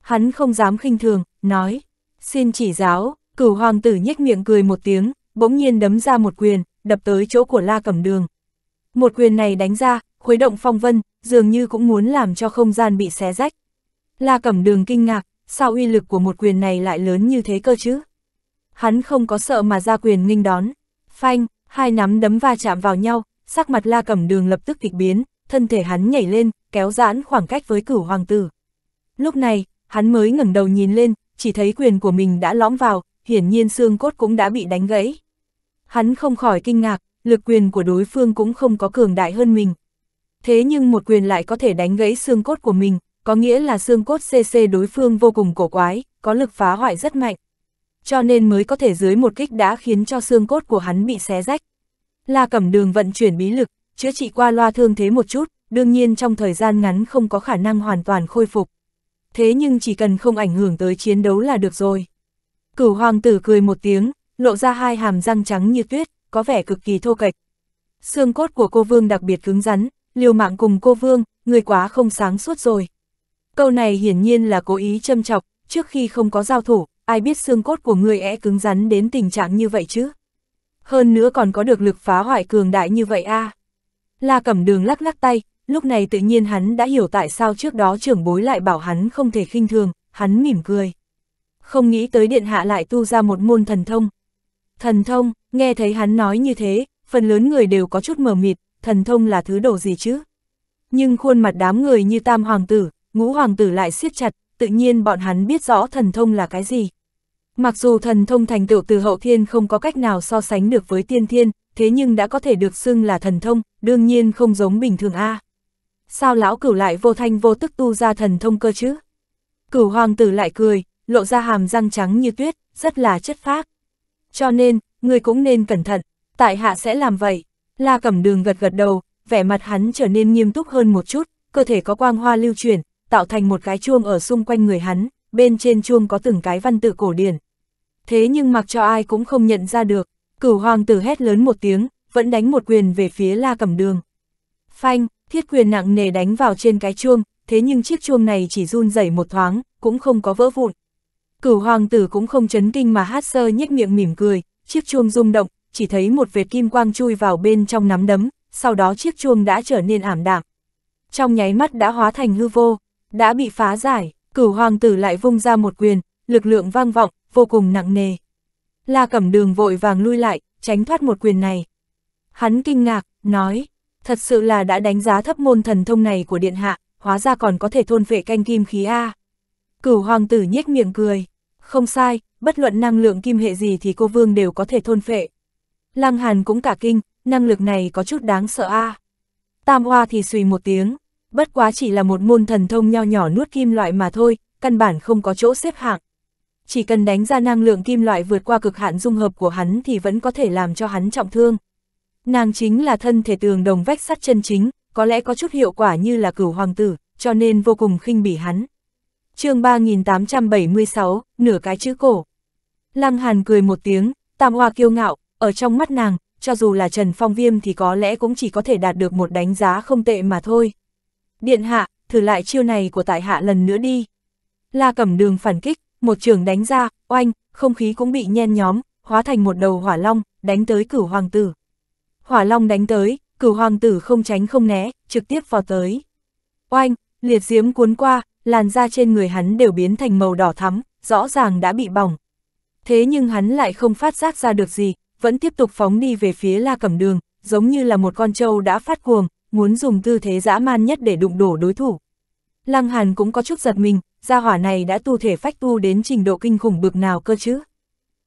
Hắn không dám khinh thường, nói, xin chỉ giáo, cửu hoàng tử nhếch miệng cười một tiếng, bỗng nhiên đấm ra một quyền, đập tới chỗ của la cẩm đường. Một quyền này đánh ra, khuấy động phong vân, dường như cũng muốn làm cho không gian bị xé rách. La cẩm đường kinh ngạc, sao uy lực của một quyền này lại lớn như thế cơ chứ? hắn không có sợ mà ra quyền nghinh đón. Phanh, hai nắm đấm va chạm vào nhau, sắc mặt la cẩm đường lập tức kịch biến, thân thể hắn nhảy lên, kéo giãn khoảng cách với cửu hoàng tử. Lúc này, hắn mới ngẩng đầu nhìn lên, chỉ thấy quyền của mình đã lõm vào, hiển nhiên xương cốt cũng đã bị đánh gãy. Hắn không khỏi kinh ngạc, lực quyền của đối phương cũng không có cường đại hơn mình. Thế nhưng một quyền lại có thể đánh gãy xương cốt của mình, có nghĩa là xương cốt CC đối phương vô cùng cổ quái, có lực phá hoại rất mạnh cho nên mới có thể dưới một kích đã khiến cho xương cốt của hắn bị xé rách. La Cẩm Đường vận chuyển bí lực, chữa trị qua loa thương thế một chút, đương nhiên trong thời gian ngắn không có khả năng hoàn toàn khôi phục. Thế nhưng chỉ cần không ảnh hưởng tới chiến đấu là được rồi. Cửu hoàng tử cười một tiếng, lộ ra hai hàm răng trắng như tuyết, có vẻ cực kỳ thô kệch. Xương cốt của cô vương đặc biệt cứng rắn, liều mạng cùng cô vương, người quá không sáng suốt rồi. Câu này hiển nhiên là cố ý châm chọc, trước khi không có giao thủ, ai biết xương cốt của ngươi é cứng rắn đến tình trạng như vậy chứ? Hơn nữa còn có được lực phá hoại cường đại như vậy a à? La Cẩm Đường lắc lắc tay, lúc này tự nhiên hắn đã hiểu tại sao trước đó trưởng bối lại bảo hắn không thể khinh thường, hắn mỉm cười. Không nghĩ tới điện hạ lại tu ra một môn thần thông. Thần thông, nghe thấy hắn nói như thế, phần lớn người đều có chút mờ mịt, thần thông là thứ đồ gì chứ? Nhưng khuôn mặt đám người như tam hoàng tử, ngũ hoàng tử lại siết chặt, tự nhiên bọn hắn biết rõ thần thông là cái gì. Mặc dù thần thông thành tựu từ hậu thiên không có cách nào so sánh được với tiên thiên, thế nhưng đã có thể được xưng là thần thông, đương nhiên không giống bình thường a. À. Sao lão cửu lại vô thanh vô tức tu ra thần thông cơ chứ? Cửu hoàng tử lại cười, lộ ra hàm răng trắng như tuyết, rất là chất phác. Cho nên, người cũng nên cẩn thận, tại hạ sẽ làm vậy. La cẩm đường gật gật đầu, vẻ mặt hắn trở nên nghiêm túc hơn một chút, cơ thể có quang hoa lưu chuyển, tạo thành một cái chuông ở xung quanh người hắn, bên trên chuông có từng cái văn tự cổ điển, thế nhưng mặc cho ai cũng không nhận ra được, cửu hoàng tử hét lớn một tiếng, vẫn đánh một quyền về phía la cẩm đường. Phanh, thiết quyền nặng nề đánh vào trên cái chuông, thế nhưng chiếc chuông này chỉ run rẩy một thoáng, cũng không có vỡ vụn. Cửu hoàng tử cũng không chấn kinh mà hát sơ nhếch miệng mỉm cười, chiếc chuông rung động, chỉ thấy một vệt kim quang chui vào bên trong nắm đấm, sau đó chiếc chuông đã trở nên ảm đạm. Trong nháy mắt đã hóa thành hư vô, đã bị phá giải, cửu hoàng tử lại vung ra một quyền, lực lượng vang vọng, vô cùng nặng nề. La Cẩm Đường vội vàng lui lại, tránh thoát một quyền này. Hắn kinh ngạc, nói, thật sự là đã đánh giá thấp môn thần thông này của điện hạ, hóa ra còn có thể thôn vệ canh kim khí A. Cửu hoàng tử nhếch miệng cười, không sai, bất luận năng lượng kim hệ gì thì cô vương đều có thể thôn phệ. Lăng Hàn cũng cả kinh, năng lực này có chút đáng sợ a. Tam Hoa thì suy một tiếng, bất quá chỉ là một môn thần thông nho nhỏ nuốt kim loại mà thôi, căn bản không có chỗ xếp hạng chỉ cần đánh ra năng lượng kim loại vượt qua cực hạn dung hợp của hắn thì vẫn có thể làm cho hắn trọng thương. Nàng chính là thân thể tường đồng vách sắt chân chính, có lẽ có chút hiệu quả như là cửu hoàng tử, cho nên vô cùng khinh bỉ hắn. chương 3876, nửa cái chữ cổ. Lăng Hàn cười một tiếng, tam hoa kiêu ngạo, ở trong mắt nàng, cho dù là Trần Phong Viêm thì có lẽ cũng chỉ có thể đạt được một đánh giá không tệ mà thôi. Điện hạ, thử lại chiêu này của tại hạ lần nữa đi. La cầm đường phản kích, một trường đánh ra, oanh, không khí cũng bị nhen nhóm, hóa thành một đầu hỏa long, đánh tới cửu hoàng tử. Hỏa long đánh tới, cửu hoàng tử không tránh không né, trực tiếp vào tới. Oanh, liệt diếm cuốn qua, làn da trên người hắn đều biến thành màu đỏ thắm, rõ ràng đã bị bỏng. Thế nhưng hắn lại không phát giác ra được gì, vẫn tiếp tục phóng đi về phía la cẩm đường, giống như là một con trâu đã phát cuồng, muốn dùng tư thế dã man nhất để đụng đổ đối thủ. Lăng Hàn cũng có chút giật mình, gia hỏa này đã tu thể phách tu đến trình độ kinh khủng bực nào cơ chứ.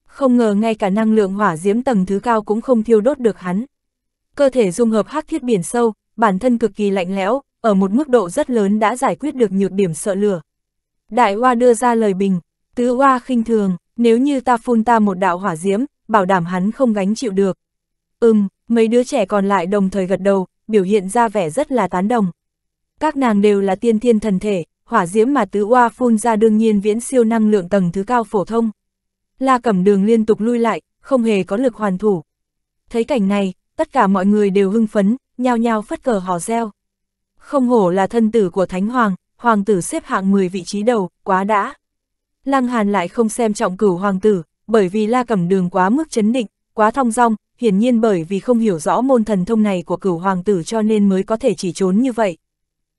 Không ngờ ngay cả năng lượng hỏa diễm tầng thứ cao cũng không thiêu đốt được hắn. Cơ thể dung hợp hắc thiết biển sâu, bản thân cực kỳ lạnh lẽo, ở một mức độ rất lớn đã giải quyết được nhược điểm sợ lửa. Đại Hoa đưa ra lời bình, tứ Hoa khinh thường, nếu như ta phun ta một đạo hỏa diễm, bảo đảm hắn không gánh chịu được. Ừm, mấy đứa trẻ còn lại đồng thời gật đầu, biểu hiện ra vẻ rất là tán đồng. Các nàng đều là tiên thiên thần thể, hỏa diễm mà tứ oa phun ra đương nhiên viễn siêu năng lượng tầng thứ cao phổ thông. La Cẩm Đường liên tục lui lại, không hề có lực hoàn thủ. Thấy cảnh này, tất cả mọi người đều hưng phấn, nhao nhao phất cờ hò reo. Không hổ là thân tử của Thánh Hoàng, hoàng tử xếp hạng 10 vị trí đầu, quá đã. Lăng Hàn lại không xem trọng cửu hoàng tử, bởi vì La Cẩm Đường quá mức chấn định, quá thong dong, hiển nhiên bởi vì không hiểu rõ môn thần thông này của cửu hoàng tử cho nên mới có thể chỉ trốn như vậy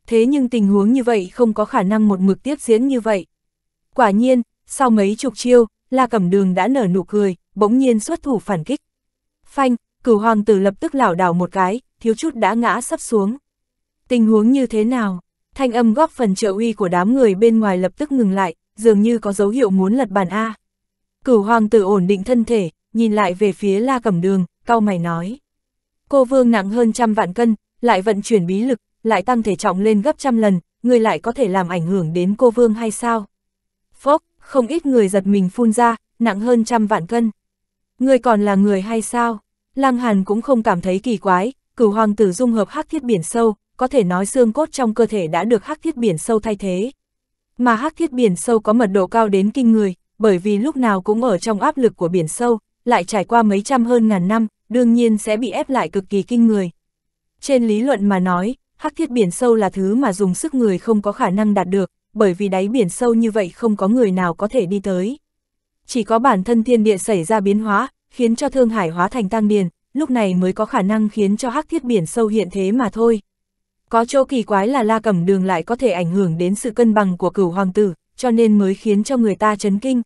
thế nhưng tình huống như vậy không có khả năng một mực tiếp diễn như vậy. Quả nhiên, sau mấy chục chiêu, La Cẩm Đường đã nở nụ cười, bỗng nhiên xuất thủ phản kích. Phanh, cửu hoàng tử lập tức lảo đảo một cái, thiếu chút đã ngã sắp xuống. Tình huống như thế nào? Thanh âm góp phần trợ uy của đám người bên ngoài lập tức ngừng lại, dường như có dấu hiệu muốn lật bàn A. Cửu hoàng tử ổn định thân thể, nhìn lại về phía La Cẩm Đường, cau mày nói. Cô vương nặng hơn trăm vạn cân, lại vận chuyển bí lực, lại tăng thể trọng lên gấp trăm lần, người lại có thể làm ảnh hưởng đến cô vương hay sao? Phốc, không ít người giật mình phun ra, nặng hơn trăm vạn cân. Người còn là người hay sao? Lăng Hàn cũng không cảm thấy kỳ quái, cửu hoàng tử dung hợp hắc thiết biển sâu, có thể nói xương cốt trong cơ thể đã được hắc thiết biển sâu thay thế. Mà hắc thiết biển sâu có mật độ cao đến kinh người, bởi vì lúc nào cũng ở trong áp lực của biển sâu, lại trải qua mấy trăm hơn ngàn năm, đương nhiên sẽ bị ép lại cực kỳ kinh người. Trên lý luận mà nói, hắc thiết biển sâu là thứ mà dùng sức người không có khả năng đạt được, bởi vì đáy biển sâu như vậy không có người nào có thể đi tới. Chỉ có bản thân thiên địa xảy ra biến hóa, khiến cho Thương Hải hóa thành Tang điền, lúc này mới có khả năng khiến cho hắc thiết biển sâu hiện thế mà thôi. Có chỗ kỳ quái là la cẩm đường lại có thể ảnh hưởng đến sự cân bằng của cửu hoàng tử, cho nên mới khiến cho người ta chấn kinh.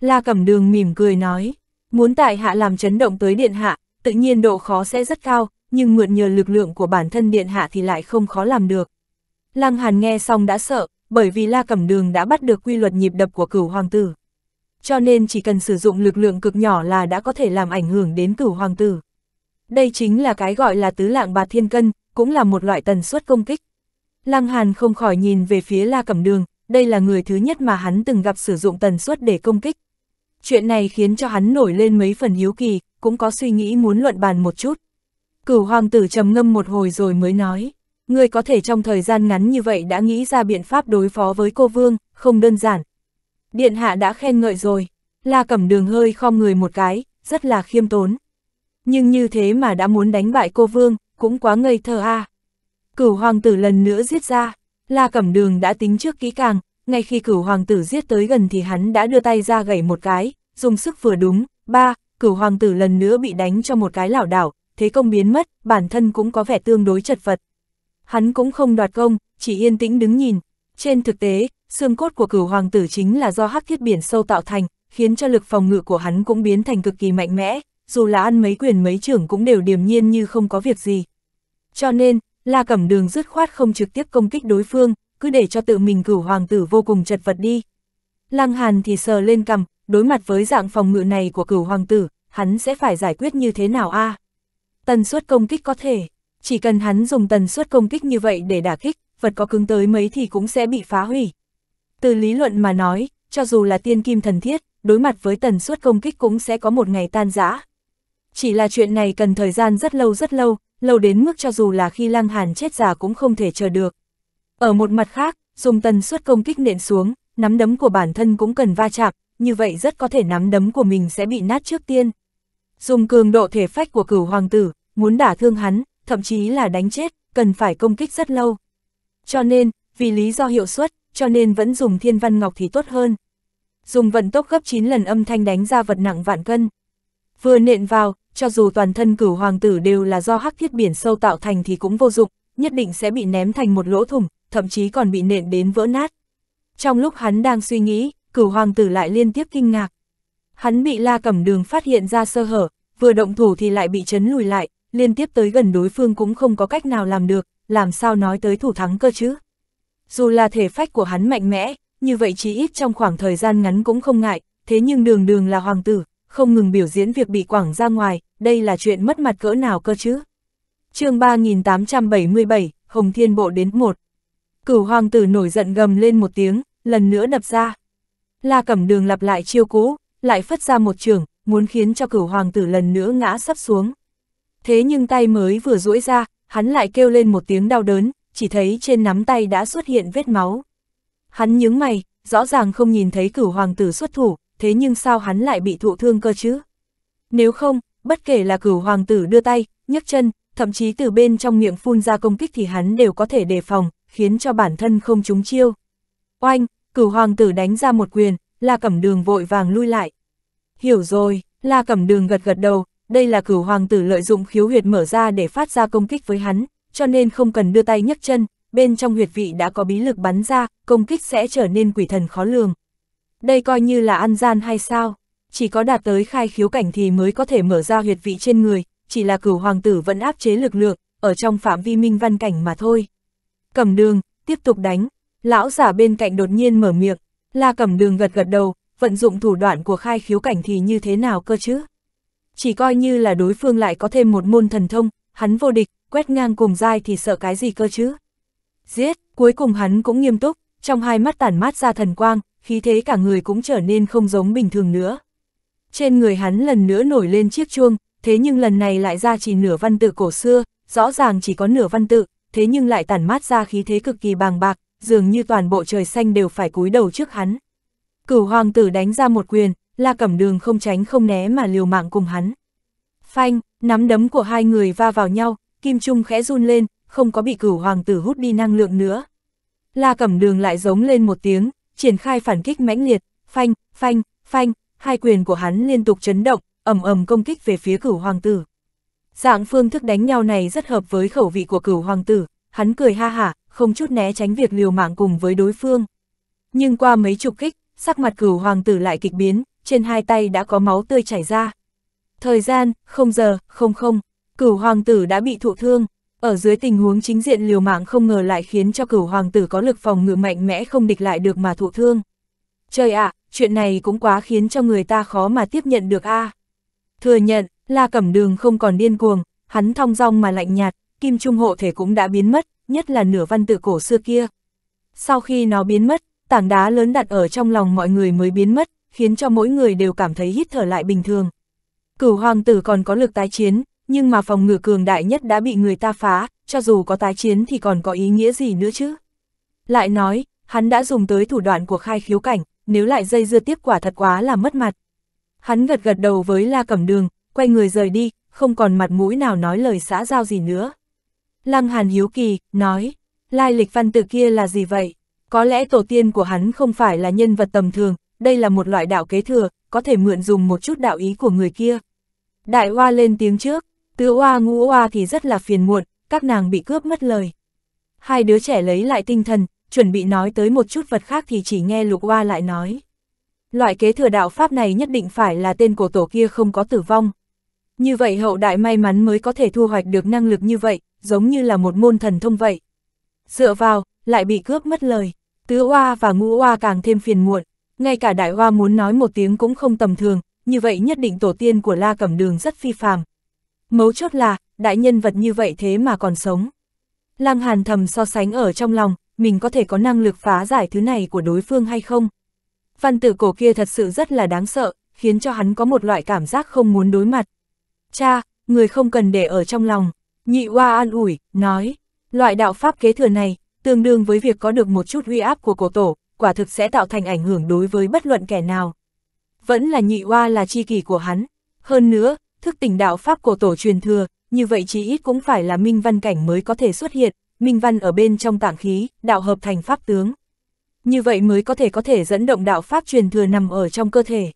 La cẩm đường mỉm cười nói, muốn tại hạ làm chấn động tới điện hạ, tự nhiên độ khó sẽ rất cao, nhưng mượn nhờ lực lượng của bản thân điện hạ thì lại không khó làm được. Lăng Hàn nghe xong đã sợ, bởi vì La Cẩm Đường đã bắt được quy luật nhịp đập của cửu hoàng tử. Cho nên chỉ cần sử dụng lực lượng cực nhỏ là đã có thể làm ảnh hưởng đến cửu hoàng tử. Đây chính là cái gọi là tứ lạng bạt thiên cân, cũng là một loại tần suất công kích. Lăng Hàn không khỏi nhìn về phía La Cẩm Đường, đây là người thứ nhất mà hắn từng gặp sử dụng tần suất để công kích. Chuyện này khiến cho hắn nổi lên mấy phần hiếu kỳ, cũng có suy nghĩ muốn luận bàn một chút. Cửu hoàng tử trầm ngâm một hồi rồi mới nói, ngươi có thể trong thời gian ngắn như vậy đã nghĩ ra biện pháp đối phó với cô vương, không đơn giản. Điện hạ đã khen ngợi rồi, la cẩm đường hơi khom người một cái, rất là khiêm tốn. Nhưng như thế mà đã muốn đánh bại cô vương, cũng quá ngây thơ a. À. Cửu hoàng tử lần nữa giết ra, la cẩm đường đã tính trước kỹ càng, ngay khi cửu hoàng tử giết tới gần thì hắn đã đưa tay ra gẩy một cái, dùng sức vừa đúng, ba, cửu hoàng tử lần nữa bị đánh cho một cái lảo đảo, thế công biến mất, bản thân cũng có vẻ tương đối chật vật. Hắn cũng không đoạt công, chỉ yên tĩnh đứng nhìn. Trên thực tế, xương cốt của cửu hoàng tử chính là do hắc thiết biển sâu tạo thành, khiến cho lực phòng ngự của hắn cũng biến thành cực kỳ mạnh mẽ, dù là ăn mấy quyền mấy trưởng cũng đều điềm nhiên như không có việc gì. Cho nên, La Cẩm Đường dứt khoát không trực tiếp công kích đối phương, cứ để cho tự mình cửu hoàng tử vô cùng chật vật đi. Lăng Hàn thì sờ lên cầm, đối mặt với dạng phòng ngự này của cửu hoàng tử, hắn sẽ phải giải quyết như thế nào a? À? tần suất công kích có thể. Chỉ cần hắn dùng tần suất công kích như vậy để đả kích, vật có cứng tới mấy thì cũng sẽ bị phá hủy. Từ lý luận mà nói, cho dù là tiên kim thần thiết, đối mặt với tần suất công kích cũng sẽ có một ngày tan rã. Chỉ là chuyện này cần thời gian rất lâu rất lâu, lâu đến mức cho dù là khi lăng hàn chết già cũng không thể chờ được. Ở một mặt khác, dùng tần suất công kích nện xuống, nắm đấm của bản thân cũng cần va chạm, như vậy rất có thể nắm đấm của mình sẽ bị nát trước tiên dùng cường độ thể phách của cửu hoàng tử, muốn đả thương hắn, thậm chí là đánh chết, cần phải công kích rất lâu. Cho nên, vì lý do hiệu suất, cho nên vẫn dùng thiên văn ngọc thì tốt hơn. Dùng vận tốc gấp 9 lần âm thanh đánh ra vật nặng vạn cân. Vừa nện vào, cho dù toàn thân cửu hoàng tử đều là do hắc thiết biển sâu tạo thành thì cũng vô dụng, nhất định sẽ bị ném thành một lỗ thủng, thậm chí còn bị nện đến vỡ nát. Trong lúc hắn đang suy nghĩ, cửu hoàng tử lại liên tiếp kinh ngạc. Hắn bị la cẩm đường phát hiện ra sơ hở, vừa động thủ thì lại bị chấn lùi lại, liên tiếp tới gần đối phương cũng không có cách nào làm được, làm sao nói tới thủ thắng cơ chứ. Dù là thể phách của hắn mạnh mẽ, như vậy chỉ ít trong khoảng thời gian ngắn cũng không ngại, thế nhưng đường đường là hoàng tử, không ngừng biểu diễn việc bị quảng ra ngoài, đây là chuyện mất mặt cỡ nào cơ chứ. chương 3877, Hồng Thiên Bộ đến một Cửu hoàng tử nổi giận gầm lên một tiếng, lần nữa đập ra. La cẩm đường lặp lại chiêu cũ, lại phất ra một trường, muốn khiến cho cửu hoàng tử lần nữa ngã sắp xuống. Thế nhưng tay mới vừa duỗi ra, hắn lại kêu lên một tiếng đau đớn, chỉ thấy trên nắm tay đã xuất hiện vết máu. Hắn nhướng mày, rõ ràng không nhìn thấy cửu hoàng tử xuất thủ, thế nhưng sao hắn lại bị thụ thương cơ chứ? Nếu không, bất kể là cửu hoàng tử đưa tay, nhấc chân, thậm chí từ bên trong miệng phun ra công kích thì hắn đều có thể đề phòng, khiến cho bản thân không trúng chiêu. Oanh, cửu hoàng tử đánh ra một quyền, là cẩm đường vội vàng lui lại, hiểu rồi, La Cẩm Đường gật gật đầu, đây là cửu hoàng tử lợi dụng khiếu huyệt mở ra để phát ra công kích với hắn, cho nên không cần đưa tay nhấc chân, bên trong huyệt vị đã có bí lực bắn ra, công kích sẽ trở nên quỷ thần khó lường. Đây coi như là ăn gian hay sao? Chỉ có đạt tới khai khiếu cảnh thì mới có thể mở ra huyệt vị trên người, chỉ là cửu hoàng tử vẫn áp chế lực lượng, ở trong phạm vi minh văn cảnh mà thôi. Cẩm đường, tiếp tục đánh, lão giả bên cạnh đột nhiên mở miệng, la cẩm đường gật gật đầu, vận dụng thủ đoạn của khai khiếu cảnh thì như thế nào cơ chứ? Chỉ coi như là đối phương lại có thêm một môn thần thông, hắn vô địch, quét ngang cùng dai thì sợ cái gì cơ chứ? Giết, cuối cùng hắn cũng nghiêm túc, trong hai mắt tản mát ra thần quang, khí thế cả người cũng trở nên không giống bình thường nữa. Trên người hắn lần nữa nổi lên chiếc chuông, thế nhưng lần này lại ra chỉ nửa văn tự cổ xưa, rõ ràng chỉ có nửa văn tự, thế nhưng lại tản mát ra khí thế cực kỳ bàng bạc, dường như toàn bộ trời xanh đều phải cúi đầu trước hắn. Cửu hoàng tử đánh ra một quyền, la cẩm đường không tránh không né mà liều mạng cùng hắn. Phanh, nắm đấm của hai người va vào nhau, kim trung khẽ run lên, không có bị cửu hoàng tử hút đi năng lượng nữa. La cẩm đường lại giống lên một tiếng, triển khai phản kích mãnh liệt, phanh, phanh, phanh, hai quyền của hắn liên tục chấn động, ầm ầm công kích về phía cửu hoàng tử. Dạng phương thức đánh nhau này rất hợp với khẩu vị của cửu hoàng tử, hắn cười ha hả, không chút né tránh việc liều mạng cùng với đối phương. Nhưng qua mấy chục kích, sắc mặt cửu hoàng tử lại kịch biến, trên hai tay đã có máu tươi chảy ra. Thời gian, không giờ, không không, cửu hoàng tử đã bị thụ thương, ở dưới tình huống chính diện liều mạng không ngờ lại khiến cho cửu hoàng tử có lực phòng ngự mạnh mẽ không địch lại được mà thụ thương. Trời ạ, à, chuyện này cũng quá khiến cho người ta khó mà tiếp nhận được a. À. Thừa nhận, La Cẩm Đường không còn điên cuồng, hắn thong dong mà lạnh nhạt, kim trung hộ thể cũng đã biến mất, nhất là nửa văn tự cổ xưa kia. Sau khi nó biến mất, tảng đá lớn đặt ở trong lòng mọi người mới biến mất, khiến cho mỗi người đều cảm thấy hít thở lại bình thường. Cửu hoàng tử còn có lực tái chiến, nhưng mà phòng ngự cường đại nhất đã bị người ta phá, cho dù có tái chiến thì còn có ý nghĩa gì nữa chứ. Lại nói, hắn đã dùng tới thủ đoạn của khai khiếu cảnh, nếu lại dây dưa tiếp quả thật quá là mất mặt. Hắn gật gật đầu với La Cẩm Đường, quay người rời đi, không còn mặt mũi nào nói lời xã giao gì nữa. Lăng Hàn Hiếu Kỳ, nói, lai lịch văn tử kia là gì vậy? Có lẽ tổ tiên của hắn không phải là nhân vật tầm thường, đây là một loại đạo kế thừa, có thể mượn dùng một chút đạo ý của người kia. Đại hoa lên tiếng trước, tứ hoa ngũ hoa thì rất là phiền muộn, các nàng bị cướp mất lời. Hai đứa trẻ lấy lại tinh thần, chuẩn bị nói tới một chút vật khác thì chỉ nghe lục hoa lại nói. Loại kế thừa đạo pháp này nhất định phải là tên của tổ kia không có tử vong. Như vậy hậu đại may mắn mới có thể thu hoạch được năng lực như vậy, giống như là một môn thần thông vậy. Dựa vào, lại bị cướp mất lời tứ oa và ngũ oa càng thêm phiền muộn, ngay cả đại oa muốn nói một tiếng cũng không tầm thường, như vậy nhất định tổ tiên của La Cẩm Đường rất phi phàm. Mấu chốt là, đại nhân vật như vậy thế mà còn sống. Lăng Hàn thầm so sánh ở trong lòng, mình có thể có năng lực phá giải thứ này của đối phương hay không. Văn tử cổ kia thật sự rất là đáng sợ, khiến cho hắn có một loại cảm giác không muốn đối mặt. Cha, người không cần để ở trong lòng, nhị oa an ủi, nói, loại đạo pháp kế thừa này, tương đương với việc có được một chút uy áp của cổ tổ, quả thực sẽ tạo thành ảnh hưởng đối với bất luận kẻ nào. Vẫn là nhị oa là chi kỷ của hắn. Hơn nữa, thức tỉnh đạo Pháp cổ tổ truyền thừa, như vậy chí ít cũng phải là minh văn cảnh mới có thể xuất hiện, minh văn ở bên trong tạng khí, đạo hợp thành Pháp tướng. Như vậy mới có thể có thể dẫn động đạo Pháp truyền thừa nằm ở trong cơ thể.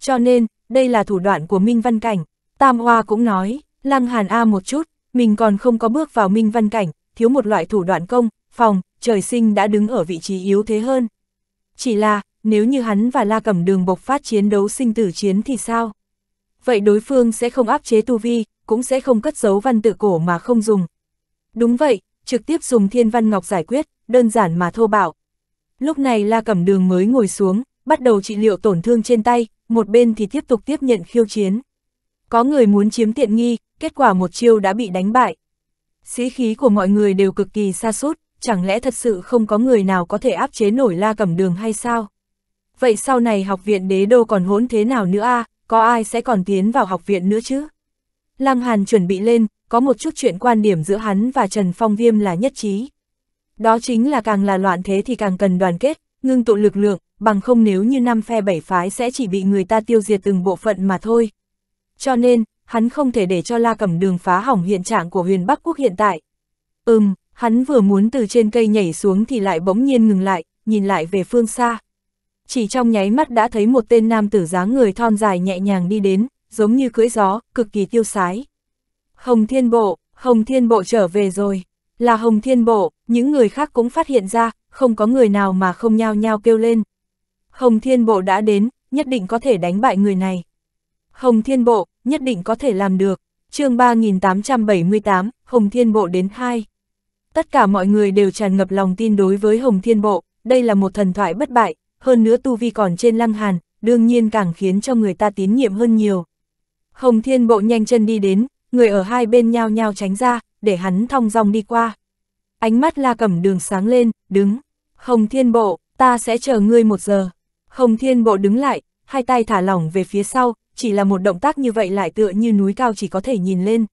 Cho nên, đây là thủ đoạn của minh văn cảnh. Tam Hoa cũng nói, Lăng Hàn A một chút, mình còn không có bước vào minh văn cảnh, thiếu một loại thủ đoạn công, phòng, trời sinh đã đứng ở vị trí yếu thế hơn. Chỉ là, nếu như hắn và La Cẩm Đường bộc phát chiến đấu sinh tử chiến thì sao? Vậy đối phương sẽ không áp chế tu vi, cũng sẽ không cất giấu văn tự cổ mà không dùng. Đúng vậy, trực tiếp dùng thiên văn ngọc giải quyết, đơn giản mà thô bạo. Lúc này La Cẩm Đường mới ngồi xuống, bắt đầu trị liệu tổn thương trên tay, một bên thì tiếp tục tiếp nhận khiêu chiến. Có người muốn chiếm tiện nghi, kết quả một chiêu đã bị đánh bại. Sĩ khí của mọi người đều cực kỳ xa sút chẳng lẽ thật sự không có người nào có thể áp chế nổi la cẩm đường hay sao? Vậy sau này học viện đế đô còn hỗn thế nào nữa a à? có ai sẽ còn tiến vào học viện nữa chứ? Lăng Hàn chuẩn bị lên, có một chút chuyện quan điểm giữa hắn và Trần Phong Viêm là nhất trí. Đó chính là càng là loạn thế thì càng cần đoàn kết, ngưng tụ lực lượng, bằng không nếu như năm phe bảy phái sẽ chỉ bị người ta tiêu diệt từng bộ phận mà thôi. Cho nên, hắn không thể để cho La Cẩm Đường phá hỏng hiện trạng của huyền Bắc Quốc hiện tại. Ừm, Hắn vừa muốn từ trên cây nhảy xuống thì lại bỗng nhiên ngừng lại, nhìn lại về phương xa. Chỉ trong nháy mắt đã thấy một tên nam tử dáng người thon dài nhẹ nhàng đi đến, giống như cưỡi gió, cực kỳ tiêu sái. Hồng Thiên Bộ, Hồng Thiên Bộ trở về rồi. Là Hồng Thiên Bộ, những người khác cũng phát hiện ra, không có người nào mà không nhao nhao kêu lên. Hồng Thiên Bộ đã đến, nhất định có thể đánh bại người này. Hồng Thiên Bộ, nhất định có thể làm được. chương 3878, Hồng Thiên Bộ đến 2 tất cả mọi người đều tràn ngập lòng tin đối với Hồng Thiên Bộ, đây là một thần thoại bất bại, hơn nữa tu vi còn trên lăng hàn, đương nhiên càng khiến cho người ta tín nhiệm hơn nhiều. Hồng Thiên Bộ nhanh chân đi đến, người ở hai bên nhau nhau tránh ra, để hắn thong dong đi qua. Ánh mắt la cẩm đường sáng lên, đứng. Hồng Thiên Bộ, ta sẽ chờ ngươi một giờ. Hồng Thiên Bộ đứng lại, hai tay thả lỏng về phía sau, chỉ là một động tác như vậy lại tựa như núi cao chỉ có thể nhìn lên.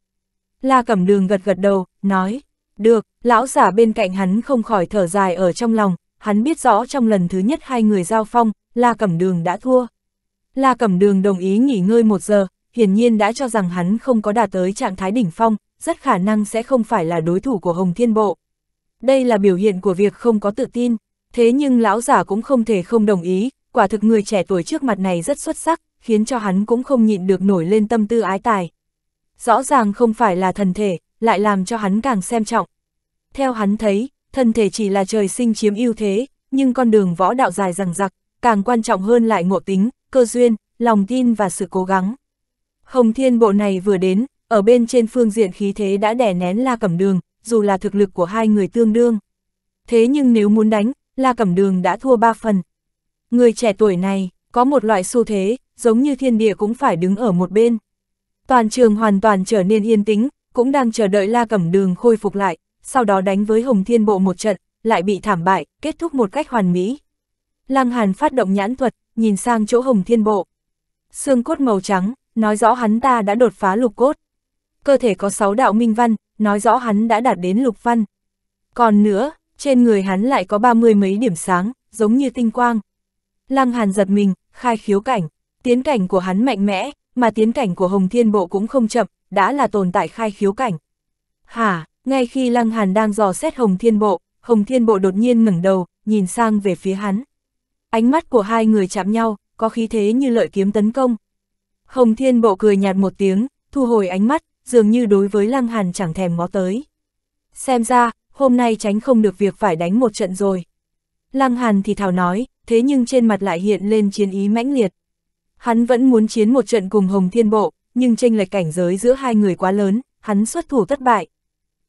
La cẩm đường gật gật đầu, nói, được, lão giả bên cạnh hắn không khỏi thở dài ở trong lòng, hắn biết rõ trong lần thứ nhất hai người giao phong, La Cẩm Đường đã thua. La Cẩm Đường đồng ý nghỉ ngơi một giờ, hiển nhiên đã cho rằng hắn không có đạt tới trạng thái đỉnh phong, rất khả năng sẽ không phải là đối thủ của Hồng Thiên Bộ. Đây là biểu hiện của việc không có tự tin, thế nhưng lão giả cũng không thể không đồng ý, quả thực người trẻ tuổi trước mặt này rất xuất sắc, khiến cho hắn cũng không nhịn được nổi lên tâm tư ái tài. Rõ ràng không phải là thần thể, lại làm cho hắn càng xem trọng. Theo hắn thấy, thân thể chỉ là trời sinh chiếm ưu thế, nhưng con đường võ đạo dài rằng rặc, càng quan trọng hơn lại ngộ tính, cơ duyên, lòng tin và sự cố gắng. Hồng Thiên Bộ này vừa đến, ở bên trên phương diện khí thế đã đè nén La Cẩm Đường, dù là thực lực của hai người tương đương. Thế nhưng nếu muốn đánh, La Cẩm Đường đã thua ba phần. Người trẻ tuổi này, có một loại xu thế, giống như thiên địa cũng phải đứng ở một bên. Toàn trường hoàn toàn trở nên yên tĩnh, cũng đang chờ đợi La Cẩm Đường khôi phục lại, sau đó đánh với Hồng Thiên Bộ một trận, lại bị thảm bại, kết thúc một cách hoàn mỹ. Lăng Hàn phát động nhãn thuật, nhìn sang chỗ Hồng Thiên Bộ. Xương cốt màu trắng, nói rõ hắn ta đã đột phá lục cốt. Cơ thể có sáu đạo minh văn, nói rõ hắn đã đạt đến lục văn. Còn nữa, trên người hắn lại có ba mươi mấy điểm sáng, giống như tinh quang. Lăng Hàn giật mình, khai khiếu cảnh, tiến cảnh của hắn mạnh mẽ, mà tiến cảnh của Hồng Thiên Bộ cũng không chậm, đã là tồn tại khai khiếu cảnh. Hả, ngay khi Lăng Hàn đang dò xét Hồng Thiên Bộ, Hồng Thiên Bộ đột nhiên ngẩng đầu, nhìn sang về phía hắn. Ánh mắt của hai người chạm nhau, có khí thế như lợi kiếm tấn công. Hồng Thiên Bộ cười nhạt một tiếng, thu hồi ánh mắt, dường như đối với Lăng Hàn chẳng thèm ngó tới. Xem ra, hôm nay tránh không được việc phải đánh một trận rồi. Lăng Hàn thì thào nói, thế nhưng trên mặt lại hiện lên chiến ý mãnh liệt. Hắn vẫn muốn chiến một trận cùng Hồng Thiên Bộ, nhưng tranh lệch cảnh giới giữa hai người quá lớn, hắn xuất thủ thất bại.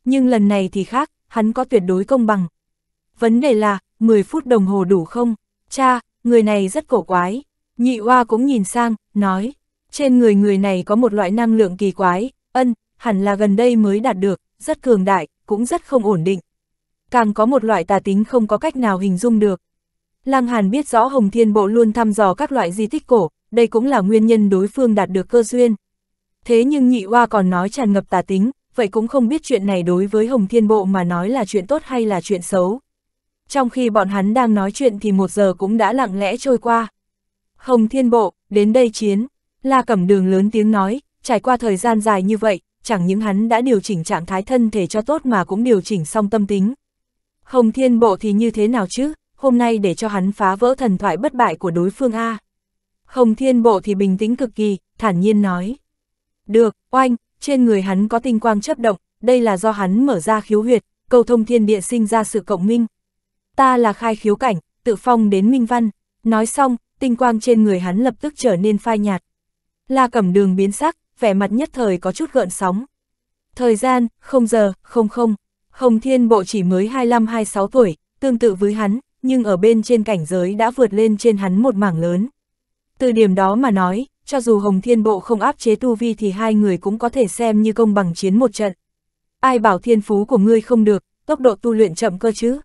Nhưng lần này thì khác, hắn có tuyệt đối công bằng. Vấn đề là, 10 phút đồng hồ đủ không? Cha, người này rất cổ quái. Nhị Hoa cũng nhìn sang, nói, trên người người này có một loại năng lượng kỳ quái, ân, hẳn là gần đây mới đạt được, rất cường đại, cũng rất không ổn định. Càng có một loại tà tính không có cách nào hình dung được. Lăng Hàn biết rõ Hồng Thiên Bộ luôn thăm dò các loại di tích cổ, đây cũng là nguyên nhân đối phương đạt được cơ duyên, thế nhưng nhị oa còn nói tràn ngập tà tính, vậy cũng không biết chuyện này đối với Hồng Thiên Bộ mà nói là chuyện tốt hay là chuyện xấu. Trong khi bọn hắn đang nói chuyện thì một giờ cũng đã lặng lẽ trôi qua. Hồng Thiên Bộ, đến đây chiến, La Cẩm Đường lớn tiếng nói, trải qua thời gian dài như vậy, chẳng những hắn đã điều chỉnh trạng thái thân thể cho tốt mà cũng điều chỉnh xong tâm tính. Hồng Thiên Bộ thì như thế nào chứ, hôm nay để cho hắn phá vỡ thần thoại bất bại của đối phương A. Hồng Thiên Bộ thì bình tĩnh cực kỳ, thản nhiên nói. Được, oanh, trên người hắn có tinh quang chấp động, đây là do hắn mở ra khiếu huyệt, cầu thông thiên địa sinh ra sự cộng minh. Ta là khai khiếu cảnh, tự phong đến minh văn. Nói xong, tinh quang trên người hắn lập tức trở nên phai nhạt. La cẩm đường biến sắc, vẻ mặt nhất thời có chút gợn sóng. Thời gian, không giờ, không không. Hồng Thiên Bộ chỉ mới 25-26 tuổi, tương tự với hắn, nhưng ở bên trên cảnh giới đã vượt lên trên hắn một mảng lớn. Từ điểm đó mà nói, cho dù Hồng Thiên Bộ không áp chế tu vi thì hai người cũng có thể xem như công bằng chiến một trận. Ai bảo thiên phú của ngươi không được, tốc độ tu luyện chậm cơ chứ?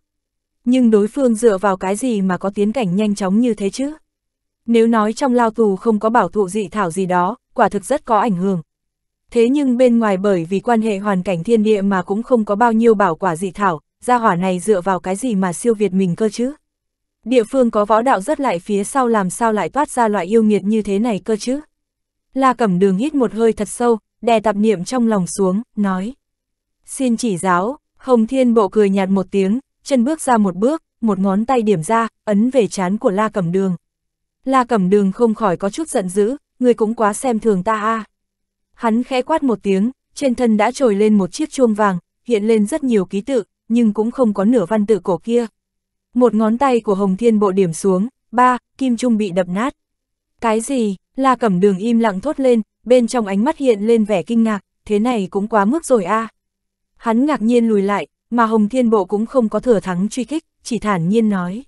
Nhưng đối phương dựa vào cái gì mà có tiến cảnh nhanh chóng như thế chứ? Nếu nói trong lao tù không có bảo thụ dị thảo gì đó, quả thực rất có ảnh hưởng. Thế nhưng bên ngoài bởi vì quan hệ hoàn cảnh thiên địa mà cũng không có bao nhiêu bảo quả dị thảo, gia hỏa này dựa vào cái gì mà siêu việt mình cơ chứ? địa phương có võ đạo rất lại phía sau làm sao lại toát ra loại yêu nghiệt như thế này cơ chứ. La Cẩm Đường hít một hơi thật sâu, đè tạp niệm trong lòng xuống, nói. Xin chỉ giáo, Hồng Thiên Bộ cười nhạt một tiếng, chân bước ra một bước, một ngón tay điểm ra, ấn về chán của La Cẩm Đường. La Cẩm Đường không khỏi có chút giận dữ, người cũng quá xem thường ta a. Hắn khẽ quát một tiếng, trên thân đã trồi lên một chiếc chuông vàng, hiện lên rất nhiều ký tự, nhưng cũng không có nửa văn tự cổ kia. Một ngón tay của Hồng Thiên Bộ điểm xuống, ba, kim trung bị đập nát. Cái gì? La Cẩm Đường im lặng thốt lên, bên trong ánh mắt hiện lên vẻ kinh ngạc, thế này cũng quá mức rồi a. À. Hắn ngạc nhiên lùi lại, mà Hồng Thiên Bộ cũng không có thừa thắng truy kích, chỉ thản nhiên nói.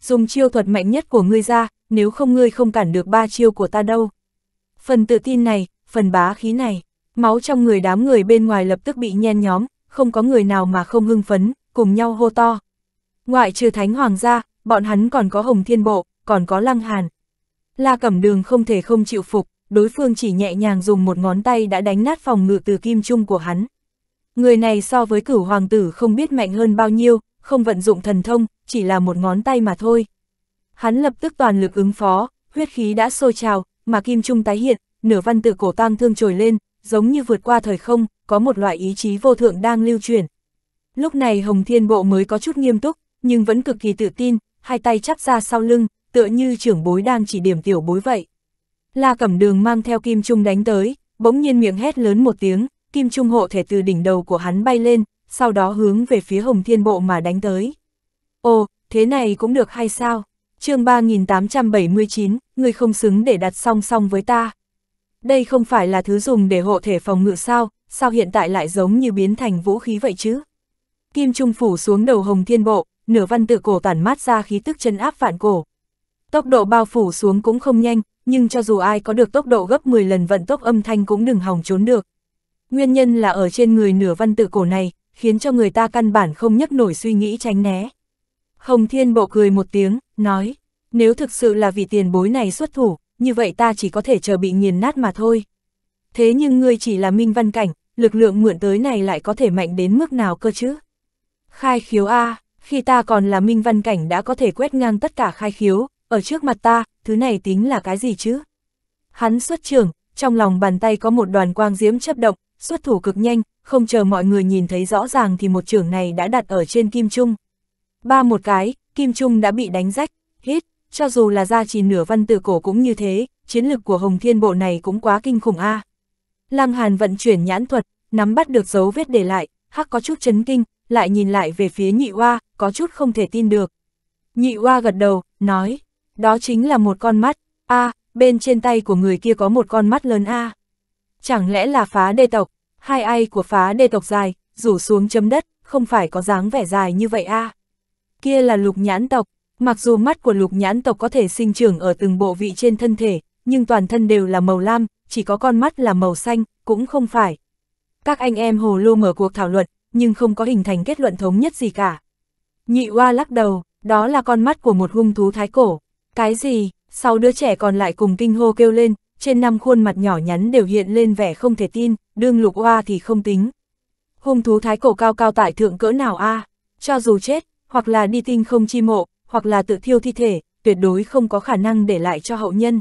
Dùng chiêu thuật mạnh nhất của ngươi ra, nếu không ngươi không cản được ba chiêu của ta đâu. Phần tự tin này, phần bá khí này, máu trong người đám người bên ngoài lập tức bị nhen nhóm, không có người nào mà không hưng phấn, cùng nhau hô to, Ngoại trừ Thánh Hoàng gia, bọn hắn còn có Hồng Thiên Bộ, còn có Lăng Hàn. La Cẩm Đường không thể không chịu phục, đối phương chỉ nhẹ nhàng dùng một ngón tay đã đánh nát phòng ngự từ kim trung của hắn. Người này so với cửu hoàng tử không biết mạnh hơn bao nhiêu, không vận dụng thần thông, chỉ là một ngón tay mà thôi. Hắn lập tức toàn lực ứng phó, huyết khí đã sôi trào, mà kim trung tái hiện, nửa văn tự cổ tang thương trồi lên, giống như vượt qua thời không, có một loại ý chí vô thượng đang lưu truyền. Lúc này Hồng Thiên Bộ mới có chút nghiêm túc, nhưng vẫn cực kỳ tự tin, hai tay chắp ra sau lưng, tựa như trưởng bối đang chỉ điểm tiểu bối vậy. La Cẩm Đường mang theo Kim Trung đánh tới, bỗng nhiên miệng hét lớn một tiếng, Kim Trung hộ thể từ đỉnh đầu của hắn bay lên, sau đó hướng về phía Hồng Thiên Bộ mà đánh tới. Ồ, thế này cũng được hay sao? chương 3879, ngươi không xứng để đặt song song với ta. Đây không phải là thứ dùng để hộ thể phòng ngự sao, sao hiện tại lại giống như biến thành vũ khí vậy chứ? Kim Trung phủ xuống đầu Hồng Thiên Bộ, nửa văn tự cổ tản mát ra khí tức chân áp vạn cổ. Tốc độ bao phủ xuống cũng không nhanh, nhưng cho dù ai có được tốc độ gấp 10 lần vận tốc âm thanh cũng đừng hòng trốn được. Nguyên nhân là ở trên người nửa văn tự cổ này, khiến cho người ta căn bản không nhấc nổi suy nghĩ tránh né. Hồng Thiên Bộ cười một tiếng, nói, nếu thực sự là vị tiền bối này xuất thủ, như vậy ta chỉ có thể chờ bị nghiền nát mà thôi. Thế nhưng ngươi chỉ là minh văn cảnh, lực lượng mượn tới này lại có thể mạnh đến mức nào cơ chứ? Khai khiếu A, khi ta còn là minh văn cảnh đã có thể quét ngang tất cả khai khiếu, ở trước mặt ta, thứ này tính là cái gì chứ? Hắn xuất trường, trong lòng bàn tay có một đoàn quang diễm chấp động, xuất thủ cực nhanh, không chờ mọi người nhìn thấy rõ ràng thì một trường này đã đặt ở trên kim trung. Ba một cái, kim trung đã bị đánh rách, hít, cho dù là ra chỉ nửa văn tự cổ cũng như thế, chiến lực của Hồng Thiên Bộ này cũng quá kinh khủng a. À. Lăng Hàn vận chuyển nhãn thuật, nắm bắt được dấu vết để lại, hắc có chút chấn kinh, lại nhìn lại về phía nhị oa, có chút không thể tin được. Nhị oa gật đầu, nói, đó chính là một con mắt, a à, bên trên tay của người kia có một con mắt lớn a à. Chẳng lẽ là phá đê tộc, hai ai của phá đê tộc dài, rủ xuống chấm đất, không phải có dáng vẻ dài như vậy a à. Kia là lục nhãn tộc, mặc dù mắt của lục nhãn tộc có thể sinh trưởng ở từng bộ vị trên thân thể, nhưng toàn thân đều là màu lam, chỉ có con mắt là màu xanh, cũng không phải. Các anh em hồ lô mở cuộc thảo luận, nhưng không có hình thành kết luận thống nhất gì cả. Nhị oa lắc đầu, đó là con mắt của một hung thú thái cổ. Cái gì, sáu đứa trẻ còn lại cùng kinh hô kêu lên, trên năm khuôn mặt nhỏ nhắn đều hiện lên vẻ không thể tin, đương lục oa thì không tính. Hung thú thái cổ cao cao tại thượng cỡ nào a cho dù chết, hoặc là đi tinh không chi mộ, hoặc là tự thiêu thi thể, tuyệt đối không có khả năng để lại cho hậu nhân.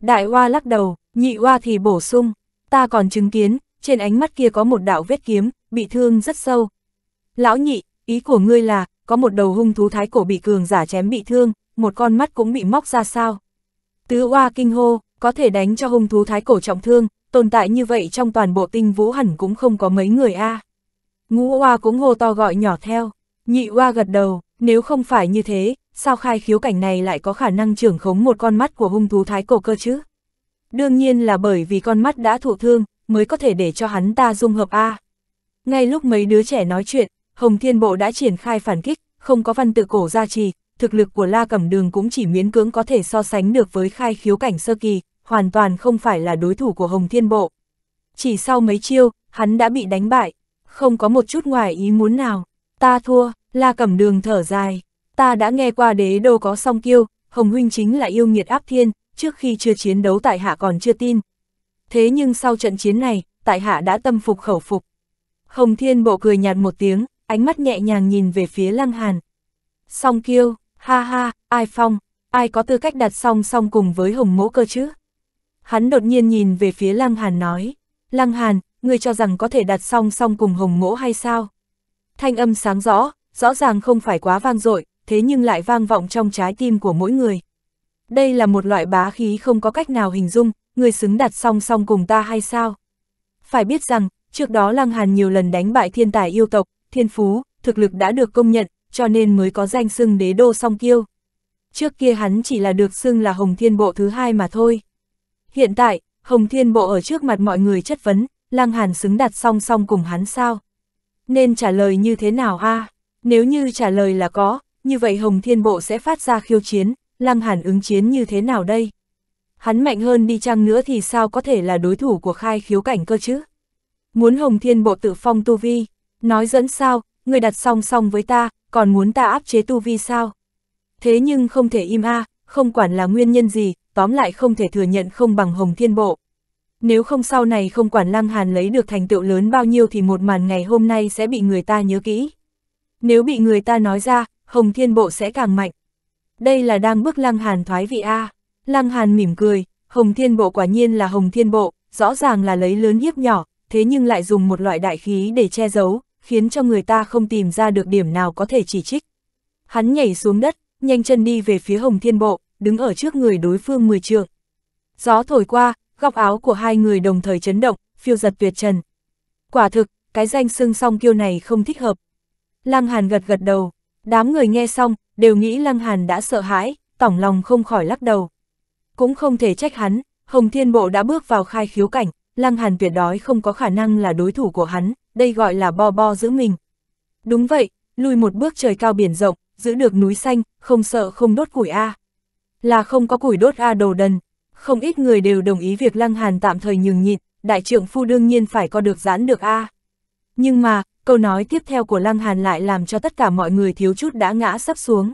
Đại oa lắc đầu, nhị oa thì bổ sung, ta còn chứng kiến, trên ánh mắt kia có một đạo vết kiếm, bị thương rất sâu. Lão nhị, ý của ngươi là, có một đầu hung thú thái cổ bị cường giả chém bị thương, một con mắt cũng bị móc ra sao. Tứ oa kinh hô, có thể đánh cho hung thú thái cổ trọng thương, tồn tại như vậy trong toàn bộ tinh vũ hẳn cũng không có mấy người a. À. Ngũ oa cũng hô to gọi nhỏ theo, nhị oa gật đầu, nếu không phải như thế, sao khai khiếu cảnh này lại có khả năng trưởng khống một con mắt của hung thú thái cổ cơ chứ? Đương nhiên là bởi vì con mắt đã thụ thương, mới có thể để cho hắn ta dung hợp A. Ngay lúc mấy đứa trẻ nói chuyện, Hồng Thiên Bộ đã triển khai phản kích, không có văn tự cổ gia trì, thực lực của La Cẩm Đường cũng chỉ miễn cưỡng có thể so sánh được với khai khiếu cảnh sơ kỳ, hoàn toàn không phải là đối thủ của Hồng Thiên Bộ. Chỉ sau mấy chiêu, hắn đã bị đánh bại, không có một chút ngoài ý muốn nào. Ta thua, La Cẩm Đường thở dài, ta đã nghe qua đế đô có song kiêu, Hồng Huynh chính là yêu nghiệt áp thiên, trước khi chưa chiến đấu tại hạ còn chưa tin. Thế nhưng sau trận chiến này, tại hạ đã tâm phục khẩu phục. Hồng Thiên Bộ cười nhạt một tiếng, ánh mắt nhẹ nhàng nhìn về phía Lăng Hàn. Song kiêu, ha ha, ai phong, ai có tư cách đặt song song cùng với Hồng Mỗ cơ chứ? Hắn đột nhiên nhìn về phía Lăng Hàn nói, Lăng Hàn, ngươi cho rằng có thể đặt song song cùng Hồng Mỗ hay sao? Thanh âm sáng rõ, rõ ràng không phải quá vang dội, thế nhưng lại vang vọng trong trái tim của mỗi người. Đây là một loại bá khí không có cách nào hình dung, ngươi xứng đặt song song cùng ta hay sao? Phải biết rằng, Trước đó Lăng Hàn nhiều lần đánh bại thiên tài yêu tộc, thiên phú, thực lực đã được công nhận, cho nên mới có danh xưng đế đô song kiêu. Trước kia hắn chỉ là được xưng là Hồng Thiên Bộ thứ hai mà thôi. Hiện tại, Hồng Thiên Bộ ở trước mặt mọi người chất vấn, Lăng Hàn xứng đặt song song cùng hắn sao? Nên trả lời như thế nào a? À? Nếu như trả lời là có, như vậy Hồng Thiên Bộ sẽ phát ra khiêu chiến, Lăng Hàn ứng chiến như thế nào đây? Hắn mạnh hơn đi chăng nữa thì sao có thể là đối thủ của khai khiếu cảnh cơ chứ? muốn Hồng Thiên Bộ Tử Phong tu vi, nói dẫn sao, người đặt song song với ta, còn muốn ta áp chế tu vi sao? Thế nhưng không thể im a, không quản là nguyên nhân gì, tóm lại không thể thừa nhận không bằng Hồng Thiên Bộ. Nếu không sau này không quản Lăng Hàn lấy được thành tựu lớn bao nhiêu thì một màn ngày hôm nay sẽ bị người ta nhớ kỹ. Nếu bị người ta nói ra, Hồng Thiên Bộ sẽ càng mạnh. Đây là đang bước Lăng Hàn thoái vị A. À. Lăng Hàn mỉm cười, Hồng Thiên Bộ quả nhiên là Hồng Thiên Bộ, rõ ràng là lấy lớn hiếp nhỏ, thế nhưng lại dùng một loại đại khí để che giấu, khiến cho người ta không tìm ra được điểm nào có thể chỉ trích. Hắn nhảy xuống đất, nhanh chân đi về phía Hồng Thiên Bộ, đứng ở trước người đối phương mười trượng. Gió thổi qua, góc áo của hai người đồng thời chấn động, phiêu giật tuyệt trần. Quả thực, cái danh xưng song kiêu này không thích hợp. Lăng Hàn gật gật đầu, đám người nghe xong, đều nghĩ Lăng Hàn đã sợ hãi, tổng lòng không khỏi lắc đầu. Cũng không thể trách hắn, Hồng Thiên Bộ đã bước vào khai khiếu cảnh, Lăng Hàn tuyệt đối không có khả năng là đối thủ của hắn, đây gọi là bo bo giữ mình. Đúng vậy, lùi một bước trời cao biển rộng, giữ được núi xanh, không sợ không đốt củi A. Là không có củi đốt A đồ đần. Không ít người đều đồng ý việc Lăng Hàn tạm thời nhường nhịn, đại trưởng phu đương nhiên phải có được giãn được A. Nhưng mà, câu nói tiếp theo của Lăng Hàn lại làm cho tất cả mọi người thiếu chút đã ngã sắp xuống.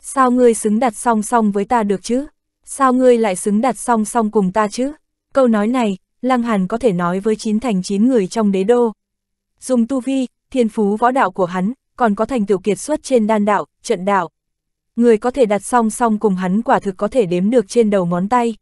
Sao ngươi xứng đặt song song với ta được chứ? Sao ngươi lại xứng đặt song song cùng ta chứ? Câu nói này, Lăng Hàn có thể nói với chín thành chín người trong đế đô. Dùng tu vi, thiên phú võ đạo của hắn, còn có thành tựu kiệt xuất trên đan đạo, trận đạo. Người có thể đặt song song cùng hắn quả thực có thể đếm được trên đầu ngón tay.